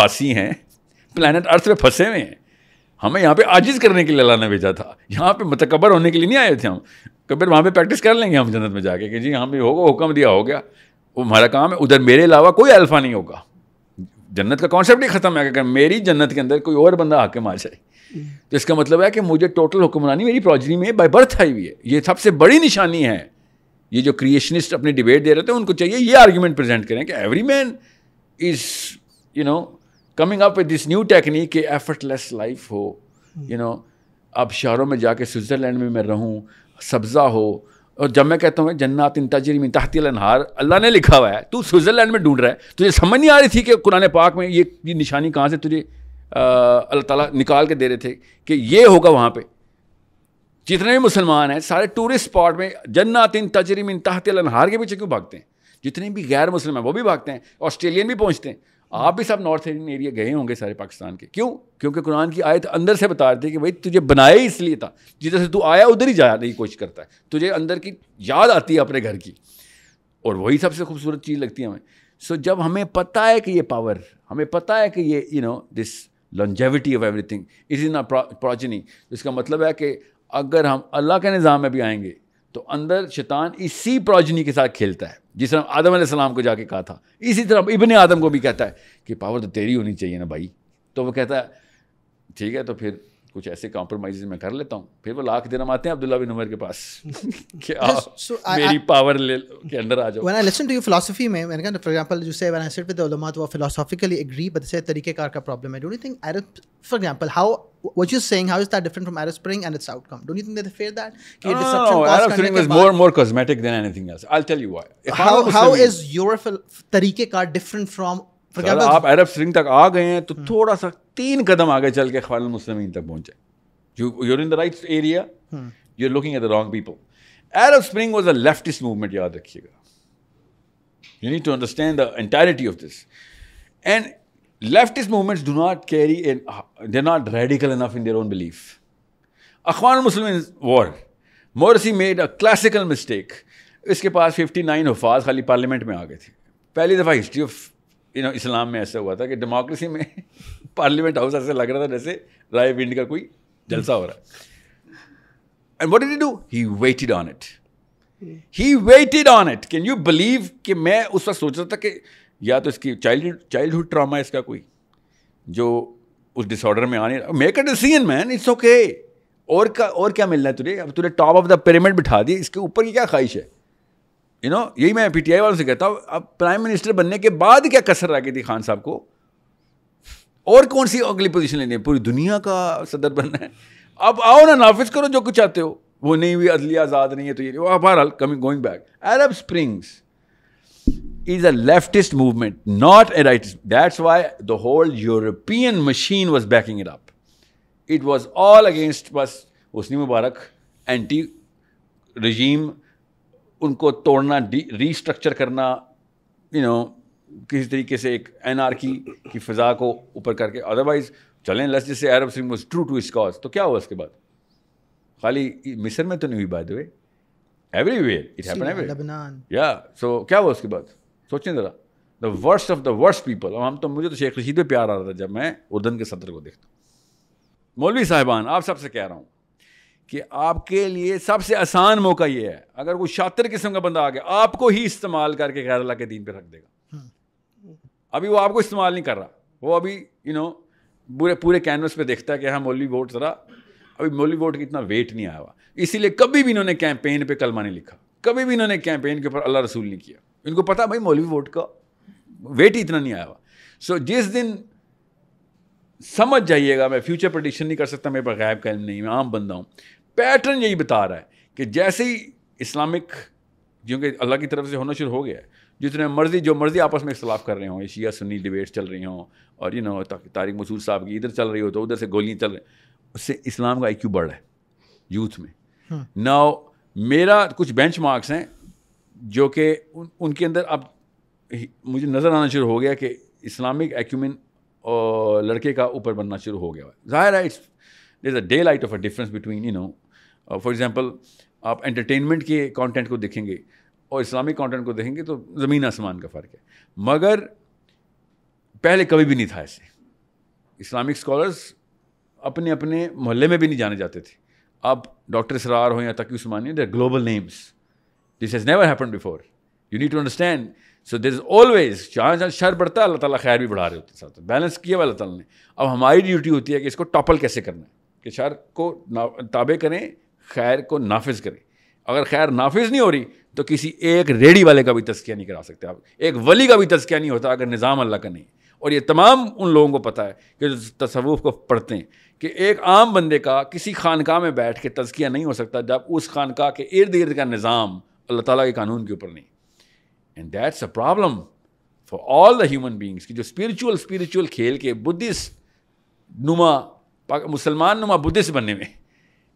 बासी हैं प्लानट अर्थ पे फंसे हुए हैं हमें यहाँ पे आजिज करने के लिए अल्लाह ने भेजा था यहाँ पे मतकबर होने के लिए नहीं आए थे हम कभी तो वहाँ पे प्रैक्टिस कर लेंगे हम जन्नत में जाके कि जी यहाँ पे होगा हुक्म दिया हो गया वो हमारा काम है उधर मेरे अलावा कोई अल्फ़ा नहीं होगा जन्नत का कॉन्सेप्ट ही ख़त्म है अगर मेरी जन्नत के अंदर कोई और बंदा आके मार जाए तो इसका मतलब है कि मुझे टोटल हुक्मरानी मेरी प्रोजनी में बाई बर्थ आई हुई है ये सबसे बड़ी निशानी है ये जो क्रिएशनिस्ट अपनी डिबेट दे रहे थे उनको चाहिए ये आर्ग्यूमेंट प्रेजेंट करें कि every man is you know coming up with this new technique effortless life हो यू नो अब शहरों में जाके स्विट्ज़रलैंड में मैं रहूँ सब्ज़ा हो और जब मैं कहता हूँ जन्नात इन तजरी में तहतील अनहार अल्लाह ने लिखा हुआ है तू स्विट्ज़रलैंड में ढूंढ रहा है तुझे समझ नहीं आ रही थी कि कुरान पाक में ये ये निशानी कहाँ से तुझे अल्लाह ताला निकाल के दे रहे थे कि ये होगा वहाँ पे जितने भी मुसलमान हैं सारे टूरिस्ट स्पॉट में जन्नात इन तजरी में तहतील अनहार के पीछे क्यों भागते हैं जितने भी गैर मुस्लिम हैं वो भी भागते हैं ऑस्ट्रेलियन भी पहुँचते हैं आप भी सब नॉर्थ इंडियन एरिया गए होंगे सारे पाकिस्तान के क्यों क्योंकि कुरान की आयत अंदर से बता रही है कि भाई तुझे बनाया ही इसलिए था जिधर से तू आया उधर ही जाने की कोशिश करता है तुझे अंदर की याद आती है अपने घर की और वही सबसे खूबसूरत चीज़ लगती है हमें सो जब हमें पता है कि ये पावर हमें पता है कि ये you know this longevity of everything is in progeny इसका मतलब है कि अगर हम अल्लाह के निज़ाम में भी आएंगे तो अंदर शैतान इसी प्रोजनी के साथ खेलता है जिस तरह आदम सलाम को जाके कहा था इसी तरह इबन आदम को भी कहता है कि पावर तो तेरी होनी चाहिए ना भाई तो वो कहता है ठीक है तो फिर कुछ ऐसे कॉम्प्रोमाइज मैं कर लेता हूँ फिर वो लाख दिन आते हैं अब्दुल्ला बिन उमर के पास कि आप so, I, मेरी पावर ले के अंडर आ जाओ when I listen to your philosophy में मैंने कहा for example you say when I sit with the उलेमा तो फिलोसॉफिकली एग्री बट से तरीकेकार का प्रॉब्लम है don't you think Arab for example how what you're saying how is that different from arab spring and its outcome don't you think they fear that no, no, no, no. arab spring was more more cosmetic than anything else i'll tell you why if how, how is your tariqekar different from sir, आप Arab spring तक आ गए हैं तो थोड़ा सा तीन कदम आगे चल के खान मुस्लिमीन तक पहुंचे you you're in the right area you are looking at the wrong people Arab Spring was a leftist movement, yaad rakhiyega. You need to understand the entirety of this. And leftist movements do not carry, an, they're not radical enough in their own belief. Akhwan al-Muslimin war. Morsi made a classical mistake. इसके पास 59 हफाज खाली parliament में आ गए थे पहली दफ़ा history of you know Islam में ऐसा हुआ था कि डेमोक्रेसी में पार्लियामेंट हाउस ऐसा लग रहा था जैसे राय विंड का कोई जलसा हो रहा है and what did do he waited on it he waited on it can you believe कि मैं उस वक्त सोच रहा था कि या तो इसकी चाइल्ड चाइल्डहुड ट्रामा है इसका कोई जो उस डिसऑर्डर में आने make a decision man it's okay और का और क्या मिलना है तुझे अब तुझे टॉप ऑफ द पिरामिड बिठा दिए इसके ऊपर की क्या ख्वाहिश है यू नो यही मैं पीटीआई वालों से कहता हूँ अब प्राइम मिनिस्टर बनने के बाद क्या कसर आ गई थी खान साहब को और कौन सी अगली पोजीशन लेनी है पूरी दुनिया का सदर बनना है अब आओ ना नाफिज करो जो कुछ चाहते हो वो नहीं हुई अदली आज़ाद नहीं है तो ये वो हाल coming going back Arab Springs is a leftist movement not a right that's why the whole European machine was backing it up it was all against बस Hosni मुबारक एंटी रजीम उनको तोड़ना रीस्ट्रक्चर करना you you no know, किसी तरीके से एक N की फ़िज़ा को ऊपर करके अदरवाइज़ चलें लस जैसे Arab Spring was true to इस कॉज तो क्या हुआ उसके बाद खाली मिस्र में तो नहीं हुई by the way everywhere it happen या सो क्या हुआ उसके बाद सोचें ज़रा the worst of the worst people और हम तो मुझे तो शेख रशीद पे प्यार आ रहा था जब मैं उर्दन के सदर को देखता हूँ मौलवी साहिबान आप सबसे कह रहा हूँ कि आपके लिए सबसे आसान मौका ये है अगर वो शातिर किस्म का बंदा आ गया आपको ही इस्तेमाल करके गैर अल्लाह के दीन पे रख देगा हम्म। अभी वो आपको इस्तेमाल नहीं कर रहा वो अभी यू नो पूरे पूरे कैनवस पे देखता है कि हाँ मौलवी वोट ज़रा अभी मौलवी वोट की इतना वेट नहीं आया हुआ इसीलिए कभी भी इन्होंने कैंपेन पे कलमा नहीं लिखा कभी भी इन्होंने कैंपेन के ऊपर अल्लाह रसूल नहीं किया इनको पता भाई मौलवी वोट का वेट ही इतना नहीं आया हुआ सो जिस दिन समझ जाइएगा मैं फ्यूचर प्रडिक्शन नहीं कर सकता मेरे पर गायब का इल्म नहीं मैं आम बंदा हूँ पैटर्न यही बता रहा है कि जैसे ही इस्लामिक जो कि अल्लाह की तरफ से होना शुरू हो गया है जितने मर्जी जो मर्जी आपस में इख्तलाफ कर रहे हों शिया सुन्नी डिबेट्स चल रही हों और यू नो तारिक मसूद साहब की इधर चल रही हो तो उधर से गोलियाँ चल रही उससे इस्लाम का आई क्यू बढ़ रहा है यूथ में ना हम्म। मेरा कुछ बेंच मार्क्स हैं जो कि उन, उनके अंदर अब मुझे नज़र आना शुरू हो गया कि इस्लामिक एक्यूमिन लड़के का ऊपर बनना शुरू हो गया जाहिर है it's is a daylight of a difference between you know for uh, example आप एंटरटेनमेंट के कंटेंट को देखेंगे और इस्लामिक कंटेंट को देखेंगे तो ज़मीन आसमान का फ़र्क है मगर पहले कभी भी नहीं था ऐसे इस्लामिक स्कॉलर्स अपने अपने मोहल्ले में भी नहीं जाने जाते थे अब डॉक्टर सरार हों या Taqi Usmani they global names this has never happen before you need to understand so this is always जहाँ जहाँ शर बढ़ता है अल्लाह ताला खैर भी बढ़ा रहे होते साथ बैलेंस किया हुआ अल्लाह ताला ने अब हमारी ड्यूटी होती है कि इसको टॉपल कैसे करना है कि शर को ताबे करें खैर को नाफिज करें अगर खैर नाफिज नहीं हो रही तो किसी एक रेडी वाले का भी तस्किया नहीं करा सकते आप एक वली का भी तस्किया नहीं होता अगर निज़ाम अल्लाह का नहीं और ये तमाम उन लोगों को पता है कि जो तसवुफ़ को पढ़ते हैं कि एक आम बंदे का किसी खानका में बैठ के तजकिया नहीं हो सकता जब उस खानका के इर्द गिर्द का निज़ाम अल्लाह ताला के कानून के ऊपर नहीं and that's a problem for all the human beings की जो स्पिरिचुअल स्पिरिचुअल खेल के बुद्धिस्ट नुमा मुसलमान नुमा बुद्धिस बनने में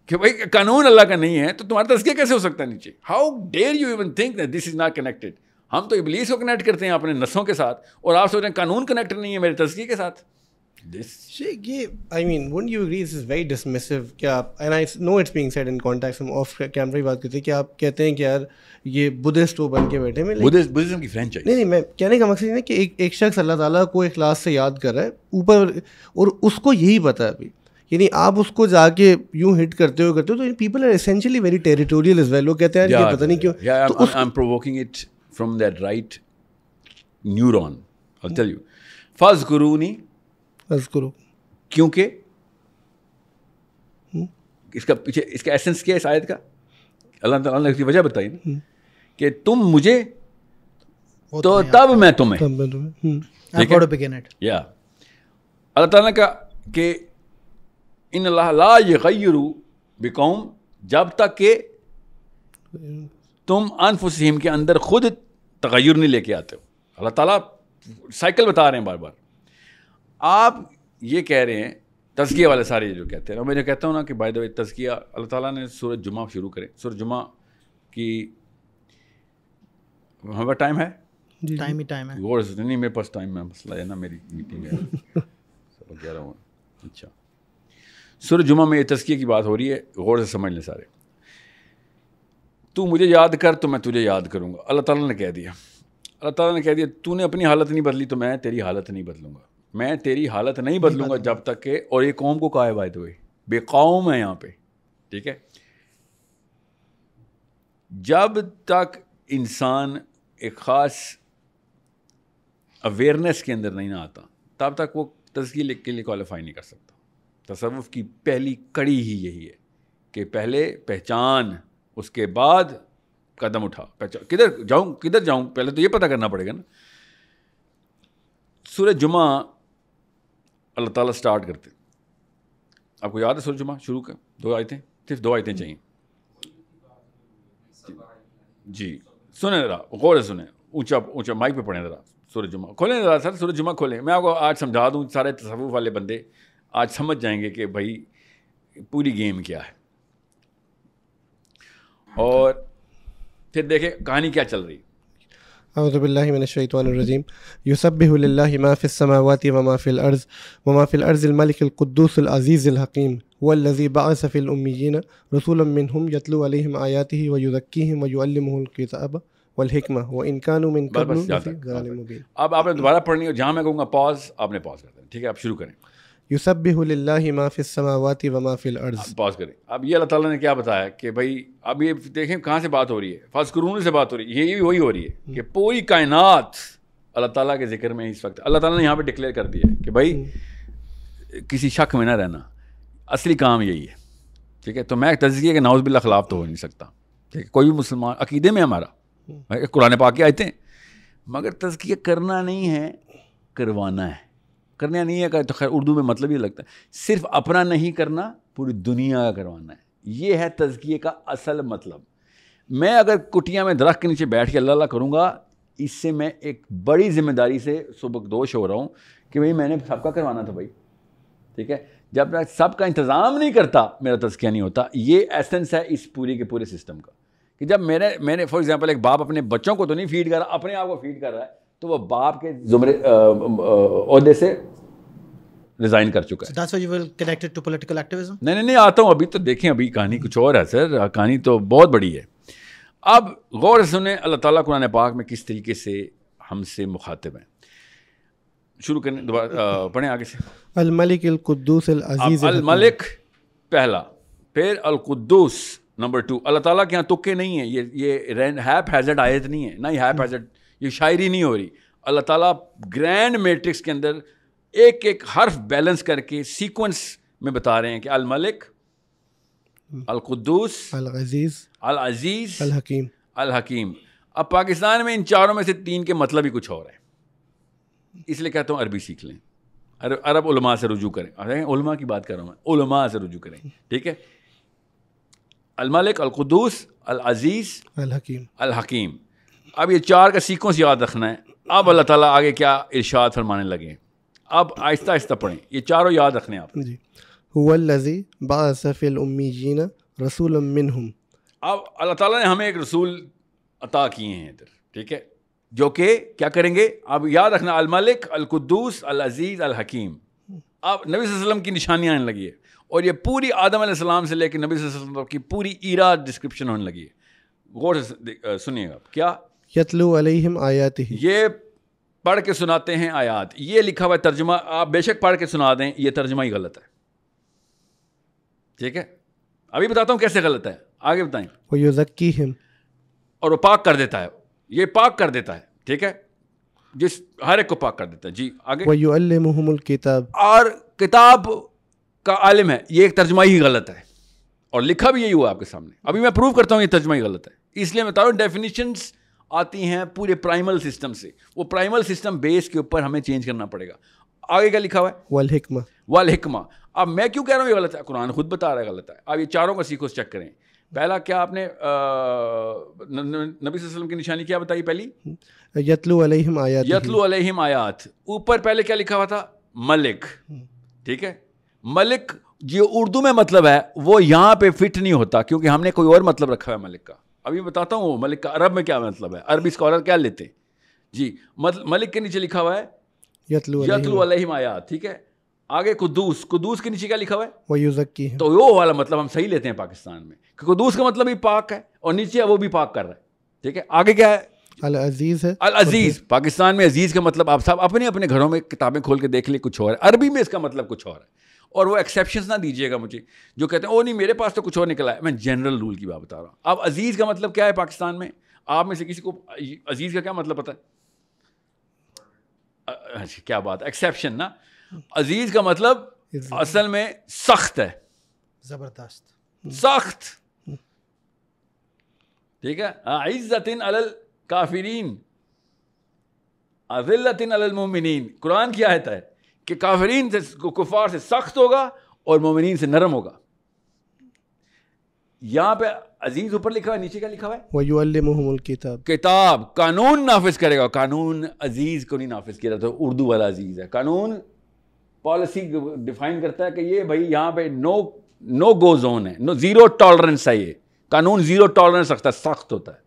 कि भाई कानून अल्लाह का नहीं है तो तुम्हारा तस्किया कैसे हो सकता है नीचे how dare you even think that this is not connected हम तो इबलीस को कनेक्ट करते हैं अपने नसों के साथ और आप सोच रहे हैं कानून कनेक्ट नहीं है मेरे तस्किए के साथ क्या आप हम बात करते हैं कि आप कहते हैं कि यार ये बुद्धिस्ट वो बन के बैठे हैं बुद्धिस्ट बुद्धिज्म की नहीं नहीं मैं कहने का मकसद ये कि एक एक शख्स अल्लाह ताला को इखलास से याद कर रहा है ऊपर और उसको यही पता है अभी यानी आप उसको जाके यूं हिट करते हो करते हो तो people are essentially very territorial is well लोग कहते हैं ये पता नहीं क्यों I am provoking it from that right neuron I tell you फज नहीं फज गुरु क्योंकि हम्म। इसका पीछे इसका एसेंस क्या है इस आयत का अल्लाह ताला ने इसकी वजह बताई ना हम्म। कि तुम मुझे तो तब मैं तुम्हें या हम्म। अल्लाह ताला का कि इन ला बिकौम जब तक के तुम अनफुसहीम के अंदर खुद तगैर नहीं लेके आते हो अल्लाह ताला साइकिल बता रहे हैं बार बार आप ये कह रहे हैं तजकिया वाले सारे जो कहते हैं और मैं जो कहता हूँ ना कि भाई द वे अल्लाह ताला ने सूरज जुमा शुरू करें सूरज जुमा की हमारा टाइम है टाइम ही टाइम है नहीं मेरे पास टाइम है मसला है ना मेरी मीटिंग है ग्यारह अच्छा सुर जुमा में ये तस्किए की बात हो रही है गौर से समझ लें सारे तू मुझे याद कर तो मैं तुझे याद करूँगा अल्लाह ताला ने कह दिया अल्लाह ताला ने कह दिया तूने अपनी हालत नहीं बदली तो मैं तेरी हालत नहीं बदलूँगा मैं तेरी हालत नहीं बदलूँगा जब तक के और ये कौम को कहा है वायद हुए बेकौम है यहाँ पे ठीक है जब तक इंसान एक ख़ास अवेयरनेस के अंदर नहीं ना आता तब तक वो तस्की के लिए क्वालिफाई नहीं कर सकता तसवुफ़ की पहली कड़ी ही यही है कि पहले पहचान उसके बाद कदम उठा पहचान किधर जाऊँ किधर जाऊँ पहले तो ये पता करना पड़ेगा ना सूर्य जुमा अल्लाह ताला स्टार्ट करते आपको याद है सूर्य जुमा शुरू का दो आयतें सिर्फ दो आयतें चाहिए जी सुने ज़रा गौर है सुने ऊंचा ऊंचा माइक पे पढ़ें ज़रा सूर्य जुमा खोलें ज़रा सर सूर्य जुमा खोलें मैं आपको आज समझा दूँ सारे तसवुफ़ वाले बंदे आज समझ जाएंगे कि भाई पूरी गेम क्या है और फिर देखें कहानी क्या चल रही अज़बिल्लिमिनशैतरजीम यूसबिल्लाफ़िलसमावत वमाफ़िल अर्ज़ वमाफ़िल अर्ज़िलमलिकदूसलज़ीज़िलहकीम पढ़नी हो जहाँ आपने ठीक है आप शुरू करें यूसबिल्लाफ़िलसमावती व माफिल अर्ज पॉज करें अब ये अल्लाह ताला ने क्या बताया कि भाई अब ये देखें कहाँ से बात हो रही है फसकरून से बात हो रही है ये भी वही हो रही है कि हम्म। पूरी कायनात अल्लाह ताला के जिक्र में इस वक्त अल्लाह ताला ने यहाँ पे डिक्लेयर कर दिया है कि भाई हम्म। किसी शक में ना रहना असली काम यही है ठीक है तो मैं तजकिए के नाउजबिल्ला खिलाफ तो हो नहीं सकता ठीक है कोई भी मुसलमान अकीदे में हमारा हम्म। कुरान पाक के आए थे मगर तजकिया करना नहीं है करवाना है करना नहीं है तो खैर उर्दू में मतलब ये लगता है सिर्फ अपना नहीं करना पूरी दुनिया का करवाना है ये है तजकिए का असल मतलब मैं अगर कुटिया में दरख्त के नीचे बैठ के अल्लाह करूँगा इससे मैं एक बड़ी जिम्मेदारी से सबकदोश हो रहा हूँ कि भाई मैंने सबका करवाना था भाई ठीक है जब मैं सबका इंतज़ाम नहीं करता मेरा तस्किया नहीं होता ये एसेंस है इस पूरी के पूरे सिस्टम का कि जब मेरे मैंने फॉर एग्ज़ाम्पल एक बाप अपने बच्चों को तो नहीं फीड कर रहा अपने आप को फीड कर रहा है तो वो बाप के जुमरे अहदे से रिजाइन कर चुका है so नहीं नहीं नहीं आता हूँ अभी तो देखें अभी कहानी कुछ और है सर कहानी तो बहुत बड़ी है अब गौर सुने अल्लाह ताला कुरान पाक में किस तरीके से हमसे मुखातिब हैं शुरू करने दोबारा पढ़ें आगे से अल अल अल मलिक कुद्दूस अजीज अल मलिक पहला फिर अल कुद्दूस नंबर टू अल्लाह ताला के यहाँ तुक्के नहीं है ये ये हैप हैजर्ड आयत नहीं है ना ही हैप हैजर्ड ये शायरी नहीं हो रही अल्लाह ताला ग्रैंड मैट्रिक्स के अंदर एक एक हर्फ बैलेंस करके सीक्वेंस में बता रहे हैं कि अल मलिक अल कुद्दूस अल अजीज़ अल अजीज़ अल हकीम अल हकीम अब पाकिस्तान में इन चारों में से तीन के मतलब ही कुछ और है इसलिए कहता हूँ अरबी सीख लें अरब अरब उलमा से रुजू करें अरे उलमा की बात कर रहा हूँ मैं उलमा से रुजू करें ठीक है अल मलिक अल कुद्दूस अल अजीज़ अल हकीम अल हकीम अब ये चार का सीक्वेंस याद रखना है अब अल्लाह ताला आगे क्या इरशाद फरमाने लगे अब आहिस्ता आहिस्ता पढ़ें ये चारों याद रखने आप जी हुजी बाफ़िल उम्मीजीन रसूल मिनहुम अब अल्लाह ताला ने हमें एक रसूल अता किए हैं इधर ठीक है जो कि क्या करेंगे अब याद रखना अलमलिक अजीज अल हकीम अब नबी वसल्लम की निशानियाँ आने लगी है और ये पूरी आदम सलाम से लेकर नबी वसल्लम की पूरी ईरा डिस्क्रिप्शन होने लगी है गौर से सुनिएगा क्या यतलू अलैहिम आयात ये पढ़ के सुनाते हैं आयात ये लिखा हुआ तर्जमा आप बेशक पढ़ के सुना दें ये तर्जमा ही गलत है ठीक है अभी बताता हूँ कैसे गलत है आगे बताएं वो युजक्की हिम और वो पाक कर देता है ये पाक कर देता है ठीक है जिस हर एक को पाक कर देता है जी आगे वही किताब और किताब का आलिम है ये एक तर्जमा ही गलत है और लिखा भी यही हुआ आपके सामने अभी मैं प्रूव करता हूँ ये तर्जमा ही गलत है इसलिए मैं बता रहा हूँ डेफिनीशंस आती हैं पूरे प्राइमल सिस्टम से वो प्राइमल सिस्टम बेस के ऊपर हमें चेंज करना पड़ेगा आगे क्या लिखा हुआ है वल हिकमा वल हिकमा अब मैं क्यों कह रहा हूँ ये गलत है कुरान खुद बता रहा है गलत है अब ये चारों का सीखो चेक करें पहला क्या आपने नबी वसल्लम की निशानी क्या बताई पहली यतलू अलैहिम आयात यतलू अलैहिम आयात ऊपर पहले क्या लिखा हुआ था मलिक ठीक है मलिक जो उर्दू में मतलब है वो यहाँ पे फिट नहीं होता क्योंकि हमने कोई और मतलब रखा है मलिक का अभी बताता हूँ मलिक का अरब में क्या मतलब है अरबी स्कॉलर क्या लेते जी मलिक के नीचे लिखा हुआ है यतलू अलहिम आया ठीक है आगे कुदूस कुदूस के नीचे क्या लिखा हुआ है वो यूजक की है। तो वो वाला मतलब हम सही लेते हैं पाकिस्तान में कि कुदूस का मतलब ही पाक है और नीचे वो भी पाक कर रहा है ठीक है आगे क्या है अल अजीज है अल अजीज पाकिस्तान में अजीज का मतलब आप साहब अपने अपने घरों में किताबें खोल के देख ले कुछ और है अरबी में इसका मतलब कुछ और है और वो एक्सेप्शन ना दीजिएगा मुझे जो कहते हैं ओ नहीं मेरे पास तो कुछ और निकला है मैं जनरल रूल की बात बता रहा हूँ अब अजीज़ का मतलब क्या है पाकिस्तान में आप में से किसी को अजीज़ का क्या मतलब पता है अच्छा क्या बात एक्सेप्शन ना अजीज़ का मतलब असल में सख्त है ज़बरदस्त सख्त ठीक है इज़्ज़तिन अलल काफिरीन अजिल्लतिन अलमिन कुरान की आयत है कि काफरीन से कुफार से सख्त होगा और मोमिन से नरम होगा यहां पे अजीज ऊपर लिखा हुआ नीचे क्या लिखा हुआ है किताब किताब कानून नाफिज करेगा कानून अजीज को नहीं नाफिज किया जाता तो उर्दू वाला अजीज है कानून पॉलिसी डिफाइन करता है कि ये भाई यहाँ पे नो नो गो जोन है नो जीरो टॉलरेंस है ये कानून जीरो टॉलरेंस रखता है सख्त होता है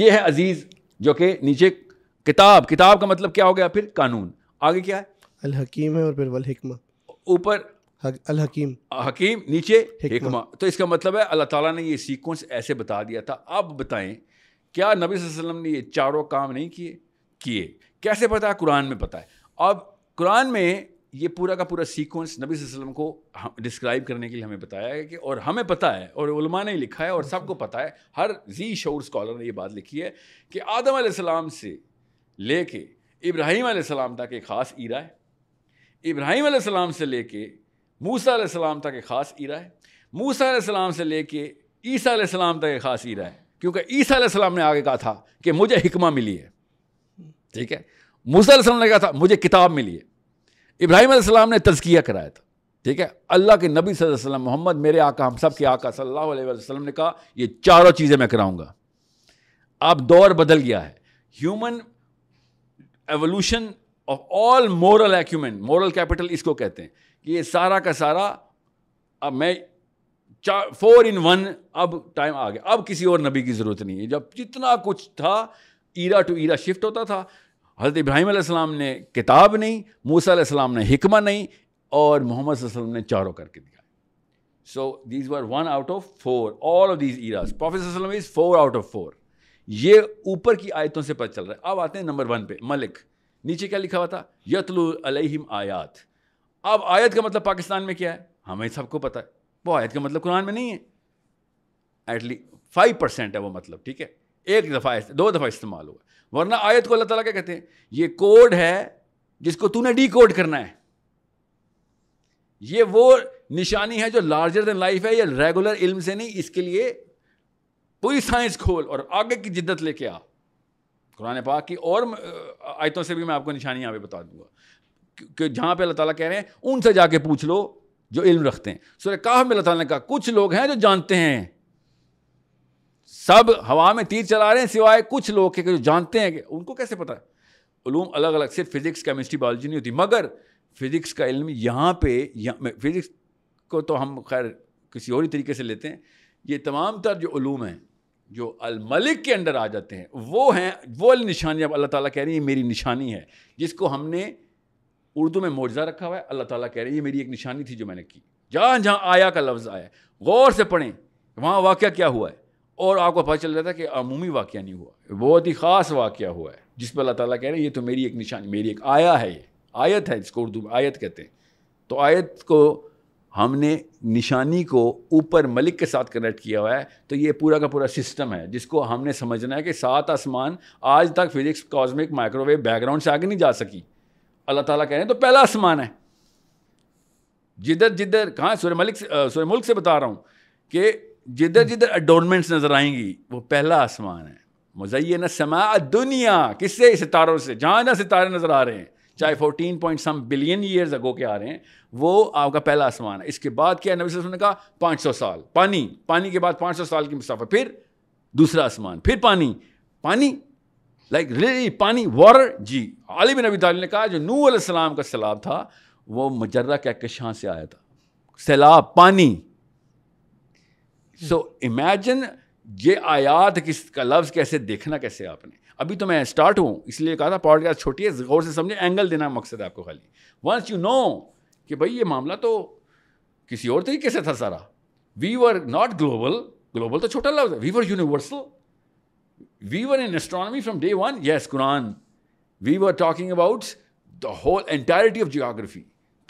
ये है अजीज जो कि नीचे किताब किताब का मतलब क्या हो गया फिर कानून आगे क्या है अल हकीम है और फिर वल हिकमा ऊपर अल हकीम हकीम नीचे हिकमा तो इसका मतलब है अल्लाह ताला ने ये सीक्वेंस ऐसे बता दिया था अब बताएं क्या नबी वसल्लम ने ये चारों काम नहीं किए किए कैसे पता है कुरान में पता है अब कुरान में ये पूरा का पूरा सीक्वेंस नबी वसल्लम को डिस्क्राइब करने के लिए हमें बताया है कि और हमें पता है और उलमा ने लिखा है और अच्छा। सबको पता है हर जी शौर स्कॉलर ने ये बात लिखी है कि आदम से ले के इब्राहिम तक एक ख़ास ईरा है इब्राहिम सलाम से लेके मूसा सलाम तक एक ख़ास ईरा है मूसा सलाम से लेके ईसा सलाम तक एक ख़ास ईरा है क्योंकि ईसा सलाम ने आगे कहा था कि मुझे हिकमा मिली है ठीक है मूसा ने कहा था मुझे किताब मिली है इब्राहिम सलाम ने तजकिया कराया था ठीक है अल्लाह के नबी वसल्लम मोहम्मद मेरे आका हम सब के आका सल्लल्लाहु अलैहि वसल्लम ने कहा ये चारों चीज़ें मैं कराऊंगा अब दौर बदल गया है human evolution of all moral acumen moral capital इसको कहते हैं कि ये सारा का सारा अब मैं चार फोर इन वन अब टाइम आ गया अब किसी और नबी की ज़रूरत नहीं है जब जितना कुछ था ईरा टू ईरा शिफ्ट होता था हज़रत इब्राहिम ने किताब नहीं मूसा ने हिकमा नहीं और मोहम्मद ने चारों करके दिया so these were one out of four all of these eras professor is four out of four ये ऊपर की आयतों से पता चल रहा है अब आते हैं नंबर वन पे मलिक नीचे क्या लिखा हुआ था यतलु अलहिम आयात अब आयत का मतलब पाकिस्तान में क्या है हमें सबको पता है वो आयत का मतलब कुरान में नहीं है एटली फाइव परसेंट है वो मतलब ठीक है एक दफ़ा दो दफ़ा इस्तेमाल हुआ वरना आयत को अल्लाह ताला क्या कहते हैं ये कोड है जिसको तूने डी कोड करना है ये वो निशानी है जो लार्जर देन लाइफ है या रेगुलर इल्म से नहीं इसके लिए पूरी साइंस खोल और आगे की जिद्दत लेके आ कुरान पाक की और आयतों से भी मैं आपको निशानी यहाँ पर बता दूंगा कि जहाँ पर अल्लाह ताला कह रहे हैं उनसे जाके पूछ लो जो इल्म रखते हैं सूर्य काह में अल्लाह ताला ने कहा कुछ लोग हैं जो जानते हैं सब हवा में तीर चला रहे हैं सिवाय कुछ लोग के जो जानते हैं कि उनको कैसे पता है ूम अलग अलग सिर्फ फिज़िक्स केमिस्ट्री बायोलॉजी नहीं होती मगर फिज़िक्स का इल्म यहाँ पे फिज़िक्स को तो हम खैर किसी और ही तरीके से लेते हैं ये तमाम तर जो ूम हैं जो अलमलिक के अंडर आ जाते हैं वो हैं वो वाली निशानी अब अल्लाह ताला कह रही है मेरी निशानी है जिसको हमने उर्दू में मोजा रखा हुआ है अल्लाह ताला कह रही है ये मेरी एक निशानी थी जो मैंने की जहाँ जहाँ आया का लफ्ज़ आया गौर से पढ़ें वहाँ वाक़ क्या हुआ है और आपको पता चल जाता है कि अमूमी वाक़ नहीं हुआ बहुत ही ख़ास वाक़ हुआ है जिस पर अल्लाह ताला कह रहे हैं ये तो मेरी एक निशानी मेरी एक आया है ये आयत है जिसको उर्दू में आयत कहते हैं तो आयत को हमने निशानी को ऊपर मलिक के साथ कनेक्ट किया हुआ है तो ये पूरा का पूरा सिस्टम है जिसको हमने समझना है कि सात आसमान आज तक फिजिक्स कॉस्मिक माइक्रोवेव बैकग्राउंड से आगे नहीं जा सकी अल्लाह ताला कह रहे हैं तो पहला आसमान है जिधर जिधर कहाँ सूर्य मलिक सूर्य मुल्क से बता रहा हूँ कि जिधर जिधर अडोनमेंट्स नज़र आएंगी वो पहला आसमान है मुजैन समा दुनिया किससे सितारों से जहाँ जहाँ सितारे नज़र आ रहे हैं चाहे fourteen point some billion years ago के आ रहे हैं वो आपका पहला आसमान है इसके बाद क्या है नबी ने कहा पाँच सौ साल पानी पानी के बाद पाँच सौ साल की मुसाफा फिर दूसरा आसमान फिर पानी पानी लाइक like, रिली पानी वॉर जी आलिम नबी ने कहा जो नू आसलाम का सैलाब था वो मजर्रा कशां से आया था सैलाब पानी सो so, इमेजिन ये आयात किस का लफ्ज़ कैसे देखना कैसे आपने अभी तो मैं स्टार्ट हूँ इसलिए कहा था पॉडकास्ट छोटी है गौर से समझे एंगल देना मकसद है आपको खाली वंस यू नो कि भाई ये मामला तो किसी और तरीके से था सारा we were not global global तो छोटा लफ्ज है we were universal we were in astronomy from day one yes Quran we were talking about the whole entirety of geography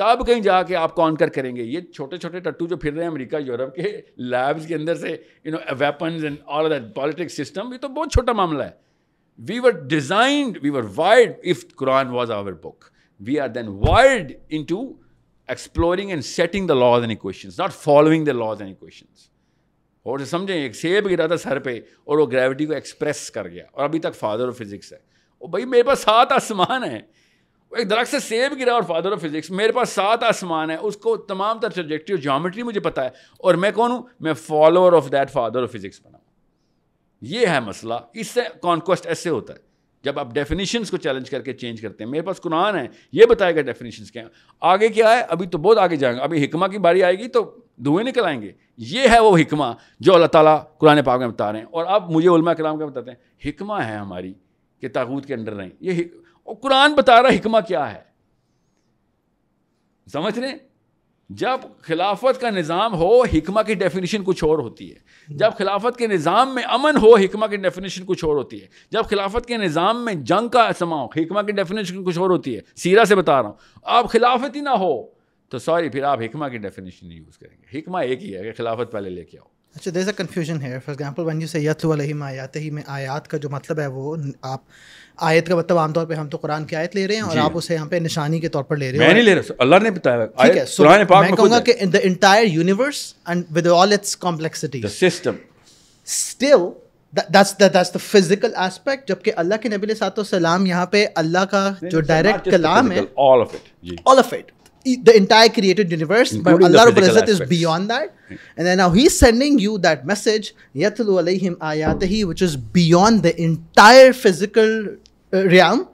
तब कहीं जाके आप कौन कर करेंगे ये छोटे छोटे टट्टू जो फिर रहे हैं अमेरिका यूरोप के लैब्स के अंदर से you know weapons and all that politics system ये तो बहुत छोटा मामला है We were designed, we were wired, if Quran was our book, we are then wired into exploring and setting the laws and equations, not following the laws and equations. और समझें एक सेब गिरा था सर पे और वो ग्रेविटी को एक्सप्रेस कर गया और अभी तक फादर ऑफ फिजिक्स है और भाई मेरे पास सात आसमान है एक दरख्त से सेब गिरा और फादर ऑफ फिजिक्स मेरे पास सात आसमान है उसको तमाम तरह सब्जेक्टिव जोमेट्री मुझे पता है और मैं कौन हूँ मैं follower of that father of physics बनाऊँ ये है मसला इससे कॉन्क्वेस्ट ऐसे होता है जब आप डेफिनेशंस को चैलेंज करके चेंज करते हैं मेरे पास कुरान है ये बताएगा डेफिनेशंस क्या आगे क्या है अभी तो बहुत आगे जाएंगे अभी हिकमा की बारी आएगी तो धुएं निकल आएंगे ये है वो हिकमा जो अल्लाह ताला कुरान पाक में बता रहे हैं और अब मुझे उलमा कलाम का बताते हैं हिकमा है हमारी कि ताकूत के अंडर रहें ये कुरान बता रहा हिकमा क्या है समझ रहे हैं जब खिलाफत का निज़ाम हो हमा की डेफिनेशन कुछ और होती है जब खिलाफत के निज़ाम में अमन हो हमा की डेफिनेशन कुछ और होती है जब खिलाफत के निज़ाम में जंग का समा हो की डेफिनेशन कुछ और होती है सीरा से बता रहा हूँ आप खिलाफत ही ना हो तो सॉरी फिर आप हमा की डेफिनेशन नहीं यूज़ करेंगे हमा एक ही है कि खिलाफत पहले लेके आओ अच्छा देर अ कन्फ्यूजन है for example when you say आयात ही में आयात का जो मतलब है वो आप आयत का मतलब आमतौर पे हम तो कुरान की आयत ले रहे हैं और आप उसे यहाँ पे निशानी के तौर पर ले रहे हैं मैं नहीं ले रहा अल्लाह ने बताया ठीक है so मैं कहूँगा कि the entire universe and with all its complexity system still that's the that's the physical aspect जबकि अल्लाह के नबी सलाम यहाँ पे अल्लाह का जो डायरेक्ट कलाम है all of it all of it the entire created universe Including but Allah Rabbul Izzat is beyond that and then now he's sending you that message yatlu alayhim ayatihi which is beyond the entire physical realm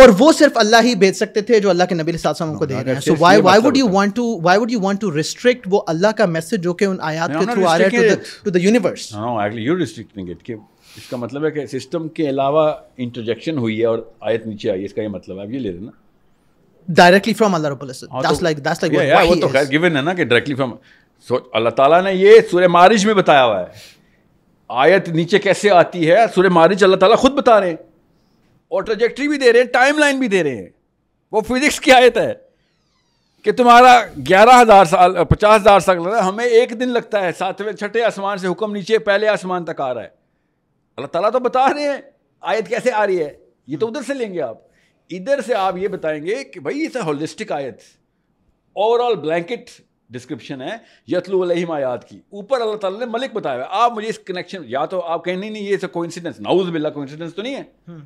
और वो सिर्फ अल्लाह ही भेज सकते थे जो अल्लाह के नबी साहब को दे रहे हैं so why why would you want to why would you want to restrict वो अल्लाह का मैसेज जो कि उन आयत के थ्रू आ रहा है to the universe no actually you restricting it कि इसका मतलब है कि सिस्टम के अलावा इंटरजेक्शन हुई है और आयत नीचे आई है इसका ये मतलब है आप ये ले डायरेक्टली फ्रॉम अल्लाह रब्बुल इज्जत that's like that's like what वो तो खैर गिवन है ना कि डायरेक्टली फ्रॉम सो अल्लाह ताला ने ये सूरह मारिज में बताया हुआ है आयत नीचे कैसे आती है सूरह मारिज अल्लाह ताला खुद बता रहे हैं और ट्रेजेक्ट्री भी दे रहे हैं टाइमलाइन भी दे रहे हैं वो फिजिक्स की आयत है कि तुम्हारा ग्यारह हज़ार साल पचास हज़ार साल लग रहा है हमें एक दिन लगता है सातवें छठे आसमान से हुक्म नीचे पहले आसमान तक आ रहा है अल्लाह ताला तो बता रहे हैं आयत कैसे आ रही है ये तो उधर से लेंगे आप इधर से आप ये बताएंगे कि भाई इस होलिस्टिक तो आयत ओवरऑल ब्लैंकेट डिस्क्रिप्शन है यतलू अलहिम आयात की ऊपर अल्लाह ताला ने मलिक बताया आप मुझे इस कनेक्शन या तो आप कहें नहीं नहीं ये कोइंसिडेंस नाउज बिल्ला कोइंसिडेंस तो नहीं है हम्म।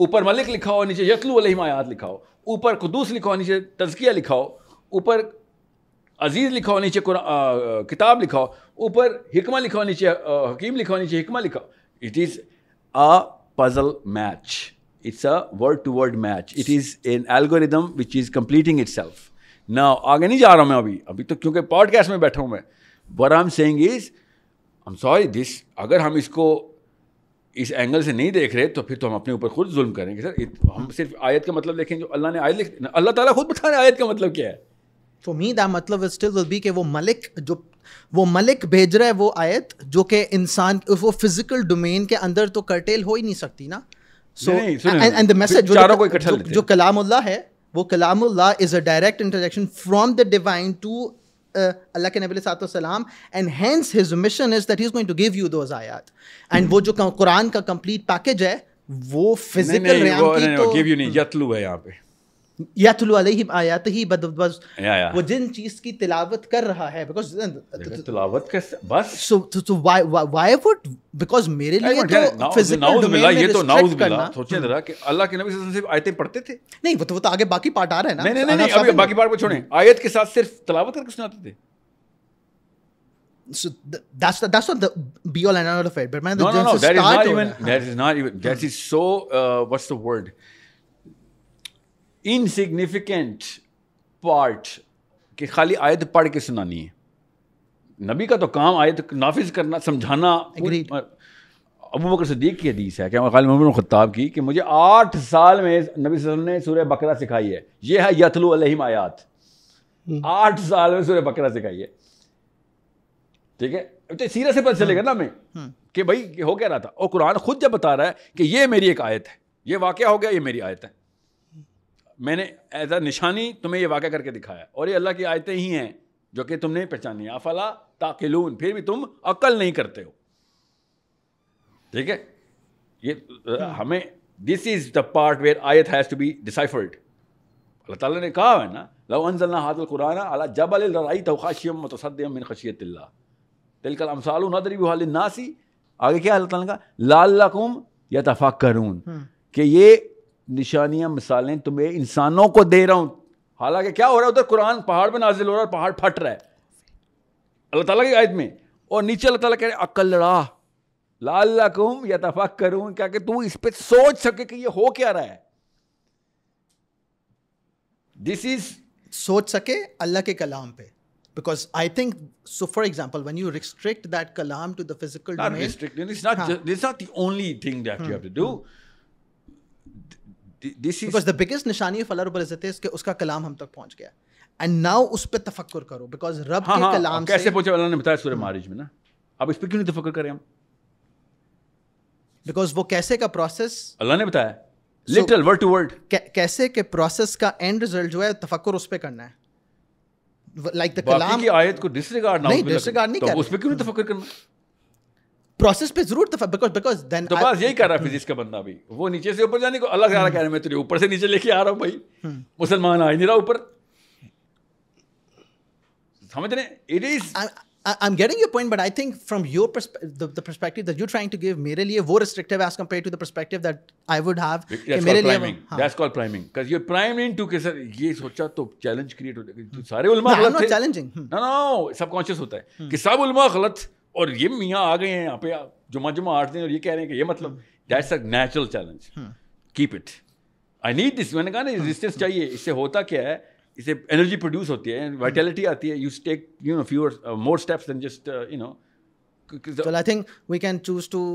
ऊपर मलिक लिखा हो नीचे यतलू अलहिमायात लिखा हो ऊपर खुदूस लिखा हो नीचे तजकिया लिखा हो ऊपर अजीज़ लिखा हो नीचे किताब लिखा हो ऊपर हिकमा लिखा हो नीचे हकीम लिखा हो नीचे हिकमा लिखा हो it is a puzzle match it's a word to word match it is an algorithm which is completing itself ना आगे नहीं जा रहा हूँ मैं अभी अभी तो क्योंकि पॉडकास्ट में बैठा हूँ मैं what I'm saying is I am sorry this अगर हम इसको इस एंगल से नहीं देख रहे तो फिर तो हम अपने ऊपर खुद जुल्म करेंगे सर हम सिर्फ आयत का मतलब देखें जो अल्लाह ने आयत लिख अल्लाह ताला खुद बता रहे आयत का मतलब क्या है तो मी दैट मतलब स्टिल विल बी के वो मलिक जो वो मलिक भेज रहा है वो आयत जो कि इंसान वो फिजिकल डोमेन के अंदर तो कर्टेल हो ही नहीं सकती ना सो एंड द मैसेज जो कलामुल्लाह है वो कलामुल्लाह is a direct interaction from the divine to अल्लाह के नबी सलाम and hence his mission is that is going to give you those आयात एंड वो जो कुरान का कंप्लीट पैकेज है वो फिजिकल नहीं, नहीं, नहीं, तो- नहीं, नहीं, नहीं, नहीं, नहीं, नहीं, नहीं, नहीं यतलू है यहाँ पे आयात ही बदबस वो जिन चीज की तिलावत कर रहा है बिकॉज uh, तो- तो- तिलावत कैसे बस so so why why would because मेरे लिए तो फिजिकल डोमेन ये तो नाउज मिला सोचिए जरा कि अल्लाह के नबी सल्लल्लाहु आयतें पढ़ते थे नहीं वो तो वो तो आगे बाकी पार्ट आ रहा है ना नहीं नहीं अभी बाकी पार्ट को छोड़ें आयत के साथ सिर्फ तिलावत करके सुनाते थे So that's the, that's not the be all and end all of it. But man, the no, no, no. That is not even. That is not even. That is so. Uh, what's the word? Insignificant part कि खाली आयत पढ़ के सुनानी है नबी का तो काम आयत नाफिज करना समझाना अबू बकर सदीक की हदीस है क्या खाली महमूद खत्ताब की कि मुझे आठ साल में नबी वसल्लम ने सूर्य बकरा सिखाई है यह है यतलु अलहिम आयात हम्म। आठ साल में सूर्य बकरा सिखाई है ठीक है तो सीरा से पता चलेगा ना हमें हम्म। हम्म। कि भाई हो क्या रहा था और कुरान खुद जब बता रहा है कि ये मेरी एक आयत है ये वाक़ हो गया ये मेरी आयत है मैंने एज अ निशानी तुम्हें ये वाक़ करके दिखाया और ये अल्लाह की आयतें ही हैं जो कि तुमने पहचानी अफला ताकिलून फिर भी तुम अकल नहीं करते हो ठीक है ये हम्म। हमें this is the part where आयत हैज़ टू बी डिसाइफर्ड अल्लाह ताला ने कहा है ना लव लवनजल्ला हाजल कुरान अला जब अलराई खाशियम मतसदम मिन खशियत तिलकल अमसाल नदरी वाल नासी आगे क्या अल्लाह ताला का लाल लकुम या तफाक करून हम्म। कि ये निशानियां मिसालें तुम्हें इंसानों को दे रहा हूं हालांकि क्या हो रहा है उधर कुरान पहाड़ पर नाजिल हो रहा है पहाड़ फट रहा है अल्लाह ताला की आयत में और नीचे अल्लाह ताला कह रहे अकल लड़ा लाला कहूं या तफाक करूं क्या कि तू इस पे सोच सके कि ये हो क्या रहा है दिस इज सोच सके अल्लाह के कलाम पे because I think so for example when you restrict that कलाम to the physical domain restrict not this not the only thing do this is because the biggest निशानी ऑफ अल्लाह रब्बुल इज्जत है उसका कलाम हम तक पहुंच गया एंड नाउ उस पर तफक्कुर करो बिकॉज रब हाँ, के हाँ, कैसे पहुंचे अल्लाह ने बताया सूर्य मारिज में ना अब इस पर क्यों नहीं तफक्कुर करें हम बिकॉज वो कैसे का प्रोसेस अल्लाह ने बताया लिटरल वर्ड टू वर्ड कैसे के प्रोसेस का एंड रिजल्ट जो है तफक्कुर उस पर करना है लाइक द कलाम की आयत को डिसरिगार्ड ना नहीं डिसरिगार्ड नहीं तो कर उस पर क्यों नहीं तफक्कुर करना प्रोसेस पे जरूर तो बिकॉज बिकॉज देन तो बस यही कर रहा फिजिक्स का बंदा भी वो नीचे से ऊपर जाने को अलग से रहा कह रहा मैं तुझे ऊपर से नीचे लेके आ रहा हूँ भाई हम्म। मुसलमान आ नहीं रहा ऊपर समझ रहे it is I am getting your point but I think from your the perspective that you trying to give मेरे लिए वो restrictive as compare to the perspective that I would have मेरे लिए that's called priming because you prime in to के sir ये सोचा तो challenge create हो जाएगा तो सारे उलमा गलत थे नो नो सबकॉन्शियस होता है हम्म। कि सब उलमा गलत और ये मियाँ आ गए हैं यहाँ पे जुमा जुमा आठ दिन और ये कह रहे हैं कि ये मतलब that's a natural challenge keep it I need this मैंने कहा ना रेजिस्टेंस हम्म। चाहिए इससे होता क्या है इससे एनर्जी प्रोड्यूस होती है वाइटेलिटी आती है you take you know fewer more steps then just you know I think we can choose to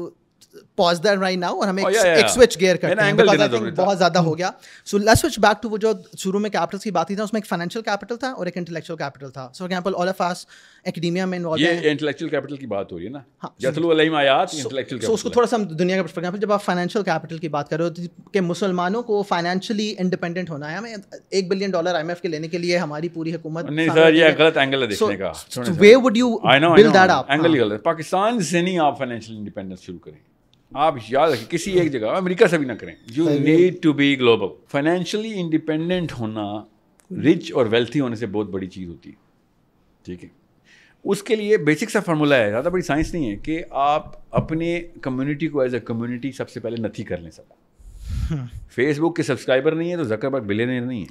pause that right now और हमें oh, yeah, yeah. एक स्विच गियर करते हैं बिकॉज़ आई थिंक बहुत ज्यादा हो हम्म। गया so let's switch back to वो जो शुरू में कैपिटल्स की बात ही था उसमें एक फाइनेंशियल कैपिटल था और एक इंटेलेक्चुअल कैपिटल था so for example all of us academia में इन्वॉल्व ये इंटेलेक्चुअल कैपिटल की बात हो रही है ना हाँ, आयात इंटेलेक्चुअल सो उसको थोड़ा सा दुनिया का पर एग्जांपल जब आप फाइनेंशियल कैपिटल की बात कर रहे हो तो कि मुसलमानों को फाइनेंशियली इंडिपेंडेंट होना है हमें एक बिलियन डॉलर आईएमएफ के लेने के लिए हमारी पूरी हुकूमत नहीं सर ये गलत एंगल है देखने का way would you build that up angle ही गलत पाकिस्तान से नहीं आप फाइनेंशियल इंडिपेंडेंस शुरू करें आप याद रखें किसी एक जगह अमेरिका से भी ना करें you need to be global financially independent होना रिच और वेल्थी होने से बहुत बड़ी चीज़ होती है ठीक है उसके लिए बेसिक सा फार्मूला है ज़्यादा बड़ी साइंस नहीं है कि आप अपने कम्युनिटी को एज अ कम्युनिटी सबसे पहले नथी कर लें सबको फेसबुक हम्म। के सब्सक्राइबर नहीं है तो बाग बिलेनियर नहीं है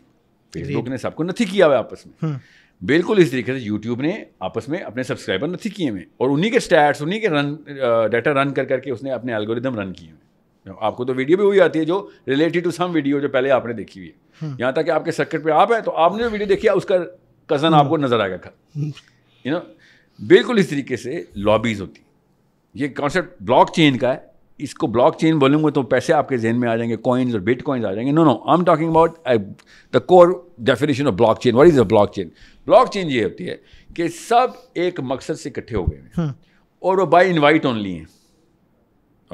फेसबुक ने सबको नथी किया हुआ आपस में हम्म। बिल्कुल इस तरीके से यूट्यूब ने आपस में अपने सब्सक्राइबर नथी किए हुए और उन्हीं के स्टैट्स उन्हीं के रन डाटा रन कर करके उसने अपने एल्गोरिदम रन किए हुए आपको तो वीडियो भी हुई आती है जो रिलेटेड टू सम वीडियो जो पहले आपने देखी हुई है हम्म। यहाँ तक कि आपके सर्किट पे आप है तो आपने जो वीडियो देखी है उसका कज़न आपको नजर आएगा यू नो बिल्कुल इस तरीके से लॉबीज़ होती ये कॉन्सेप्ट ब्लॉक चेन का है इसको ब्लॉक चेन बोलेंगे तो पैसे आपके जहन में आ जाएंगे कॉइन्स और बिट कॉइन्स आ जाएंगे no no I am talking about the core definition of blockchain what is a blockchain blockchain ये होती है कि सब एक मकसद से इकट्ठे हो गए हैं हम्म। और वो बाई इन्वाइट ओनली हैं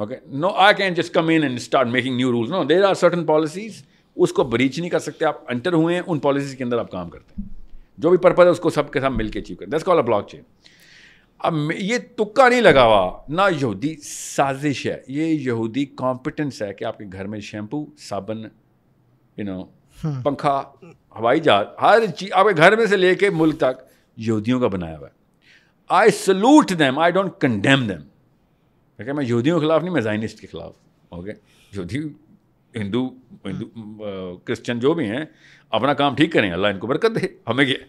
okay no I can just come in and start making new rules no there are certain policies उसको ब्रीच नहीं कर सकते आप अंटर हुए हैं उन पॉलिसीज के अंदर आप काम करते हैं जो भी पर्पज है उसको सबके साथ मिलकर अचीव करते that's call a blockchain अब ये तुक्का नहीं लगा हुआ ना यहूदी साजिश है ये यहूदी कॉम्पिटेंस है कि आपके घर में शैम्पू साबन यू नो पंखा हवाई जहाज हर चीज आपके घर में से लेके मुल्क तक यहूदियों का बनाया हुआ है I salute them I don't condemn them ठीक है मैं यहूदियों के खिलाफ नहीं मैं जाइनिस्ट के खिलाफ ओके यहूदी हिंदू हिंदू क्रिश्चन हम्म। जो भी हैं अपना काम ठीक करें अल्लाह इनको बरकत दे हमें क्या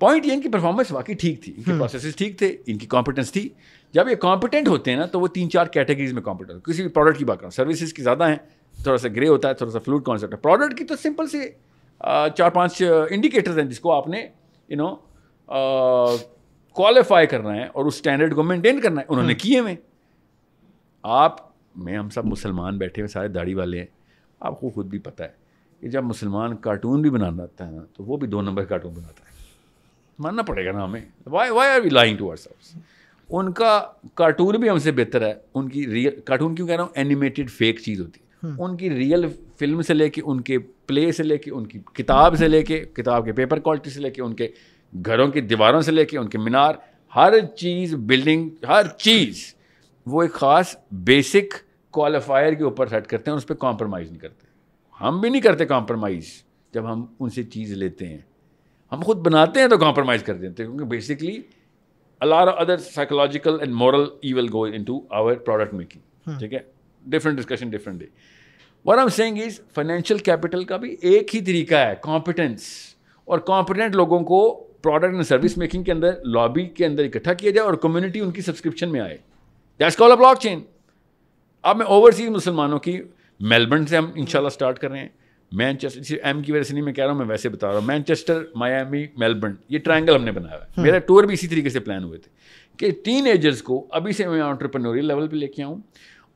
पॉइंट ये इनकी परफॉर्मेंस वाकई ठीक थी इनके प्रोसेस हम्म। ठीक थे इनकी कॉम्पिटेंस थी जब ये कॉम्पिटेंट होते हैं ना तो वो तीन चार कैटेगरीज में कॉम्पिटेंट किसी भी प्रोडक्ट की बात करो सर्विसेज की ज़्यादा हैं थोड़ा सा ग्रे होता है थोड़ा सा फ्लूड कॉन्सेप्ट है प्रोडक्ट की तो सिंपल से चार पांच इंडिकेटर्स हैं जिसको आपने यू नो क्वालिफाई करना है और उस स्टैंडर्ड को मेंटेन करना है उन्होंने हम्म। किए हुए आप में हम सब मुसलमान बैठे हुए सारे दाढ़ी वाले हैं आपको खुद भी पता है कि जब मुसलमान कार्टून भी बनाना आता है ना तो वो भी दो नंबर कार्टून बनाता है मानना पड़ेगा ना हमें why why are we lying to our उनका कार्टून भी हमसे बेहतर है उनकी रियल कार्टून क्यों कह रहा हूँ एनिमेटेड फेक चीज़ होती है हम्म। उनकी रियल फिल्म से लेके उनके प्ले से लेके उनकी किताब से लेके किताब के पेपर क्वालिटी से लेके उनके घरों की दीवारों से लेके उनके मीनार हर चीज़ बिल्डिंग हर चीज़ वो एक ख़ास बेसिक क्वालिफायर के ऊपर सेट करते हैं उस पर कॉम्प्रोमाइज़ नहीं करते हम भी नहीं करते कॉम्प्रोमाइज़ जब हम उनसे चीज़ लेते हैं हम खुद बनाते हैं तो कॉम्प्रोमाइज कर देते हैं क्योंकि बेसिकली अलार अदर साइकोलॉजिकल एंड मॉरल ई will go in to our product making ठीक है different discussion different day what I'm saying is financial capital का भी एक ही तरीका है कॉम्पिटेंस और कॉम्पिटेंट लोगों को प्रोडक्ट एंड सर्विस मेकिंग के अंदर लॉबी के अंदर इकट्ठा किया जाए और कम्युनिटी उनकी सब्सक्रिप्शन में आए that's call a blockchain अब मैं ओवरसीज मुसलमानों की मेलबर्न से हम इंशाल्लाह स्टार्ट कर रहे हैं मैनचेस्टर इसी एम की वजह से नहीं मैं कह रहा हूँ मैं वैसे बता रहा हूँ मैनचेस्टर मायामी मेलबर्न ये ट्रायंगल हमने बनाया है हम्म। मेरा टूर भी इसी तरीके से प्लान हुए थे कि टीन एजर्स को अभी से मैं ऑन्टरप्रनोरियल लेवल पर लेके आऊँ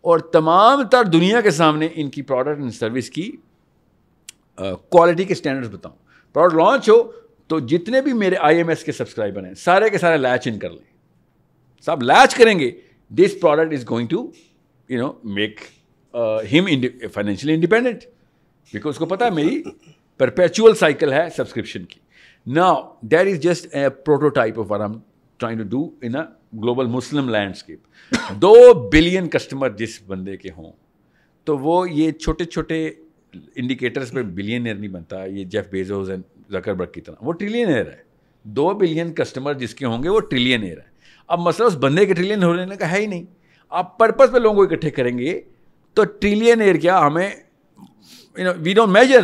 और तमाम तर दुनिया के सामने इनकी प्रोडक्ट एंड सर्विस की क्वालिटी के स्टैंडर्ड्स बताऊँ प्रोडक्ट लॉन्च हो तो जितने भी मेरे आई के सब्सक्राइबर हैं सारे के सारे लैच इन कर लें साहब लैच करेंगे this product is going to you know make him financially independent because उसको पता है मेरी परपैचुअल साइकिल है सब्सक्रिप्शन की ना there is just a prototype of are am trying to do in a global Muslim landscape दो billion customer जिस बंदे के हों तो वो ये छोटे छोटे इंडिकेटर्स बिलियन बिलियनर नहीं बनता ये जेफ बेजोज एंड जकरबर्ग की तरह वो ट्रिलियन एयर है दो बिलियन कस्टमर जिसके होंगे वो ट्रिलियन एयर है अब मसला उस बंदे के ट्रिलियन होने का है ही नहीं आप पर्पज़ पर लोगों को इकट्ठे करेंगे तो ट्रिलियन एयर क्या हमें you know, we don't measure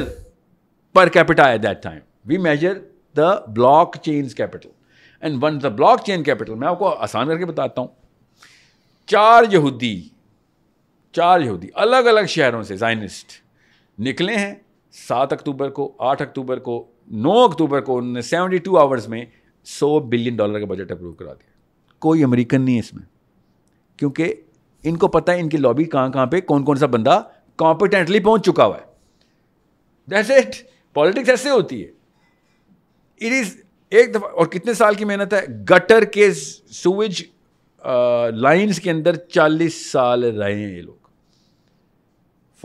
per capita at that time. We measure the blockchain's capital. And once the blockchain capital, मैं आपको आसान करके बताता हूँ चार यहूदी चार यहूदी अलग अलग शहरों से जाइनिस्ट निकले हैं सात अक्टूबर को आठ अक्टूबर को नौ अक्टूबर को उन्होंने सेवेंटी टू आवर्स में सौ बिलियन डॉलर का बजट अप्रूव करा दिया कोई अमेरिकन नहीं है इसमें क्योंकि इनको पता है इनकी लॉबी कहाँ कहाँ पे कौन कौन सा बंदा कॉम्पिटेंटली पहुंच चुका हुआ है दैट्स इट पॉलिटिक्स ऐसे होती है इट इज एक दफा और कितने साल की मेहनत है गटर के सुविज लाइंस uh, के अंदर 40 साल रहे हैं ये लोग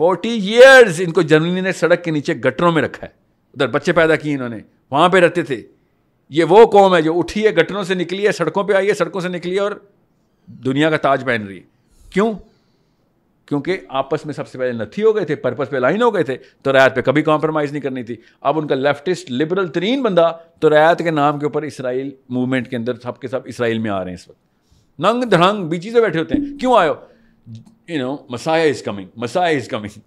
40 इयर्स इनको जर्मनी ने सड़क के नीचे गटरों में रखा है उधर बच्चे पैदा किए इन्होंने वहां पे रहते थे ये वो कौम है जो उठी है गटरों से निकली है सड़कों पे आई है सड़कों से निकली है और दुनिया का ताज पहन रही है क्यों क्योंकि आपस में सबसे पहले नथी हो गए थे पर्पस पे लाइन हो गए थे तो रायत पे कभी कॉम्प्रोमाइज़ नहीं करनी थी अब उनका लेफ्टिस्ट लिबरल तरीन बंदा तो रायत के नाम के ऊपर इसराइल मूवमेंट के अंदर सबके सब इसराइल में आ रहे हैं इस वक्त नंग धड़ंग बीची से बैठे होते हैं क्यों आयो you know Messiah is coming Messiah is coming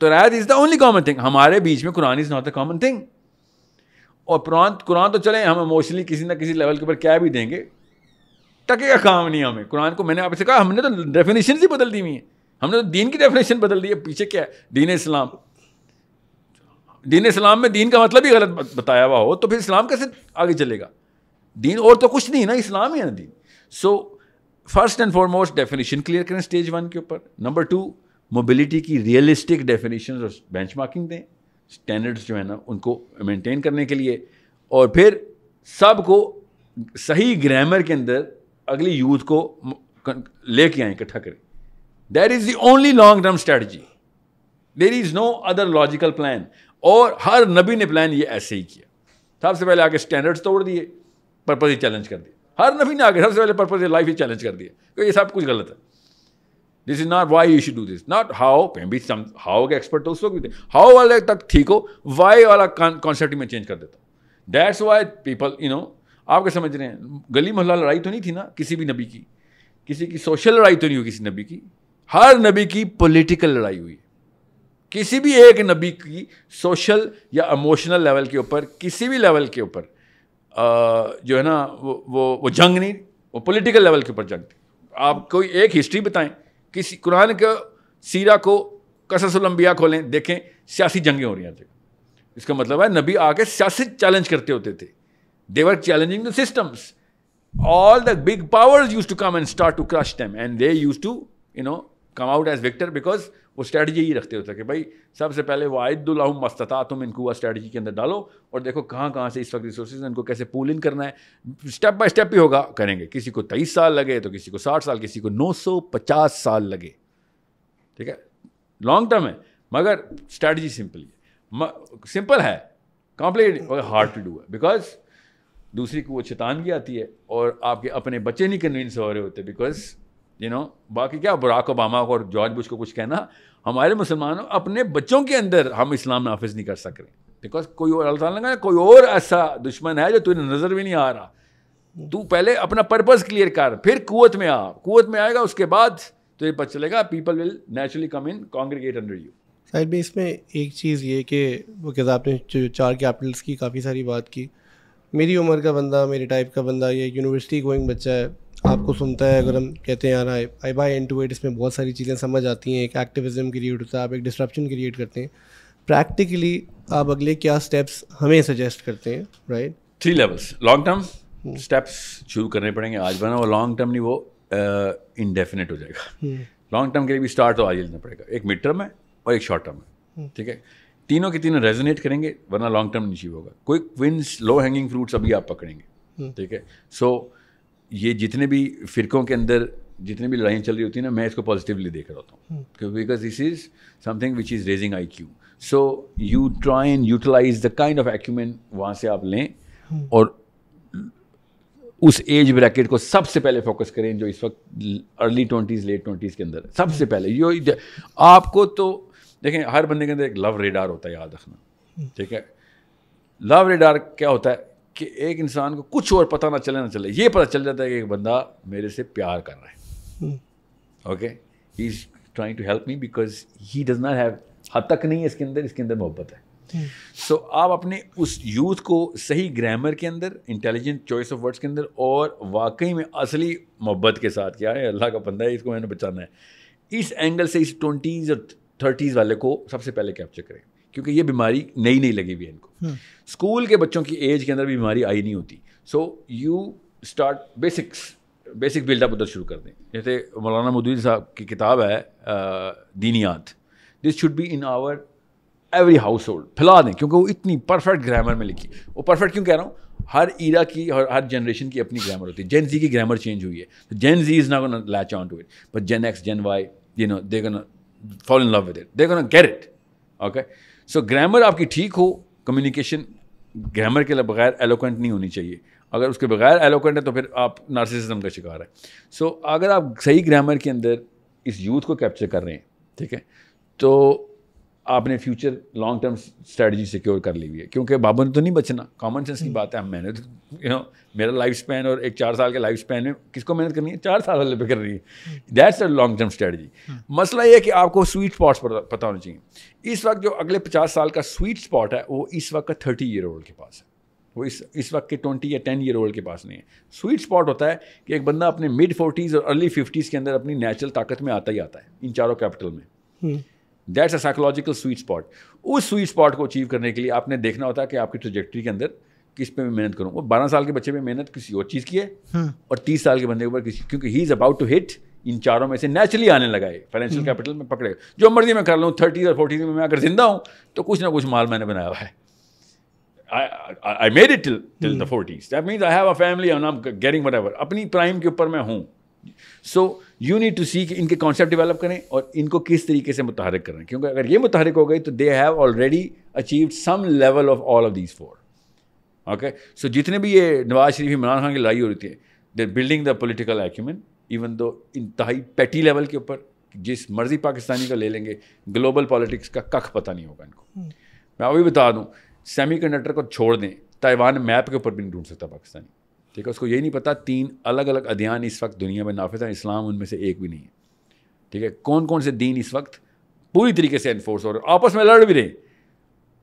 तो रायत is the only common thing हमारे बीच में Quran is not the common thing और कुरान कुरान तो चले हम इमोशनली किसी ना किसी लेवल के ऊपर क्या भी देंगे टके का काम नहीं हमें कुरान को मैंने आपसे कहा हमने तो डेफिनेशन ही बदल दी हुई है हमने तो दीन की डेफिनेशन बदल दी है पीछे क्या है दीन इस्लाम दीन इस्लाम में दीन का मतलब ही गलत बताया हुआ हो तो फिर इस्लाम कैसे आगे चलेगा दीन और तो कुछ नहीं ना इस्लाम ही है ना दीन so first and foremost definition clear करें स्टेज वन के ऊपर नंबर टू मोबिलिटी की रियलिस्टिक डेफिनेशन और बेंच मार्किंग दें स्टैंडर्ड्स जो है ना उनको मेंटेन करने के लिए और फिर सबको सही ग्रामर के अंदर अगली यूथ को लेके आए इकट्ठा करें there is the only long term strategy there is no other logical plan और हर नबी ने प्लान ये ऐसे ही किया सबसे पहले आके स्टैंडर्ड्स तोड़ दिए पर्पज ही चैलेंज कर दिए हर नबी ने आगे सबसे पहले पर्पज लाइफ ही चैलेंज कर दिया क्योंकि ये सब कुछ गलत है this is not why you should do this not how be somehow के एक्सपर्ट तो उस वक्त भी थे हाउ वाले तक ठीक हो वाई वाला कॉन्सेप्ट में चेंज कर देता हूँ that's why people you know आप क्या समझ रहे हैं गली मोहल्ला लड़ाई तो नहीं थी ना किसी भी नबी की किसी की सोशल लड़ाई तो नहीं हुई किसी नबी की हर नबी की पॉलिटिकल लड़ाई हुई किसी भी एक नबी की सोशल या इमोशनल लेवल के ऊपर किसी भी लेवल के ऊपर जो है ना वो वो वो जंग नहीं वो पॉलिटिकल लेवल के ऊपर जंग थी आप कोई एक हिस्ट्री बताएं किसी कुरान का सीरा को कससलम्बिया खोलें देखें सियासी जंगें हो रही थी इसका मतलब है नबी आके सियासी चैलेंज करते होते थे they were challenging the systems. All the big powers used to come and start to crush them. And they used to, you know, come out as victor because वो स्ट्रैटेजी ही रखते होते कि भाई सबसे पहले वो आयदुल्लाहम मस्तता तुम इनको वह स्ट्रैटी के अंदर डालो और देखो कहाँ कहाँ से इस वक्त रिसोर्सेज इनको कैसे पूल इन करना है स्टेप बाय स्टेप ही होगा करेंगे किसी को तेईस साल लगे तो किसी को साठ साल किसी को नौ सौ पचास साल लगे ठीक है लॉन्ग टर्म है मगर स्ट्रैटी सिंपल है सिंपल है कॉम्प्लीट हार्ड टू डू है बिकॉज दूसरी को वो शैतानगी आती है और आपके अपने बच्चे नहीं कन्विंस हो रहे होते बिकॉज यू नो बाकी क्या बराक ओबामा को और जॉर्ज बुश को कुछ कहना हमारे मुसलमानों अपने बच्चों के अंदर हम इस्लाम नाफिज नहीं कर सक रहे बिकॉज कोई और अल्लाह ताला कोई और ऐसा दुश्मन है जो तुझे नज़र भी नहीं आ रहा तू पहले अपना पर्पज़ क्लियर कर फिर कुत में आ कुत में आएगा उसके बाद तो ये पता चलेगा people will naturally come in congregate under you साहिब इसमें एक चीज़ ये कि वो कहते आपने चार कैपिटल्स की काफ़ी सारी बात की मेरी उम्र का बंदा मेरे टाइप का बंदा ये यूनिवर्सिटी गोइंग बच्चा है आपको सुनता है अगर हम कहते हैं यार आई आई बाई एन टू एट इसमें बहुत सारी चीज़ें समझ आती हैं एक एक्टिविज्म क्रिएट होता है आप एक डिस्ट्रप्शन क्रिएट करते हैं प्रैक्टिकली आप अगले क्या स्टेप्स हमें सजेस्ट करते हैं right three levels long term steps शुरू करने पड़ेंगे आज बना वो लॉन्ग टर्म नहीं वो इनडेफिनेट uh, हो जाएगा लॉन्ग hmm. टर्म के लिए भी स्टार्ट तो आज ही लेना पड़ेगा एक मिड टर्म है और एक शॉर्ट टर्म है hmm. ठीक है तीनों के तीनों रेजोनेट करेंगे वरना लॉन्ग टर्म अचीव होगा कोई विंस लो हैंगिंग फ्रूट्स अभी आप पकड़ेंगे हम्म। ठीक है सो ये जितने भी फिरकों के अंदर जितने भी लड़ाइयाँ चल रही होती है ना मैं इसको पॉजिटिवली देख रहा होता हूँ because this is something which is raising IQ so you try and utilize the kind of acumen वहाँ से आप लें हम्म। और उस एज ब्रैकेट को सबसे पहले फोकस करें जो इस वक्त अर्ली ट्वेंटीज़ लेट ट्वेंटीज़ के अंदर सबसे हम्म। पहले यो आपको तो देखें हर बंदे के अंदर एक लव रेडार होता है याद रखना हम्म। ठीक है लव रेडार क्या होता है कि एक इंसान को कुछ और पता ना चले ना चले ये पता चल जाता है कि एक बंदा मेरे से प्यार कर रहा है okay he is trying to help me because he does not have हद तक नहीं है इसके अंदर इसके अंदर मोहब्बत है सो हम्म। so, आप अपने उस यूथ को सही ग्रामर के अंदर इंटेलिजेंट चॉइस ऑफ वर्ड्स के अंदर और वाकई में असली मोहब्बत के साथ क्या है अल्लाह का बंदा है इसको मैंने बचाना है इस एंगल से इस ट्वेंटीज़ और थर्टीज़ वाले को सबसे पहले कैप्चर करें क्योंकि ये बीमारी नई नई लगी हुई है इनको स्कूल हम्म। के बच्चों की एज के अंदर भी बीमारी आई नहीं होती so you start basics basic buildup उधर शुरू कर दें जैसे मौलाना मदूद साहब की किताब है दीनियात this should be in our every household फैला दें क्योंकि वो इतनी परफेक्ट ग्रामर में लिखी वो परफेक्ट क्यों कह रहा हूँ हर ईरा की और हर जनरेशन की अपनी ग्रामर होती है जेन जी की ग्रामर चेंज हुई है Gen Z is not latch on to it but Gen X Gen Y you know they fall in love with it they gonna get it okay so grammar आपकी ठीक हो communication grammar के बगैर eloquent नहीं होनी चाहिए अगर उसके बगैर एलोकेंट है तो फिर आप नार्सिसिज्म का शिकार है सो so, अगर आप सही ग्रामर के अंदर इस यूथ को कैप्चर कर रहे हैं ठीक है तो आपने future long term strategy secure कर ली हुई है क्योंकि बाबू ने तो नहीं बचना कॉमन सेंस की हम्म। बात है मैंने तो यू नो मेरा लाइफ स्पैन और एक चार साल के लाइफ स्पैन में किसको मेहनत करनी है चार साल वाले पे रही है that's a long term strategy मसला ये है कि आपको स्वीट स्पॉट्स पता होना चाहिए इस वक्त जो अगले पचास साल का स्वीट स्पॉट है वो इस वक्त का थर्टी ईयर ओल्ड के पास है वो इस इस वक्त के ट्वेंटी या टेन ईयर ओल्ड के पास नहीं है स्वीट स्पॉट होता है कि एक बंदा अपने मिड फोर्टीज़ और अर्ली फिफ्टीज़ के अंदर अपनी नेचुरल ताकत में आता ही आता है इन चारों कैपिटल में hmm. That's a psychological sweet spot उस स्वीट स्पॉट को अचीव करने के लिए आपने देखना होता है कि आपकी ट्रोजेक्ट्री के अंदर किस पे मैं मेहनत करूँ वो बारह साल के बच्चे पे मेहनत किसी और चीज़ की है हम्म। और तीस साल के बंदे के ऊपर किसी क्योंकि he is about to hit इन चारों में से नेचुरली आने लगा है फाइनेंशियल कैपिटल हम्म। में पकड़े जो मर्जी मैं कर लूँ थर्टीज और फोर्टीज में मैं अगर जिंदा हूँ तो कुछ ना कुछ माल मैंने बनाया हुआ है I made it till till the forties that means I have a family and I am getting what अपनी प्राइम के ऊपर मैं हूँ so you need to see कि इनके कॉन्सेप्ट डेवलप करें और इनको किस तरीके से मुतहरक करें क्योंकि अगर ये मुतहरक हो गई तो they have already achieve some level of all of these four okay so जितने भी ये नवाज शरीफ इमरान खान की लड़ाई हो रही थी they building the political acumen even though इंतहाई पैटी लेवल के ऊपर जिस मर्जी पाकिस्तानी का ले लेंगे ग्लोबल पॉलिटिक्स का कख पता नहीं होगा इनको हम्म। मैं अभी बता दूँ सेमी कंडक्टर को छोड़ दें ताइवान मैप के ऊपर भी नहीं ढूंढ सकता पाकिस्तानी ठीक है उसको ये नहीं पता तीन अलग अलग अध्ययन इस वक्त दुनिया में नाफिज हैं इस्लाम उनमें से एक भी नहीं है ठीक है कौन कौन से दीन इस वक्त पूरी तरीके से इन्फोर्स हो रहे आपस में लड़ भी रहे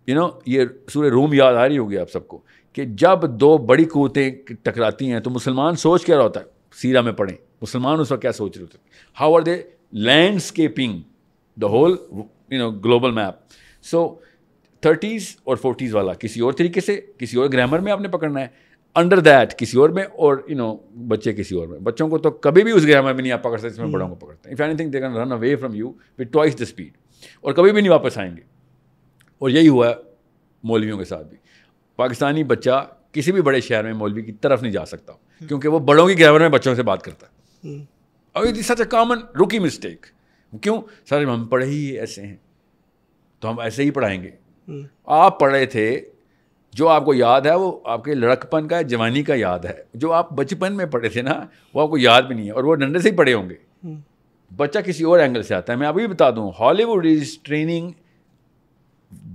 यू नो ये सूर्य रूम याद आ रही होगी आप सबको कि जब दो बड़ी कुतें टकराती हैं तो मुसलमान सोच क्या रहा होता है सीरा में पढ़ें मुसलमान उस वक्त क्या सोच रहे होते how are they landscaping the whole you know global map so thirties और फोर्टीज़ वाला किसी और तरीके से किसी और ग्रामर में आपने पकड़ना है अंडर दैट किसी और में और यू you नो know, बच्चे किसी और में बच्चों को तो कभी भी उस ग्रामर में नहीं आप पकड़ सकते इसमें बड़ों को पकड़ते हैं if any they can run away from you with twice the speed और कभी भी नहीं वापस आएंगे और यही हुआ मौलवियों के साथ भी पाकिस्तानी बच्चा किसी भी बड़े शहर में मौलवी की तरफ नहीं जा सकता क्योंकि वो बड़ों की ग्रामर में बच्चों से बात करता है हम्म। और it is such a common rookie mistake क्यों सर हम पढ़े ही ऐसे हैं तो हम ऐसे ही पढ़ाएंगे हम्म। आप पढ़े थे जो आपको याद है वो आपके लड़कपन का जवानी का याद है जो आप बचपन में पढ़े थे ना वो आपको याद भी नहीं है और वो डंडे से ही पढ़े होंगे हम्म। बच्चा किसी और एंगल से आता है मैं अभी बता दूँ Hollywood is training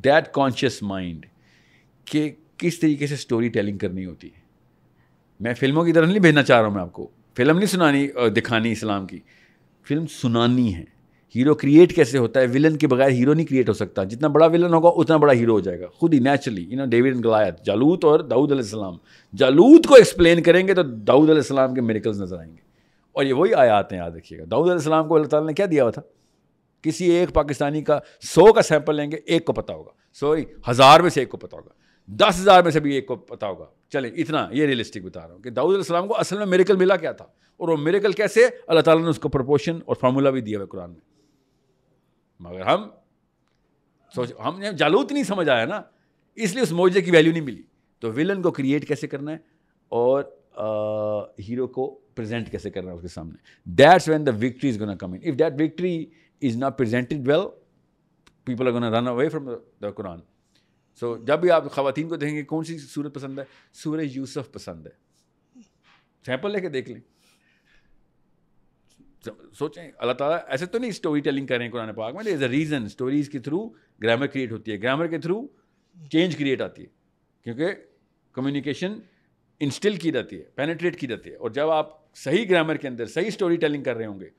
that conscious mind कि किस तरीके से स्टोरी टेलिंग करनी होती है मैं फिल्मों की तरफ नहीं भेजना चाह रहा हूँ मैं आपको फिल्म नहीं सुनानी दिखानी इस्लाम की फिल्म सुनानी है हीरो क्रिएट कैसे होता है विलन के बगैर हीरो नहीं क्रिएट हो सकता जितना बड़ा विलन होगा उतना बड़ा हीरो हो जाएगा खुद ही naturally you know David and Goliath जालूत और दाऊद अलैहिस्सलाम जालूत को एक्सप्लेन करेंगे तो दाऊद अलैहिस्सलाम के मेरिकल्स नज़र आएंगे और ये वही आयात हैं याद रखिएगा दाऊद अलैहिस्सलाम को अल्लाह ताला ने क्या दिया हुआ था किसी एक पाकिस्तानी का सौ का सैंपल लेंगे एक को पता होगा सॉरी हज़ार में से एक को पता होगा दस हज़ार में से भी एक को पता होगा चले इतना ये रियलिस्टिक बता रहा हूँ कि दाऊद अलैहिस्सलाम को असल में मेरिकल मिला क्या था और वो मेरिकल कैसे अल्लाह ताला ने उसको प्रपोशन और फार्मूला भी दिया हुआ कुरान में मगर हम सोच हमने जालूत नहीं समझ आया ना इसलिए उस मोजे की वैल्यू नहीं मिली तो विलन को क्रिएट कैसे करना है और आ, हीरो को प्रेजेंट कैसे करना है उसके सामने that's when the victory is gonna come in if that victory is not presented well people are gonna run away from the Quran so जब भी आप खातन को देखेंगे कौन सी सूरत पसंद है सूरज यूसुफ पसंद है सैंपल लेके देख लें सोचें अल्लाह ताला ऐसे तो नहीं स्टोरी टेलिंग करें कुरान पाक में इज़ अ रीज़न स्टोरीज के थ्रू ग्रामर क्रिएट होती है ग्रामर के थ्रू चेंज क्रिएट आती है क्योंकि कम्युनिकेशन इंस्टिल की जाती है पेनेट्रेट की जाती है और जब आप सही ग्रामर के अंदर सही स्टोरी टेलिंग कर रहे होंगे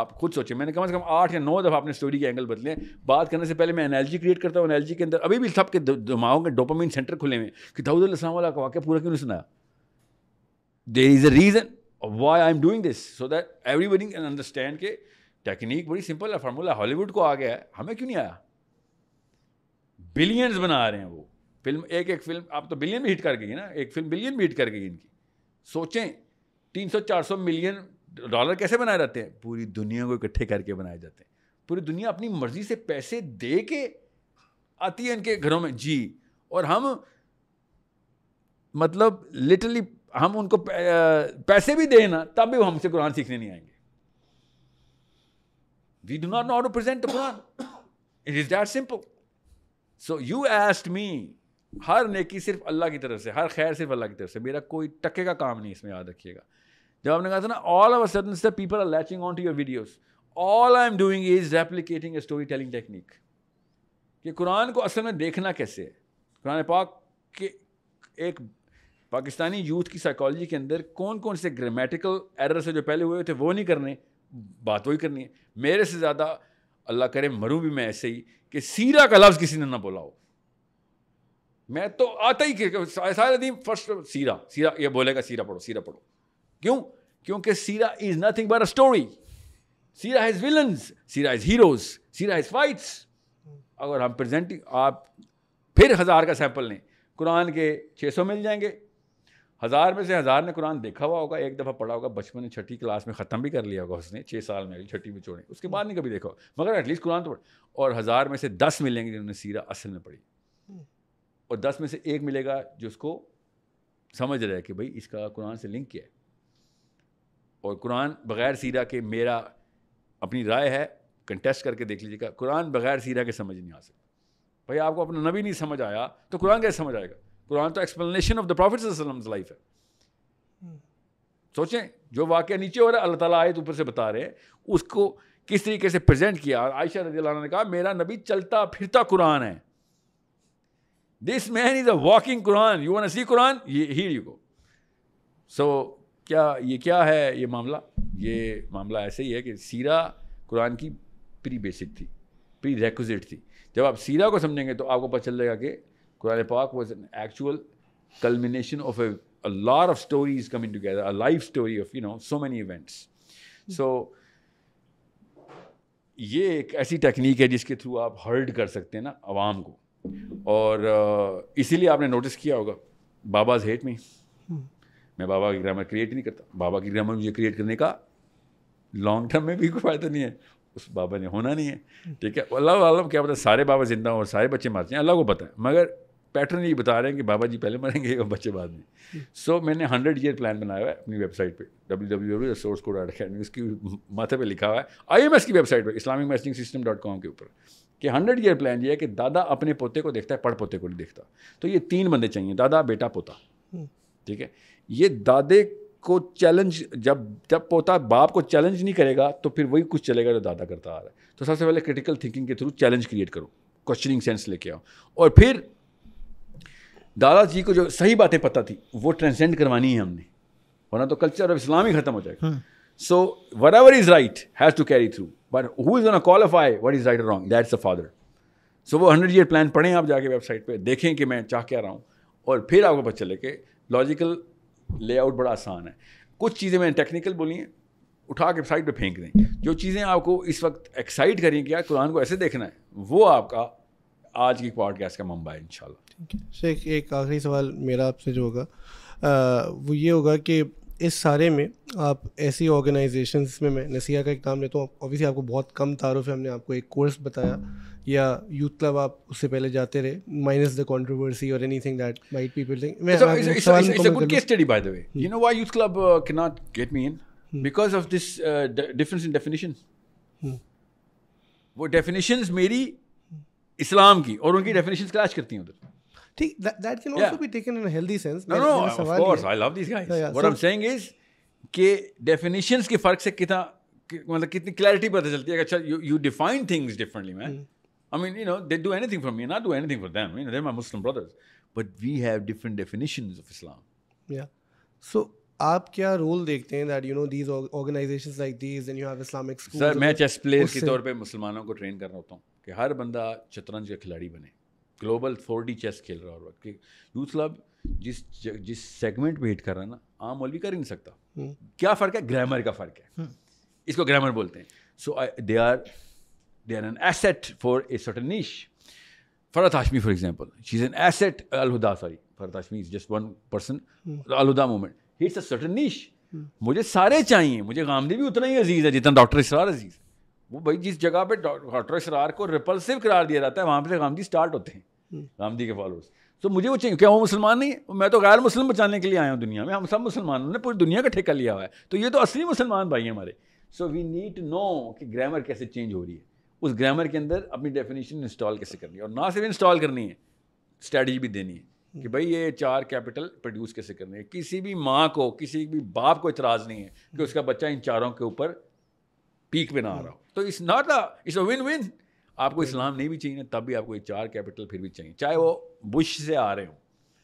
आप खुद सोचें मैंने कम से कम आठ या नौ दफ़ा आपने स्टोरी के एंगल बदले बात करने से पहले मैं एनर्जी क्रिएट करता हूँ एनर्जी के अंदर अभी भी सबके दिमाग में डोपामिन सेंटर खुले हुए कि दाऊद वाला का वाक्य पूरा क्यों नहीं सुनाया there is a reason why I'm doing this so that everybody can understand के टेक्निक बड़ी सिंपल है फार्मूला हॉलीवुड को आ गया है हमें क्यों नहीं आया बिलियंस बना रहे हैं वो फिल्म एक एक फिल्म आप तो बिलियन भी हिट कर गई ना एक फिल्म बिलियन भी हिट कर गई इनकी सोचें 300-400 मिलियन डॉलर कैसे बनाए जाते हैं पूरी दुनिया को इकट्ठे करके बनाए जाते हैं पूरी दुनिया अपनी मर्जी से पैसे दे के आती है इनके घरों में जी और हम मतलब लिटरली हम उनको पैसे भी दें ना तब भी वो हमसे कुरान सीखने नहीं आएंगे we do not know to present Quran it is that simple so you asked me हर नेकी सिर्फ अल्लाह की तरफ से हर खैर सिर्फ अल्लाह की तरफ से मेरा कोई टक्के का काम नहीं इसमें याद रखिएगा जब आपने कहा था ना ऑल ऑफ सडन से people are latching on to your videos all I am doing is replicating a story telling technique कि कुरान को असल में देखना कैसे है कुरान पाक के एक पाकिस्तानी यूथ की साइकोलॉजी के अंदर कौन कौन से ग्रामेटिकल एरर्स से जो पहले हुए थे वो नहीं करने बात वही करनी है मेरे से ज़्यादा अल्लाह करे मरूँ भी मैं ऐसे ही कि सीरा का लफ्ज़ किसी ने ना बोला हो मैं तो आता ही सारे दिन फर्स्ट सीरा सीरा ये बोलेगा सीरा पढ़ो सीरा पढ़ो क्यों क्योंकि सीरा is nothing but a story सीरा हैज़ विलन्स सीरा इज़ हीरोज़ सीरा इज़ फाइट्स अगर हम प्रेजेंटिंग आप फिर हज़ार का सैंपल लें कुरान के 600 मिल जाएंगे हज़ार में से हज़ार ने कुरान देखा हुआ होगा एक दफ़ा पढ़ा होगा बचपन ने छठी क्लास में ख़त्म भी कर लिया होगा उसने छः साल में छठी में छोड़े उसके बाद नहीं कभी देखा मगर एटलीस्ट कुरान तो पढ़ और हज़ार में से दस मिलेंगे जिन्होंने सीरा असल में पढ़ी और दस में से एक मिलेगा जो उसको समझ रहा है कि भाई इसका कुरान से लिंक किया है और कुरान बग़ैर सीरा के मेरा अपनी राय है कंटेस्ट करके देख लीजिएगा कुरान बग़ैर सीरा के समझ नहीं आ सकता भाई आपको अपना नबी नहीं समझ आया तो कुरान कैसे समझ आएगा कुरान तो explanation of the prophet life है हम्म। सोचें जो वाक्य नीचे हो रहा है अल्लाह ताला तो ऊपर से बता रहे हैं उसको किस तरीके से प्रेजेंट किया आयशा रजी ने कहा मेरा नबी चलता फिरता कुरान है this man is a walking Quran you want see Quran ये ही यू गो सो क्या ये क्या है ये मामला ये मामला ऐसे ही है कि सीरा कुरान की प्री बेसिक थी प्री रेकुजिट थी जब आप सीरा को समझेंगे तो आपको पता चल जाएगा कि Quran Pak was an actual culmination of a, a lot of stories coming together, a life story of, you know, so many events. Hmm. So, ये एक ऐसी टेक्निक है जिसके थ्रू आप हर्ड कर सकते हैं ना आवाम को और uh, इसीलिए आपने नोटिस किया होगा बाबा हेट मी hmm. मैं बाबा की ग्रामर क्रिएट नहीं करता बाबा की ग्रामर मुझे क्रिएट करने का लॉन्ग टर्म में भी कोई फ़ायदा नहीं है उस बाबा ने होना नहीं है hmm. ठीक है अल्लाह आलम क्या पता सारे बाबा जिंदा हो और सारे बच्चे मारते हैं अल्लाह को पता है मगर पैटर्न ये बता रहे हैं कि बाबा जी पहले मरेंगे और बच्चे बाद में सो so, मैंने हंड्रेड ईयर प्लान बनाया हुआ है अपनी वेबसाइट पे W W W source code academy उसकी माथे पे लिखा हुआ है आई एम एस की वेबसाइट पे Islamic messaging system dot com के ऊपर कि हंड्रेड ईयर प्लान ये है कि दादा अपने पोते को देखता है पढ़ पोते को नहीं देखता तो ये तीन बंदे चाहिए दादा बेटा पोता हम्म। ठीक है ये दादे को चैलेंज जब जब पोता बाप को चैलेंज नहीं करेगा तो फिर वही कुछ चलेगा जो दादा करता आ रहा है तो सबसे पहले क्रिटिकल थिंकिंग के थ्रू चैलेंज क्रिएट करो क्वेश्चनिंग सेंस लेके आओ और फिर दादाजी को जो सही बातें पता थी वो ट्रांसेंड करवानी है हमने वरना तो कल्चर ऑफ इस्लाम ही खत्म हो जाएगा so whatever is right has to carry through but who is on qualify what is right wrong that's a father so वो हंड्रेड ईयर प्लान पढ़ें आप जाके वेबसाइट पर देखें कि मैं चाह क्या रहा हूँ और फिर आपको पता चले कि लॉजिकल लेआउट बड़ा आसान है कुछ चीज़ें मैंने टेक्निकल बोली हैं उठा के साइड पे फेंक दें जो चीज़ें आपको इस वक्त एक्साइट करें कि यार कुरान को ऐसे देखना है वो आपका आज की पॉडकास्ट का मुंबई इंशाल्लाह शेख एक आखिरी सवाल मेरा आपसे जो होगा आ, वो ये होगा कि इस सारे में आप ऐसी ऑर्गेनाइजेशन में मैं नसीहा का एक नाम लेता हूँ ऑब्वियसली आपको बहुत कम तारुफ है हमने आपको एक कोर्स बताया या यूथ क्लब आप उससे पहले जाते रहे माइनस द कॉन्ट्रोवर्सी और anything that might people think study by the way you know why youth club can not get me in because of this difference in definition वो definitions मेरी Islam की और उनकी definitions clash करती हैं उधर that, that can also yeah. be taken in a healthy sense. No, no, of course. I love these guys. yeah, what so, I'm saying is कि definitions' के फ़र्क से कितना मतलब कितनी क्लैरिटी पता चलती है अच्छा you you define things differently man I mean, you know, they do anything for me, and I do anything for them. You know, they're my Muslim brothers. But we have different definitions of Islam. Yeah. So, आप क्या role देखते हैं that you know these organizations like these and you have Islamic school sir मैं chess player के तौर पे मुसलमानों को ट्रेन कर रहा होता हूँ कि हर बंदा शतरंज का खिलाड़ी बने ग्लोबल फोर डी चेस खेल रहा है और वक्त यूथ क्लब जिस जिस सेगमेंट में हिट कर रहा है ना आम मौलवी कर ही नहीं सकता हम्म। क्या फ़र्क है ग्रामर का फ़र्क है हम्म। इसको ग्रामर बोलते हैं so they are they are an asset for a certain niche Farhat Hashmi for example she is an asset Alhuda sorry Farhat Hashmi is just one person Alhuda movement Huda movement. It's a certain hmm. मुझे सारे चाहिए मुझे गांधी भी उतना ही अजीज़ है जितना डॉक्टर इसरार अजीज़ वो भाई जिस जगह पे डॉक्टर इसरार को रिपल्सिव करार दिया जाता है वहाँ पे तो गांधी स्टार्ट होते हैं राम जी के फॉलोअर्स तो मुझे वो चाहिए क्या वो मुसलमान नहीं मैं तो गैर मुस्लिम बचाने के लिए आया हूँ दुनिया में हम सब मुसलमानों ने पूरी दुनिया का ठेका लिया हुआ है तो ये तो असली मुसलमान भाई हैं हमारे so we need to know कि ग्रामर कैसे चेंज हो रही है उस ग्रामर के अंदर अपनी डेफिनेशन इंस्टॉल कैसे करनी है और ना सिर्फ इंस्टॉल करनी है स्ट्रैटी भी देनी है कि भाई ये चार कैपिटल प्रोड्यूस कैसे करनी है किसी भी माँ को किसी भी बाप को इतराज़ नहीं है कि उसका बच्चा इन चारों के ऊपर पीक पे ना आ रहा हो तो it's not a it's a win win आपको इस्लाम नहीं भी चाहिए ना तब भी आपको ये चार कैपिटल फिर भी चाहिए चाहे वो बुश से आ रहे हो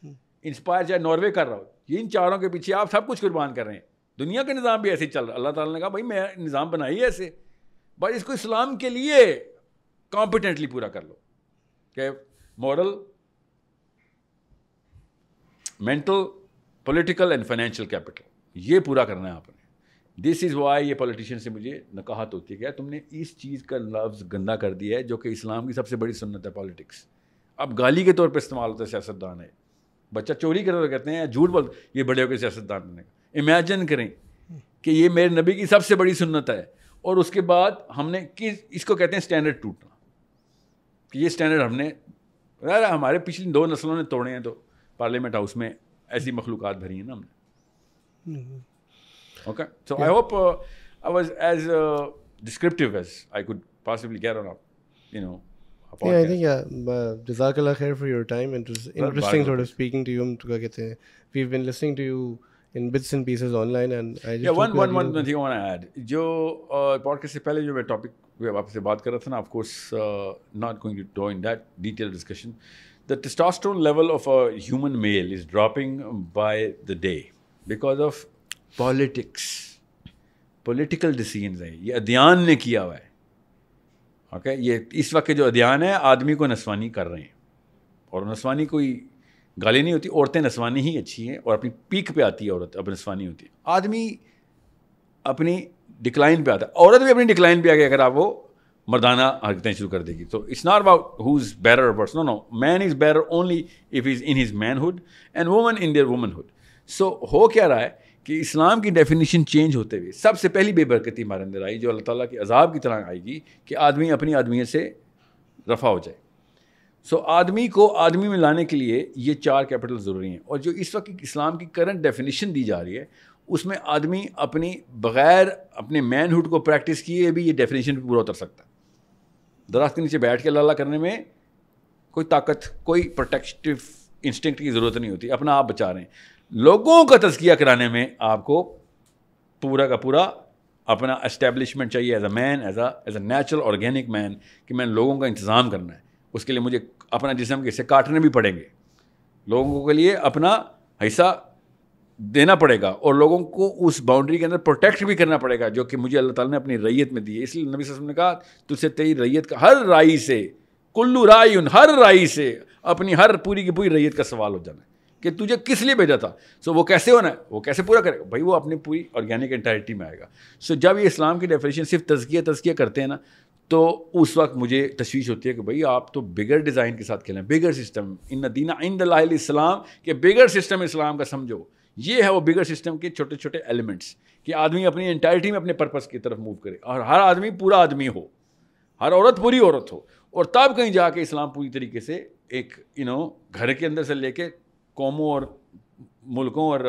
हम्म। इंस्पायर चाहे नॉर्वे कर रहा हो इन चारों के पीछे आप सब कुछ कुर्बान कर रहे हैं दुनिया का निज़ाम भी ऐसे ही चल रहा है अल्लाह ताला ने कहा भाई मैं निज़ाम बनाई ऐसे बस इसको इस्लाम के लिए कॉम्पिटेंटली पूरा कर लो क्या moral mental political and financial capital ये पूरा करना है आपने दिस इज़ वाई ये पॉलिटिशियन से मुझे नकाहत होती है क्या तुमने इस चीज़ का लफ्ज़ गंदा कर दिया है जो कि इस्लाम की सबसे बड़ी सुन्नत है पॉलिटिक्स अब गाली के तौर पर इस्तेमाल होता है सियासतदान है बच्चा चोरी करते तो कहते हैं झूठ बोल ये बड़े होकर सियासतदान का इमेजन करें कि ये मेरे नबी की सबसे बड़ी सुन्नत है और उसके बाद हमने किस इसको कहते हैं स्टैंडर्ड टूटना कि ये स्टैंडर्ड हमने यार हमारे पिछली दो नस्लों ने तोड़े हैं तो पार्लियामेंट हाउस में ऐसी मखलूक भरी हैं ना हमने Okay. So yeah. I hope uh, I was as uh, descriptive as I could possibly get on a, you know, a Yeah, I think, yeah. Uh, Jazakallah khair for your time. It was interesting sort of speaking to you. We've been listening to you in bits and pieces online and I just yeah, one, one, one, one thing I want to add. जो podcast से पहले जो मैं topic आपसे बात कर रहा था ना of course not going to do in that detail discussion the testosterone level of a human male is dropping by the day because of politics political decision है ये अध्ययन ने किया हुआ है ओके ये इस वक्त के जो अध्ययन है आदमी को नस्वानी कर रहे हैं और नस्वानी कोई गाली नहीं होती औरतें नस्वानी ही अच्छी हैं और अपनी पीक पे आती है औरत अब नस्वानी होती है आदमी अपनी डिक्लाइन पे आता है औरत भी अपनी डिक्लाइन पे आ गई अगर आप वो मर्दाना हरकतें शुरू कर देगी तो it's not about who is better person no no man is better only if is in his manhood and woman in their womanhood so हो क्या रहा है कि इस्लाम की डेफिनेशन चेंज होते हुए सबसे पहली बेबरकती हमारे अंदर आई जो अल्लाह ताला के अजाब की तरह आएगी कि आदमी अपनी आदमी से रफा हो जाए सो so, आदमी को आदमी में लाने के लिए ये चार कैपिटल ज़रूरी हैं और जो इस वक्त इस्लाम की करंट डेफिनेशन दी जा रही है उसमें आदमी अपनी बग़ैर अपने मैनहुड को प्रैक्टिस किए भी ये डेफिनेशन पूरा उतर सकता है दरख्त के नीचे बैठ के लाला करने में कोई ताकत कोई प्रोटेक्टिव इंस्टिंक्ट की ज़रूरत नहीं होती अपना आप बचा रहे हैं लोगों का तस्किया कराने में आपको पूरा का पूरा अपना इस्टेब्लिशमेंट चाहिए as a man as as as a natural organic man कि मैंने लोगों का इंतज़ाम करना है उसके लिए मुझे अपना जिसम के हिस्से काटने भी पड़ेंगे लोगों के लिए अपना हिस्सा देना पड़ेगा और लोगों को उस बाउंड्री के अंदर प्रोटेक्ट भी करना पड़ेगा जो कि मुझे अल्लाह ताला ने अपनी रैयत में दी है इसलिए नबी वसल्लम ने कहा तुझसे तेरी रैयत का हर राई से कुल्लू राय उन हर राई से अपनी हर पूरी की पूरी रैयत का सवाल हो जाना है कि तुझे किस लिए भेजा था सो so, वो कैसे होना है वो कैसे पूरा करेगा भाई वो अपनी पूरी ऑर्गेनिक एंटायरिटी में आएगा सो so, जब ये इस्लाम की डेफिनेशन सिर्फ तजकिया तजकिया करते हैं ना तो उस वक्त मुझे तशवीश होती है कि भाई आप तो बिगर डिज़ाइन के साथ खेलें बिगर सिस्टम इन दीना इन इस्लाम के बिगर सिस्टम इस्लाम का समझो ये है वो बिगर सिस्टम के छोटे छोटे एलिमेंट्स कि आदमी अपनी एंटायरिटी में अपने पर्पस की तरफ मूव करे और हर आदमी पूरा आदमी हो हर औरत पूरी औरत हो और तब कहीं जाके इस्लाम पूरी तरीके से एक यू नो घर के अंदर से लेके कौमों और मुल्कों और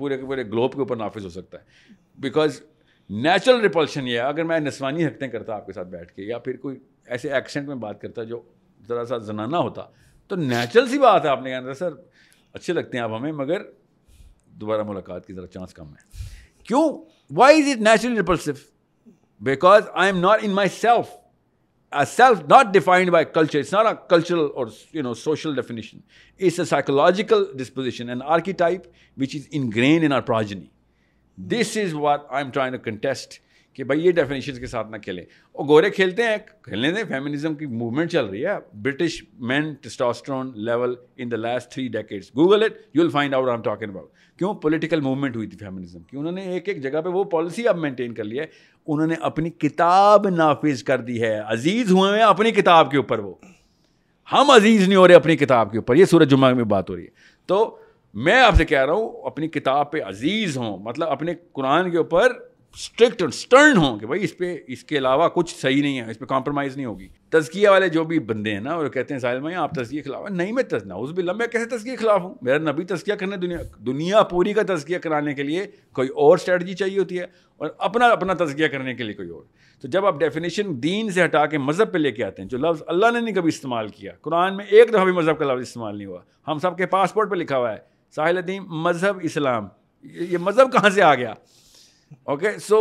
पूरे के पूरे ग्लोब के ऊपर नाफिज हो सकता है बिकॉज नेचुरल रिपल्शन ये है अगर मैं नस्वानी हरकतें करता आपके साथ बैठ के या फिर कोई ऐसे एक्सेंट में बात करता जो ज़रा सा जनाना होता तो नेचुरल सी बात है आपने कहना सर अच्छे लगते हैं आप हमें मगर दोबारा मुलाकात की ज़रा चांस कम है क्यों why is it naturally repulsive because I am not in my self a self not defined by culture. It's not a cultural or you know social definition. It's a psychological disposition, an archetype which is ingrained in our progeny. This is what I'm trying to contest कि भाई ये definition के साथ ना खेलें और गोरे खेलते हैं खेलने दें फेमिनिज्म की मूवमेंट चल रही है British man testosterone level in the last three decades Google it you will find out I am talking about क्यों पॉलिटिकल मूवमेंट हुई थी फेमिनिज्म की उन्होंने एक एक जगह पे वो पॉलिसी अब मेंटेन कर ली है उन्होंने अपनी किताब नाफिज कर दी है अजीज़ हुए हैं अपनी किताब के ऊपर वो हम अजीज़ नहीं हो रहे अपनी किताब के ऊपर ये सूरज जुमा में बात हो रही है तो मैं आपसे कह रहा हूँ अपनी किताब पे अजीज़ हों मतलब अपने कुरान के ऊपर स्ट्रिक्ट और स्टर्न हों कि भाई इस पर इसके अलावा कुछ सही नहीं है इस पर कॉम्प्रोमाइज़ नहीं होगी तजकिया वाले जो भी बंदे हैं ना और कहते हैं साहिल भाई आप तजकिया खिलाफ हैं नहीं मैं ना उस बिल्ला मैं कैसे तजकिया खिलाफ हूँ मेरा नबी तजकिया करने दुनिया दुनिया पूरी का तजकिया कराने के लिए कोई और स्ट्रेटजी चाहिए होती है और अपना अपना तजकिया करने के लिए कोई और तो जब आप डेफिनेशन दीन से हटा के मज़हब पर लेके आते हैं जो लफ्ज़ अल्लाह ने नहीं कभी इस्तेमाल किया कुरान में एक दफ़ा भी मज़हब का लफ्ज़ इस्तेमाल नहीं हुआ हम सब के पासपोर्ट पर लिखा हुआ है साहिल अदीम मज़हब इस्लाम ये मज़हब कहाँ से आ गया ओके सो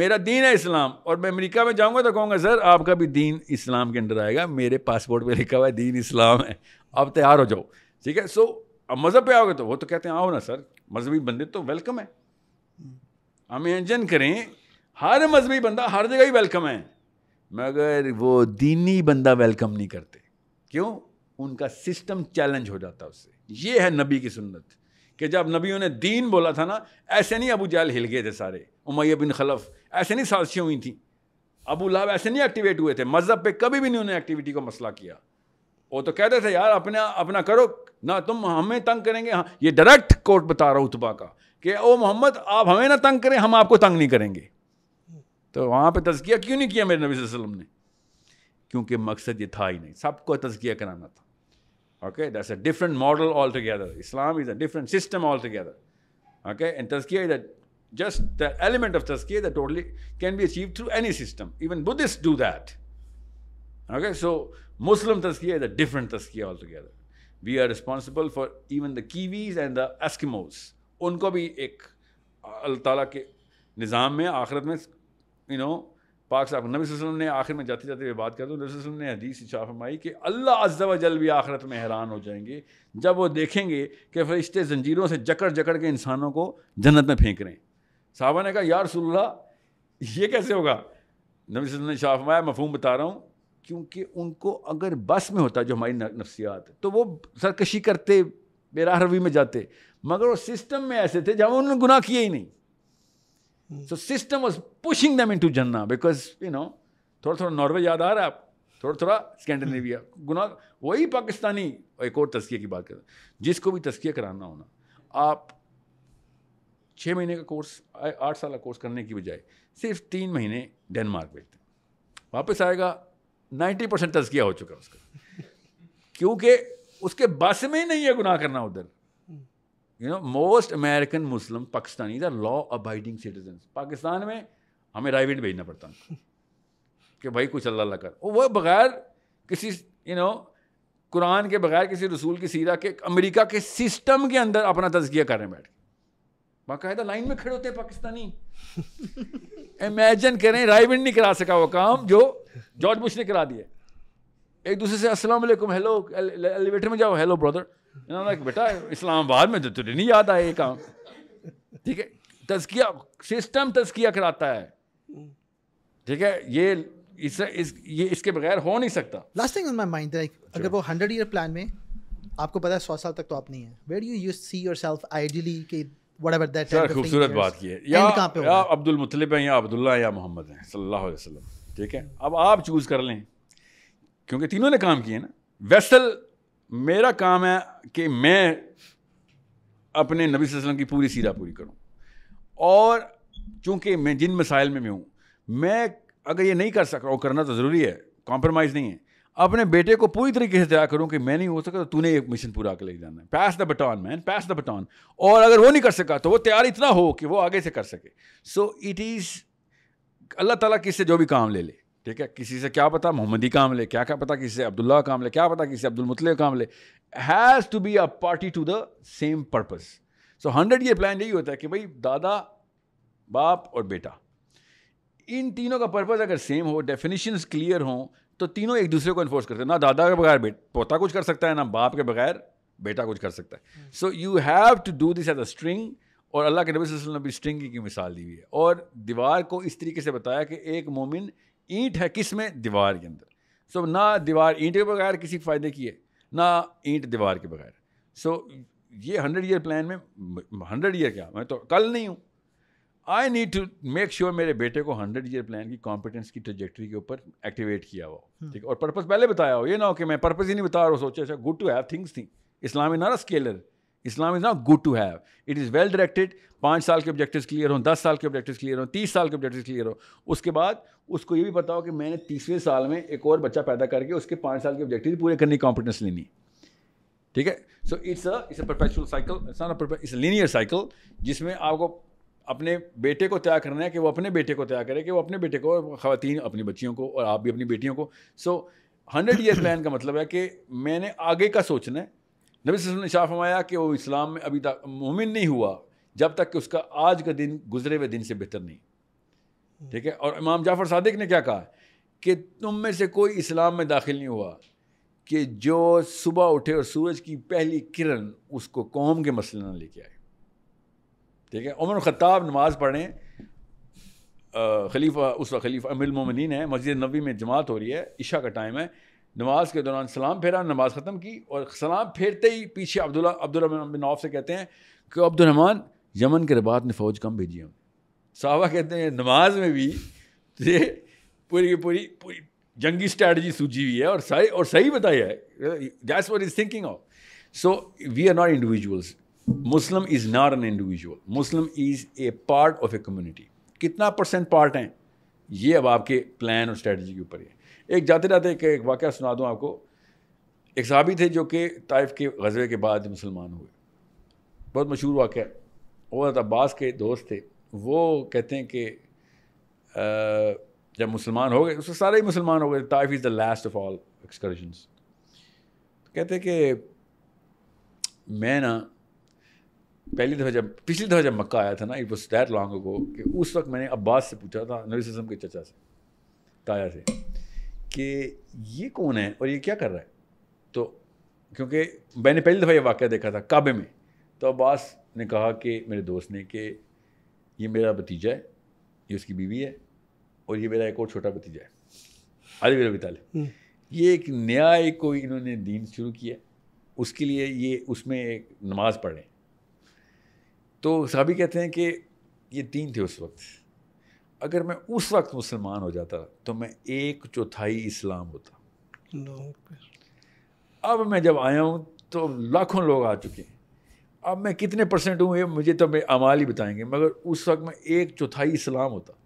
मेरा दीन है इस्लाम और मैं अमेरिका में जाऊंगा तो कहूंगा सर आपका भी दीन इस्लाम के अंडर आएगा मेरे पासपोर्ट पे लिखा हुआ है दीन इस्लाम है आप तैयार हो जाओ ठीक है सो अब मज़हब पे आओगे तो वो तो कहते हैं आओ ना सर मजहबी बंदे तो वेलकम है हम इंजन करें हर मजहबी बंदा हर जगह ही वेलकम है मगर वो दीनी बंदा वेलकम नहीं करते क्यों उनका सिस्टम चैलेंज हो जाता उससे ये है नबी की सुन्नत कि जब नबियों ने दीन बोला था ना ऐसे नहीं अबू जाल हिल गए थे सारे उमैया बिन खलफ ऐसे नहीं साजिशें हुई थी अबू लाभ ऐसे नहीं एक्टिवेट हुए थे मज़हब पे कभी भी नहीं उन्होंने एक्टिविटी को मसला किया वो तो कहते थे यार अपना अपना करो ना तुम हमें तंग करेंगे हाँ ये डायरेक्ट कोर्ट बता रहा हूँ उतबा का कि ओ मोहम्मद आप हमें ना तंग करें हम आपको तंग नहीं करेंगे तो वहाँ पे तजकिया क्यों नहीं किया मेरे नबी वसल्लम ने क्योंकि मकसद ये था ही नहीं सबको तजकिया कराना था Okay, that's a different model altogether. Islam is a different system altogether. Okay, and tazkiyah is a, just the element of tazkiyah that totally can be achieved through any system. Even Buddhists do that. Okay, so Muslim tazkiyah is a different tazkiyah altogether. We are responsible for even the Kiwis and the Eskimos. Unko भी एक अल्लाह ke nizam mein akhirat mein, you know. पाक साहब नबी वसल्लम ने आखिर में जाते जाते हुए बात कर दूँ नबीम ने हदीस इशा फरमाई कि अल्लाह अज्जा जल भी आखिरत में हैरान हो जाएंगे जब वो देखेंगे कि फरिश्ते जंजीरों से जकड़ जकड़ के इंसानों को जन्नत में फेंक रहे हैं साहबा ने कहा यार सुल्ला ये कैसे होगा नबी वसल्लम ने शाह फरमाया मफहूम बता रहा हूँ क्योंकि उनको अगर बस में होता जो हमारी नफसियात तो वो सरकशी करते बेराह रवी में जाते मगर वो सिस्टम में ऐसे थे जहाँ उन्होंने गुनाह किए ही नहीं so system was pushing them into जन्ना बिकॉज यू नो थोड़ा थोड़ा नॉर्वे याद आ रहा है आप थोड़ा थोड़ा स्कैंडिनेविया hmm. गुना वही पाकिस्तानी एक और तस्किया की बात करें जिसको भी तस्किया कराना होना आप छः महीने का कोर्स आठ साल का कोर्स करने की बजाय सिर्फ तीन महीने डेनमार्क भेजते हैं वापस आएगा नाइन्टी परसेंट तस्किया हो चुका उसका क्योंकि उसके बस में ही नहीं है गुनाह करना उधर you know most American Muslim Pakistani are law abiding citizen Pakistan में हमें राइवेट भेजना पड़ता कि भाई कुछ अल्लाह कर वह बगैर किसी यू नो कुरान के बगैर किसी रसूल की सीरा के अमेरिका के सिस्टम के अंदर अपना तजकिया कर रहे हैं बैठ के बाकायदा लाइन में खड़े होते हैं पाकिस्तानी इमेजिन करें राइविंड नहीं करा सका वो काम जो जॉर्ज बुश ने करा दिया एक दूसरे से असलम हेलो एलिवेटर में जाओ हेलो ब्रदर इन्होंने कहा बेटा इस्लामाबाद में तो तुझे नहीं याद आया ये काम ठीक है तस्किया सिस्टम तस्किया कराता है ठीक है ये इस, इस ये इसके बगैर हो नहीं सकता last thing on my mind like अगर वो हंड्रेड ईयर प्लान में आपको पता है सौ साल तक तो आप नहीं है where do you see yourself ideally के खूबसूरत बात की है या, या अब्दुल मुतलिब हैं या अब्दुल्ला या मोहम्मद हैं सल्लल्लाहु अलैहि वसल्लम ठीक है अब आप चूज़ कर लें क्योंकि तीनों ने काम किए ना वेसल मेरा काम है कि मैं अपने नबी वसल्लम की पूरी सीधा पूरी करूँ और चूँकि मैं जिन मसाइल में मैं हूँ मैं अगर ये नहीं कर सक रहा करना तो ज़रूरी है कॉम्प्रोमाइज़ नहीं है अपने बेटे को पूरी तरीके से तैयार करूँ कि मैं नहीं हो सका तो तूने एक मिशन पूरा कर ले जाना है pass the baton man pass the baton और अगर वो नहीं कर सका तो वो तैयार इतना हो कि वो आगे से कर सके सो इट इज़ अल्लाह ताला किससे जो भी काम ले ले ठीक है किसी से क्या पता मोहम्मदी काम ले क्या क्या पता किसी से अब्दुल्ला काम ले क्या पता किसी से अब्दुल मुतले काम ले has to be a party to the same purpose so hundred ये प्लान यही होता है कि भाई दादा बाप और बेटा इन तीनों का पर्पज़ अगर सेम हो डेफिनेशन क्लियर हों तो तीनों एक दूसरे को इन्फोर्स करते हैं ना दादा के बगैर पोता कुछ कर सकता है ना बाप के बगैर बेटा कुछ कर सकता है so you have to do this as a string और अल्लाह के नबी वसल्लम ने भी स्ट्रिंग की मिसाल दी हुई है और दीवार को इस तरीके से बताया कि एक मोमिन ईंट है किस में दीवार के अंदर सो so, ना दीवार ईंट के बगैर किसी फ़ायदे की है ना ईंट दीवार के बगैर सो so, ये हंड्रेड ईयर प्लान में हंड्रेड ईयर क्या मैं तो कल नहीं हूँ I need to make sure मेरे बेटे को हंड्रेड ईयर प्लान की कॉम्पिटेंस की ट्रेजेक्ट्री के ऊपर एक्टिवेट किया हुआ हम्म। ठीक है और पर्पज़ पहले बताया हो ये ना हो कि मैं पर्पज़ ही नहीं बता रहा हूँ सोचा अच्छा good to have things thing Islam in not scalar Islam is not good to have it is well directed पाँच साल के ऑब्जेक्टिव क्लियर हों दस साल के ऑब्जेक्टिव क्लियर हों तीस साल के ऑब्जेक्टिव क्लियर हों उसके बाद उसको ये भी बताओ कि मैंने तीसवें साल में एक और बच्चा पैदा करके उसके पाँच साल के ऑब्जेक्टिव पूरे करने की कॉम्पिटेंस लेनी ठीक है so it's a it's a perpetual cycle it's linear cycle जिसमें आपको अपने बेटे को तैयार करना है कि वो अपने बेटे को तैयार करे कि वो अपने बेटे को खातन अपनी बच्चियों को और आप भी अपनी बेटियों को सो हंड्रेड ईयर प्लान का मतलब है कि मैंने आगे का सोचना है नबी वसल्लम ने शाह फरमाया कि वो इस्लाम में अभी तक मुमिन नहीं हुआ जब तक कि उसका आज का दिन गुजरे हुए दिन से बेहतर नहीं ठीक है और इमाम जाफ़र सादिक ने क्या कहा कि तुम में से कोई इस्लाम में दाखिल नहीं हुआ कि जो सुबह उठे और सूरज की पहली किरण उसको कौम के मसले ना लेके आए ठीक है उमर ख़ताब नमाज़ पढ़ें खलीफा उस वक्त खलीफा अमिल मोमिन है मस्जिद नबी में जमात हो रही है इशा का टाइम है नमाज के दौरान सलाम फेरा नमाज ख़त्म की और सलाम फेरते ही पीछे अब्दुल्ला अब्दुलरमिन नौफ से कहते हैं कि अब्दुलरहमान यमन के रबात ने फ़ौज कम भेजी हम साहबा कहते हैं नमाज में भी ये पूरी की पूरी पूरी जंगी स्ट्रैटी सूझी हुई है और सही और सही बताया है that's what is thinking of so we are not individuals Muslim is not an individual Muslim is a part of a community कितना परसेंट पार्ट हैं ये अब आपके प्लान और स्ट्रेटजी के ऊपर है एक जाते जाते एक, एक वाक़ सुना दूँ आपको एक सहाबी थे जो कि ताइफ के गजबे के बाद मुसलमान हुए बहुत मशहूर वाक़ औरत अब्बास के दोस्त थे वो कहते हैं कि जब मुसलमान हो गए उससे सारे ही मुसलमान हो गए Taif is the last of all excursions कहते कि मैं ना पहली दफ़ा जब पिछली दफ़ा जब मक्का आया था ना it was that long go कि उस वक्त मैंने अब्बास से पूछा था नवीसम के चचा से ताया से कि ये कौन है और ये क्या कर रहा है तो क्योंकि मैंने पहली दफ़ा ये वाक़ देखा था काबे में तो अब्बास ने कहा कि मेरे दोस्त ने कि ये मेरा भतीजा है ये उसकी बीवी है और ये मेरा एक और छोटा भतीजा है अरे रबी बिताल ये एक नया एक कोई इन्होंने दीन शुरू किया उसके लिए ये उसमें एक नमाज़ पढ़ें तो सभी कहते हैं कि ये तीन थे उस वक्त अगर मैं उस वक्त मुसलमान हो जाता तो मैं एक चौथाई इस्लाम होता अब मैं जब आया हूँ तो लाखों लोग आ चुके हैं अब मैं कितने परसेंट हूँ ये मुझे तो मेरे अमाल ही बताएंगे मगर उस वक्त मैं एक चौथाई इस्लाम होता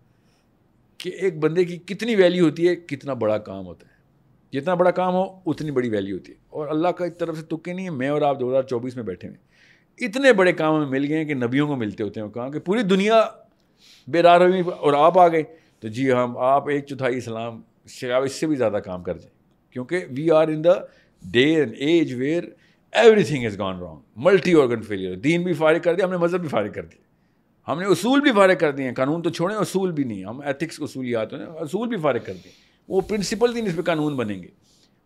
कि एक बंदे की कितनी वैल्यू होती है कितना बड़ा काम होता है जितना बड़ा काम हो उतनी बड़ी वैल्यू होती है और अल्लाह का इस तरफ से तुक्के नहीं है मैं और आप 2024 में बैठे हुए इतने बड़े काम हमें मिल गए हैं कि नबियों को मिलते होते हैं काम कि पूरी दुनिया बेदारहवीं और आप आ गए तो जी हम आप एक चौथाई इस्लाम से आप इससे भी ज़्यादा काम कर जाए क्योंकि we are in the day end age where everything is gone wrong multi organ failure दीन भी फारिग कर दिया हमने मज़हब भी फारिग कर दिया हमने असूल भी फारिग कर दिए हैं कानून तो छोड़ें असूल भी नहीं हम एथिक्स असूलियात हैं असूल भी फारिग कर दिए वो प्रिंसिपल दिन इस पर कानून बनेंगे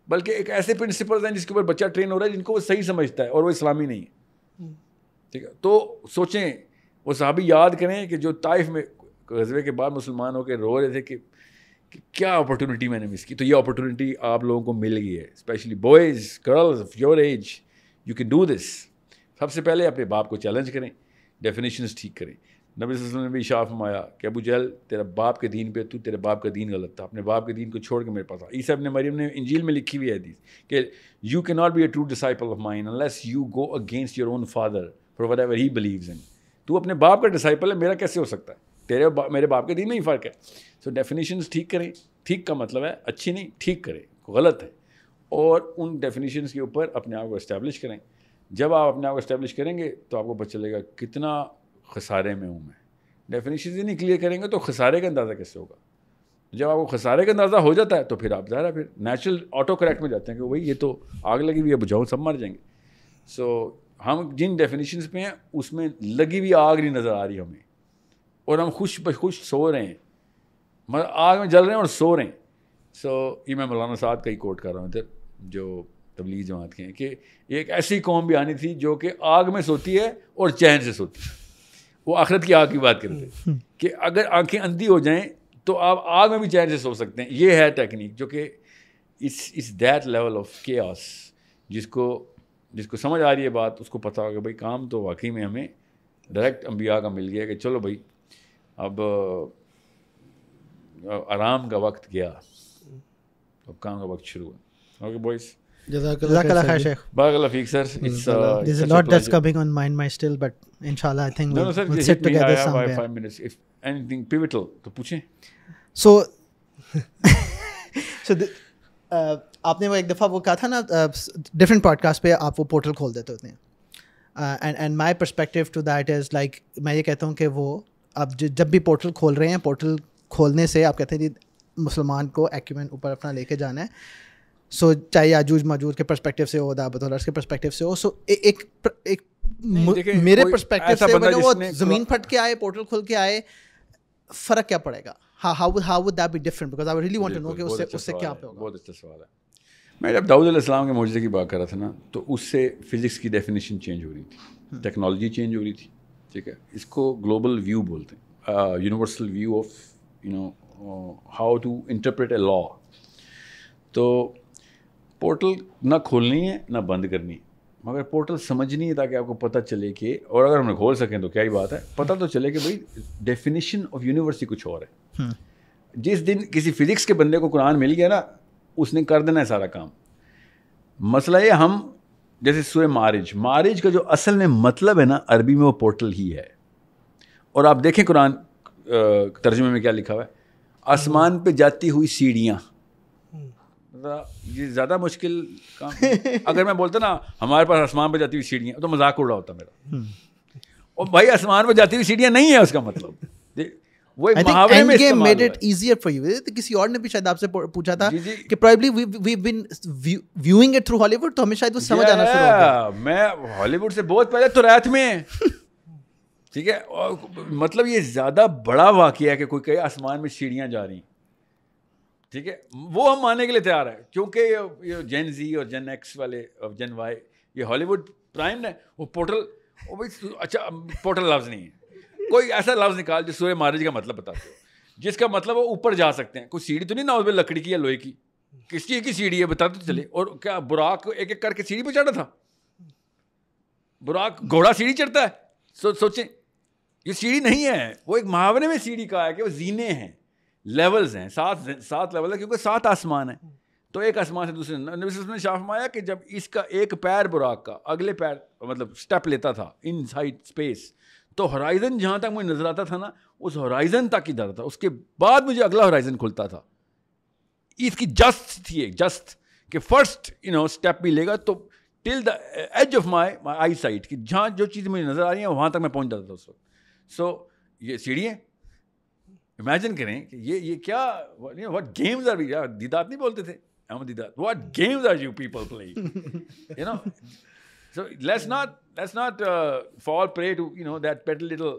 बल्कि एक ऐसे प्रिंसिपल हैं जिसके ऊपर बच्चा ट्रेन हो रहा है जिनको वो सही समझता है और वो इस्लामी नहीं है हम्म। ठीक है तो सोचें वो साहबी याद करें कि जो ताइफ में गजबे के बाद मुसलमान होकर रो रहे थे कि, कि क्या अपॉर्चुनिटी मैंने मिस की तो ये अपॉर्चुनिटी आप लोगों को मिल गई है specially boys girls of your age you can do this सबसे पहले अपने बाप को चैलेंज करें डेफिनेशन ठीक करें नबी वसल्लम ने भी इशाफ़ माया कि अबू जहल तेरा बाप के दीन पे तू तेरे बाप का दीन गलत था अपने बाप के दीन को छोड़ के मेरे पास आ ईसा ने मरीम ने इंजील में लिखी हुई है दी कि you can not be a true disciple of mine unless you go against your own father for whatever he believes in तू अपने बाप का डिसाइपल है मेरा कैसे हो सकता है तेरे बा, मेरे बाप के दिन में ही फ़र्क है सो so, डेफिनेशन ठीक करें ठीक का मतलब है अच्छी नहीं ठीक करें गलत है और उन डेफिनेशन के ऊपर अपने आप को इस्टेब्लिश करें जब आप अपने आप को इस्टेब्लिश करेंगे तो आपको पता चलेगा कितना खसारे में हूँ मैं डेफिनेशन ही नहीं क्लियर करेंगे तो खसारे का अंदाज़ा कैसे होगा जब आपको खसारे का अंदाज़ा हो जाता है तो फिर आप रहा फिर नेचुरल ऑटो करेक्ट में जाते हैं कि भाई ये तो आग लगी हुई है बुझाओ सब मर जाएंगे सो so, हम जिन डेफिनेशन पे हैं उसमें लगी हुई आग नहीं नज़र आ रही हमें और हम खुश बखुश सो रहे हैं मतलब आग में जल रहे हैं और सो रहे हैं सो so, ये मैं मौलाना साहब का ही कोट कर रहा हूँ इधर जो तबलीग जमात के हैं कि एक ऐसी कौम भी आनी थी जो कि आग में सोती है और चैन से सोती है वो आखरत की आग की बात करते हैं हम्म। कि अगर आंखें अंधी हो जाएं तो आप आग में भी चैन से सो सकते हैं ये है टेक्निक जो कि इस इस दैट लेवल ऑफ के जिसको जिसको समझ आ रही है बात उसको पता होगा भाई काम तो वाकई में हमें डायरेक्ट अम्बिया का मिल गया कि चलो भाई अब आराम का वक्त गया अब काम का वक्त शुरू हुआ okay boys Jazakallah khair, Sheikh. Barakallah feek, sir. It's, uh, There's a lot a that's coming on mind my still, but inshallah, I think no, we'll, no, sir, we'll sit together somewhere. Five minutes. If anything pivotal, to puche. So, so the, uh, आपने वो एक दफ़ा वो कहा था ना different podcast पे आप वो पोर्टल खोल देते होते हैं and and my perspective to that is like मैं ये कहता हूँ कि वो आप जब भी पोर्टल खोल रहे हैं पोर्टल खोलने से आप कहते हैं जी मुसलमान को एक्यूमेंट ऊपर अपना लेके जाना है सो so, चाहे आजूज माजूज के परस्पेक्टिव से हो दाबतोलर्स के परस्पेक्टिव से हो सो so, एक एक मेरे परस्पेक्टिव से मतलब वो जमीन फट के आए पोर्टल खोल के आए फर्क क्या पड़ेगा how how would that be different because I really want to know कि उससे अच्छा उससे क्या होगा बहुत अच्छा सवाल है मैं जब दाऊद अलैहिस्सलाम के मुजजे की बात कर रहा था ना तो उससे फ़िज़िक्स की डेफिनेशन चेंज हो रही थी टेक्नोलॉजी हम्म। चेंज हो रही थी ठीक है इसको ग्लोबल व्यू बोलते हैं universal view of you know how to interpret a law तो पोर्टल ना खोलनी है ना बंद करनी है मगर पोर्टल समझनी है ताकि आपको पता चले कि और अगर हमें खोल सकें तो क्या ही बात है पता तो चले कि भाई डेफिनेशन ऑफ यूनिवर्स ही कुछ और है हम्म। जिस दिन किसी फिजिक्स के बंदे को कुरान मिल गया ना उसने कर देना है सारा काम मसला ये हम जैसे सुए मारिज मारिज का जो असल में मतलब है ना अरबी में वो पोर्टल ही है और आप देखें कुरान तर्जमे में क्या लिखा हुआ है आसमान पे जाती हुई सीढ़ियाँ ये ज़्यादा मुश्किल काम अगर मैं बोलता ना हमारे पास आसमान पर जाती हुई सीढ़ियाँ तो मजाक उड़ा होता मेरा हम्म। और भाई आसमान पर जाती हुई सीढ़ियाँ नहीं है उसका मतलब किसी और ने भी शायद आपसे पूछा था कि व्यूइंग इट थ्रू हॉलीवुड तो हमें शायद वो समझ आना शुरू मैं हॉलीवुड से बहुत पहले तो रात में ठीक है मतलब ये ज़्यादा बड़ा वाक्य है कि कोई कहे आसमान में सीढ़ियां जा रही ठीक है वो हम मानने के लिए तैयार है क्योंकि जेन जी और जेन एक्स वाले और जेन वाई ये हॉलीवुड प्राइम ने वो पोर्टल वो भाई अच्छा पोर्टल लफ्ज़ नहीं है कोई ऐसा लफ्ज निकाल जो सूर्य महाराज का मतलब बताते हो जिसका मतलब वो ऊपर जा सकते हैं कोई सीढ़ी तो नहीं ना उसमें लकड़ी की या लोहे की किस चीज़ की सीढ़ी है बताते तो चले और क्या बुराक एक एक करके सीढ़ी पर चढ़ा था बुराक घोड़ा सीढ़ी चढ़ता है सो सोचें ये सीढ़ी नहीं है वो एक मुहावरे में सीढ़ी कहा है कि वो जीने हैं लेवल्स हैं सात सात लेवल है क्योंकि सात आसमान है तो एक आसमान से दूसरे ने माया कि जब इसका एक पैर बुराक का अगले पैर मतलब स्टेप लेता था इन साइड स्पेस तो हॉराइज़न जहाँ तक मुझे नज़र आता था ना उस हॉराइज़न तक ही जाता था उसके बाद मुझे अगला हॉराइज़न खुलता था इसकी जस्ट थी एक जस्ट कि फर्स्ट यू नो स्टेप भी लेगा तो till the age of my my eyesight कि जहाँ जो चीज़ मुझे नज़र आ रही है वहाँ तक मैं पहुँच जाता था उस वक्त सो ये सीढ़ी है इमेजिन करें कि ये ये क्या वट गेम्स आर यार दीदात नहीं बोलते थे हम Deedat what games are you people play you know So let's not let's not uh, fall prey to you know that petty little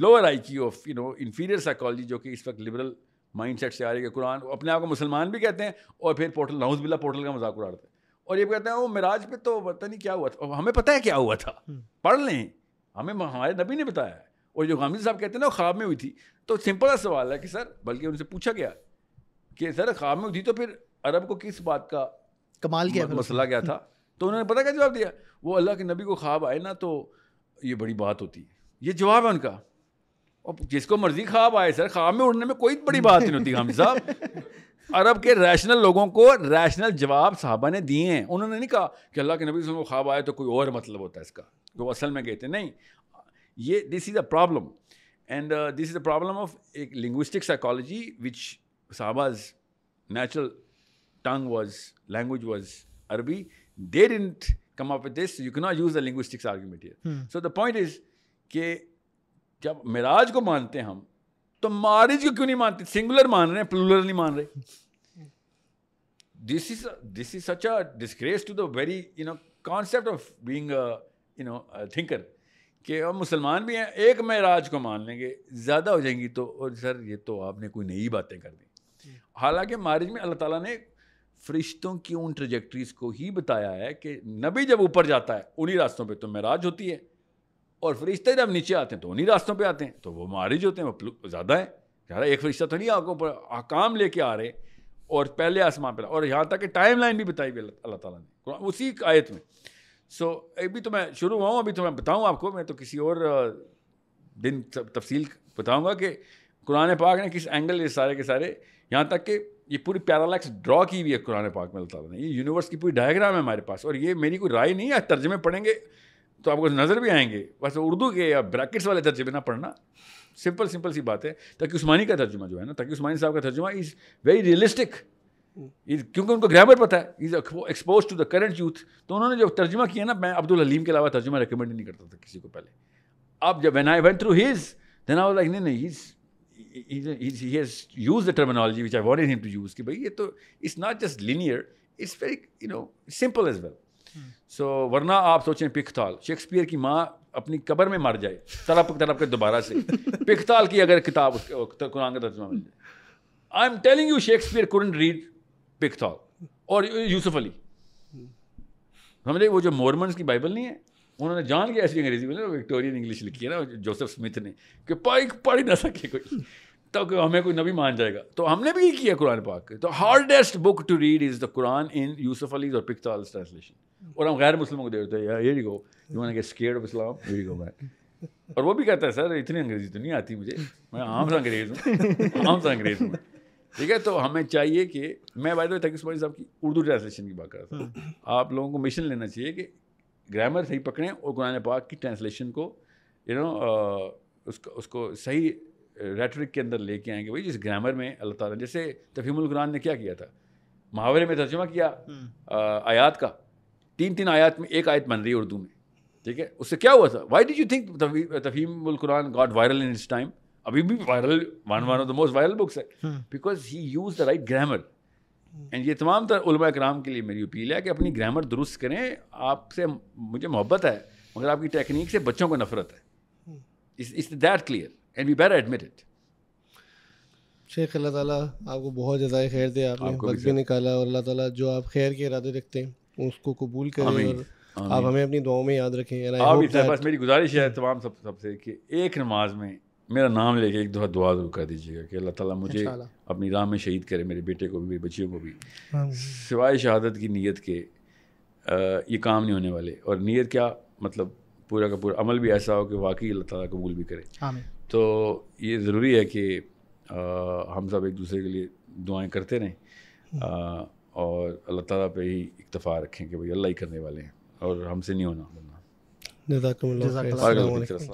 lower IQ of you know inferior psychology जो कि इस वक्त liberal mindset से आ रही है कुरान अपने आप को मुसलमान भी कहते हैं और फिर पोर्टल नाउज बिल्ला पोर्टल का मजाक उड़ाते हैं और ये कहते हैं वो मिराज पे तो पता नहीं क्या हुआ था हमें पता है क्या हुआ था हम्म। पढ़ लें हमें हमारे नबी ने बताया है और जो गामिल साहब कहते हैं ना ख्वाब में हुई थी तो सिंपल सा सवाल है कि सर बल्कि उनसे पूछा गया कि सर ख्वाब में हुई थी तो फिर अरब को किस बात का कमाल किया मसला गया था तो उन्होंने पता क्या जवाब दिया वो अल्लाह के नबी को ख्वाब आए ना तो ये बड़ी बात होती है ये जवाब है उनका और जिसको मर्जी ख्वाब आए सर ख्वाब में उड़ने में कोई बड़ी बात नहीं होती हम साहब अरब के रैशनल लोगों को रैशनल जवाब साहबा ने दिए हैं उन्होंने नहीं कहा कि अल्लाह के नबी को ख्वाब आए तो कोई और मतलब होता है इसका जो तो असल में कहते नहीं ये this is a problem and this is a problem of एक लिंग्विस्टिक साइकोलॉजी विच साहबाज natural tongue was language was अरबी They didn't come up with this. so You cannot use the linguistics argument here. Hmm. So the point is ke jab miraj ko mante hum to हम ko kyun nahi mante singular maan rahe plural nahi maan rahe this is a, this is such a disgrace to the very you know concept of being a you know a thinker कि अब मुसलमान भी हैं एक महराज को मान लेंगे ज़्यादा हो जाएंगी तो और सर ये तो आपने कोई नई बातें कर दी हालांकि मारिज में अल्लाह ताला ने फरिश्तों की उन ट्रजेक्ट्रीज को ही बताया है कि नबी जब ऊपर जाता है उन्हीं रास्तों पे तो महराज होती है और फरिश्ते जब नीचे आते हैं तो उन्हीं रास्तों पे आते हैं तो वो मारिज होते हैं वो ज़्यादा हैं ज़्यादा एक फरिश्ता तो नहीं आगे ऊपर आकाम लेके आ रहे और पहले आसमान पर और यहाँ तक कि टाइम लाइन भी बताई हुई अल्लाह ताला ने उसी आयत में सो अभी तो मैं शुरू हुआ हूँ अभी तो मैं बताऊँ आपको मैं तो किसी और दिन तफसील बताऊँगा कि कुरान पाक ने किस एंगल ये सारे के सारे यहाँ तक कि ये पूरी पैरालैक्स ड्रॉ की हुई है कुरान पाक में अल्लाह ने ये यूनिवर्स की पूरी डायग्राम है हमारे पास और ये मेरी कोई राय नहीं है तर्जमे पढ़ेंगे तो आपको नज़र भी आएंगे बस उर्दू के या ब्रैकेट्स वाले तर्जमे ना पढ़ना सिंपल सिंपल सी बात है ताकि उस्मानी का तर्जुमा जो है ना ताकि उस्मानी साहब का तर्जुमा इज़ वेरी रियलिस्टिक क्योंकि उनको ग्रामर पता है is expose to the current youth तो उन्होंने जो तर्जुमा किया ना मैं अब्दुल हलीम के अलावा तर्जुमा रिकमेंड नहीं करता था किसी को पहले अब जब when I went through his then I like नहीं नहीं he, use the terminology which I want him to use कि भाई ये तो it's not just linear it's very you know simple as well so वरना आप सोचें पिखताल शेक्सपियर की माँ अपनी कबर में मर जाए तड़प तड़प के दोबारा से पिखताल की अगर किताब तो कुरान का तर्जमा मिल जाए I am telling you Shakespeare couldn't read Pickthall और यूसुफ अली hmm. समझे वो जो मोरमन की बाइबल नहीं है उन्होंने जान के ऐसी अंग्रेजी में ना विक्टोरियन इंग्लिश लिखी है ना जोसेफ स्मिथ ने कि पाई पढ़ ना सके कोई तब तो हमें कोई नबी मान जाएगा तो हमने भी किया कुरान पाक तो hardest book to read is the Quran in Yusuf Ali's और पिकताल ट्रांसलेशन और हम गैर मुस्लिमों को देते हैं go you one scared of Islam ये गो मैं और वो भी कहता है सर इतनी अंग्रेजी तो नहीं आती मुझे मैं आम सा अंग्रेज हूँ आम सा अंग्रेज हूँ ठीक है तो हमें चाहिए कि मैं बाय द तकिस साहब की उर्दू ट्रांसलेशन की बात कर रहा था आप लोगों को मिशन लेना चाहिए कि ग्रामर सही पकड़ें और कुरान पाक की ट्रांसलेशन को यू you नो know, उसको उसको सही रेटरिक के अंदर लेके आएंगे भाई जिस ग्रामर में अल्लाह ताला जैसे तफीमुल कुरान ने क्या किया था मुहावरे में तर्जुमा किया आ, हम्म। आयात का तीन तीन आयात में एक आयत बन रही है उर्दू में ठीक है उससे क्या हुआ था why did you think Tafheemul Quran got viral in इस टाइम अभी भी viral one one of the most viral books है because he use the right grammar and ये तमाम तर कराम के लिए मेरी अपील है कि अपनी ग्रामर दुरुस्त करें आपसे मुझे मोहब्बत है मगर आपकी टेक्निक से बच्चों को नफरत है it's that clear and we better admitted शेख अल्लाह ताला आपको बहुत ज़्यादा खैर दे आपने वक्त भी निकाला और अल्लाह ताला जो आप खैर के इरादे रखते हैं उसको कबूल करें और आप हमें अपनी दुआओं में याद रखें बस मेरी गुजारिश है तमाम सब सबसे कि एक नमाज में मेरा नाम लेके एक दफा दुआ जरूर कर दीजिएगा कि अल्लाह ताला मुझे अपनी राह में शहीद करे मेरे बेटे को भी मेरे बच्चियों को भी हाँ सिवाय शहादत की नीयत के आ, ये काम नहीं होने वाले और नीयत क्या मतलब पूरा का पूरा अमल भी ऐसा हो कि वाकई अल्लाह ताला कबूल भी करे तो ये ज़रूरी है कि आ, हम सब एक दूसरे के लिए दुआएँ करते रहें हम्म। और अल्लाह ताला पे ही इक्तफा रखें कि भाई अल्लाह ही करने वाले हैं और हमसे नहीं होना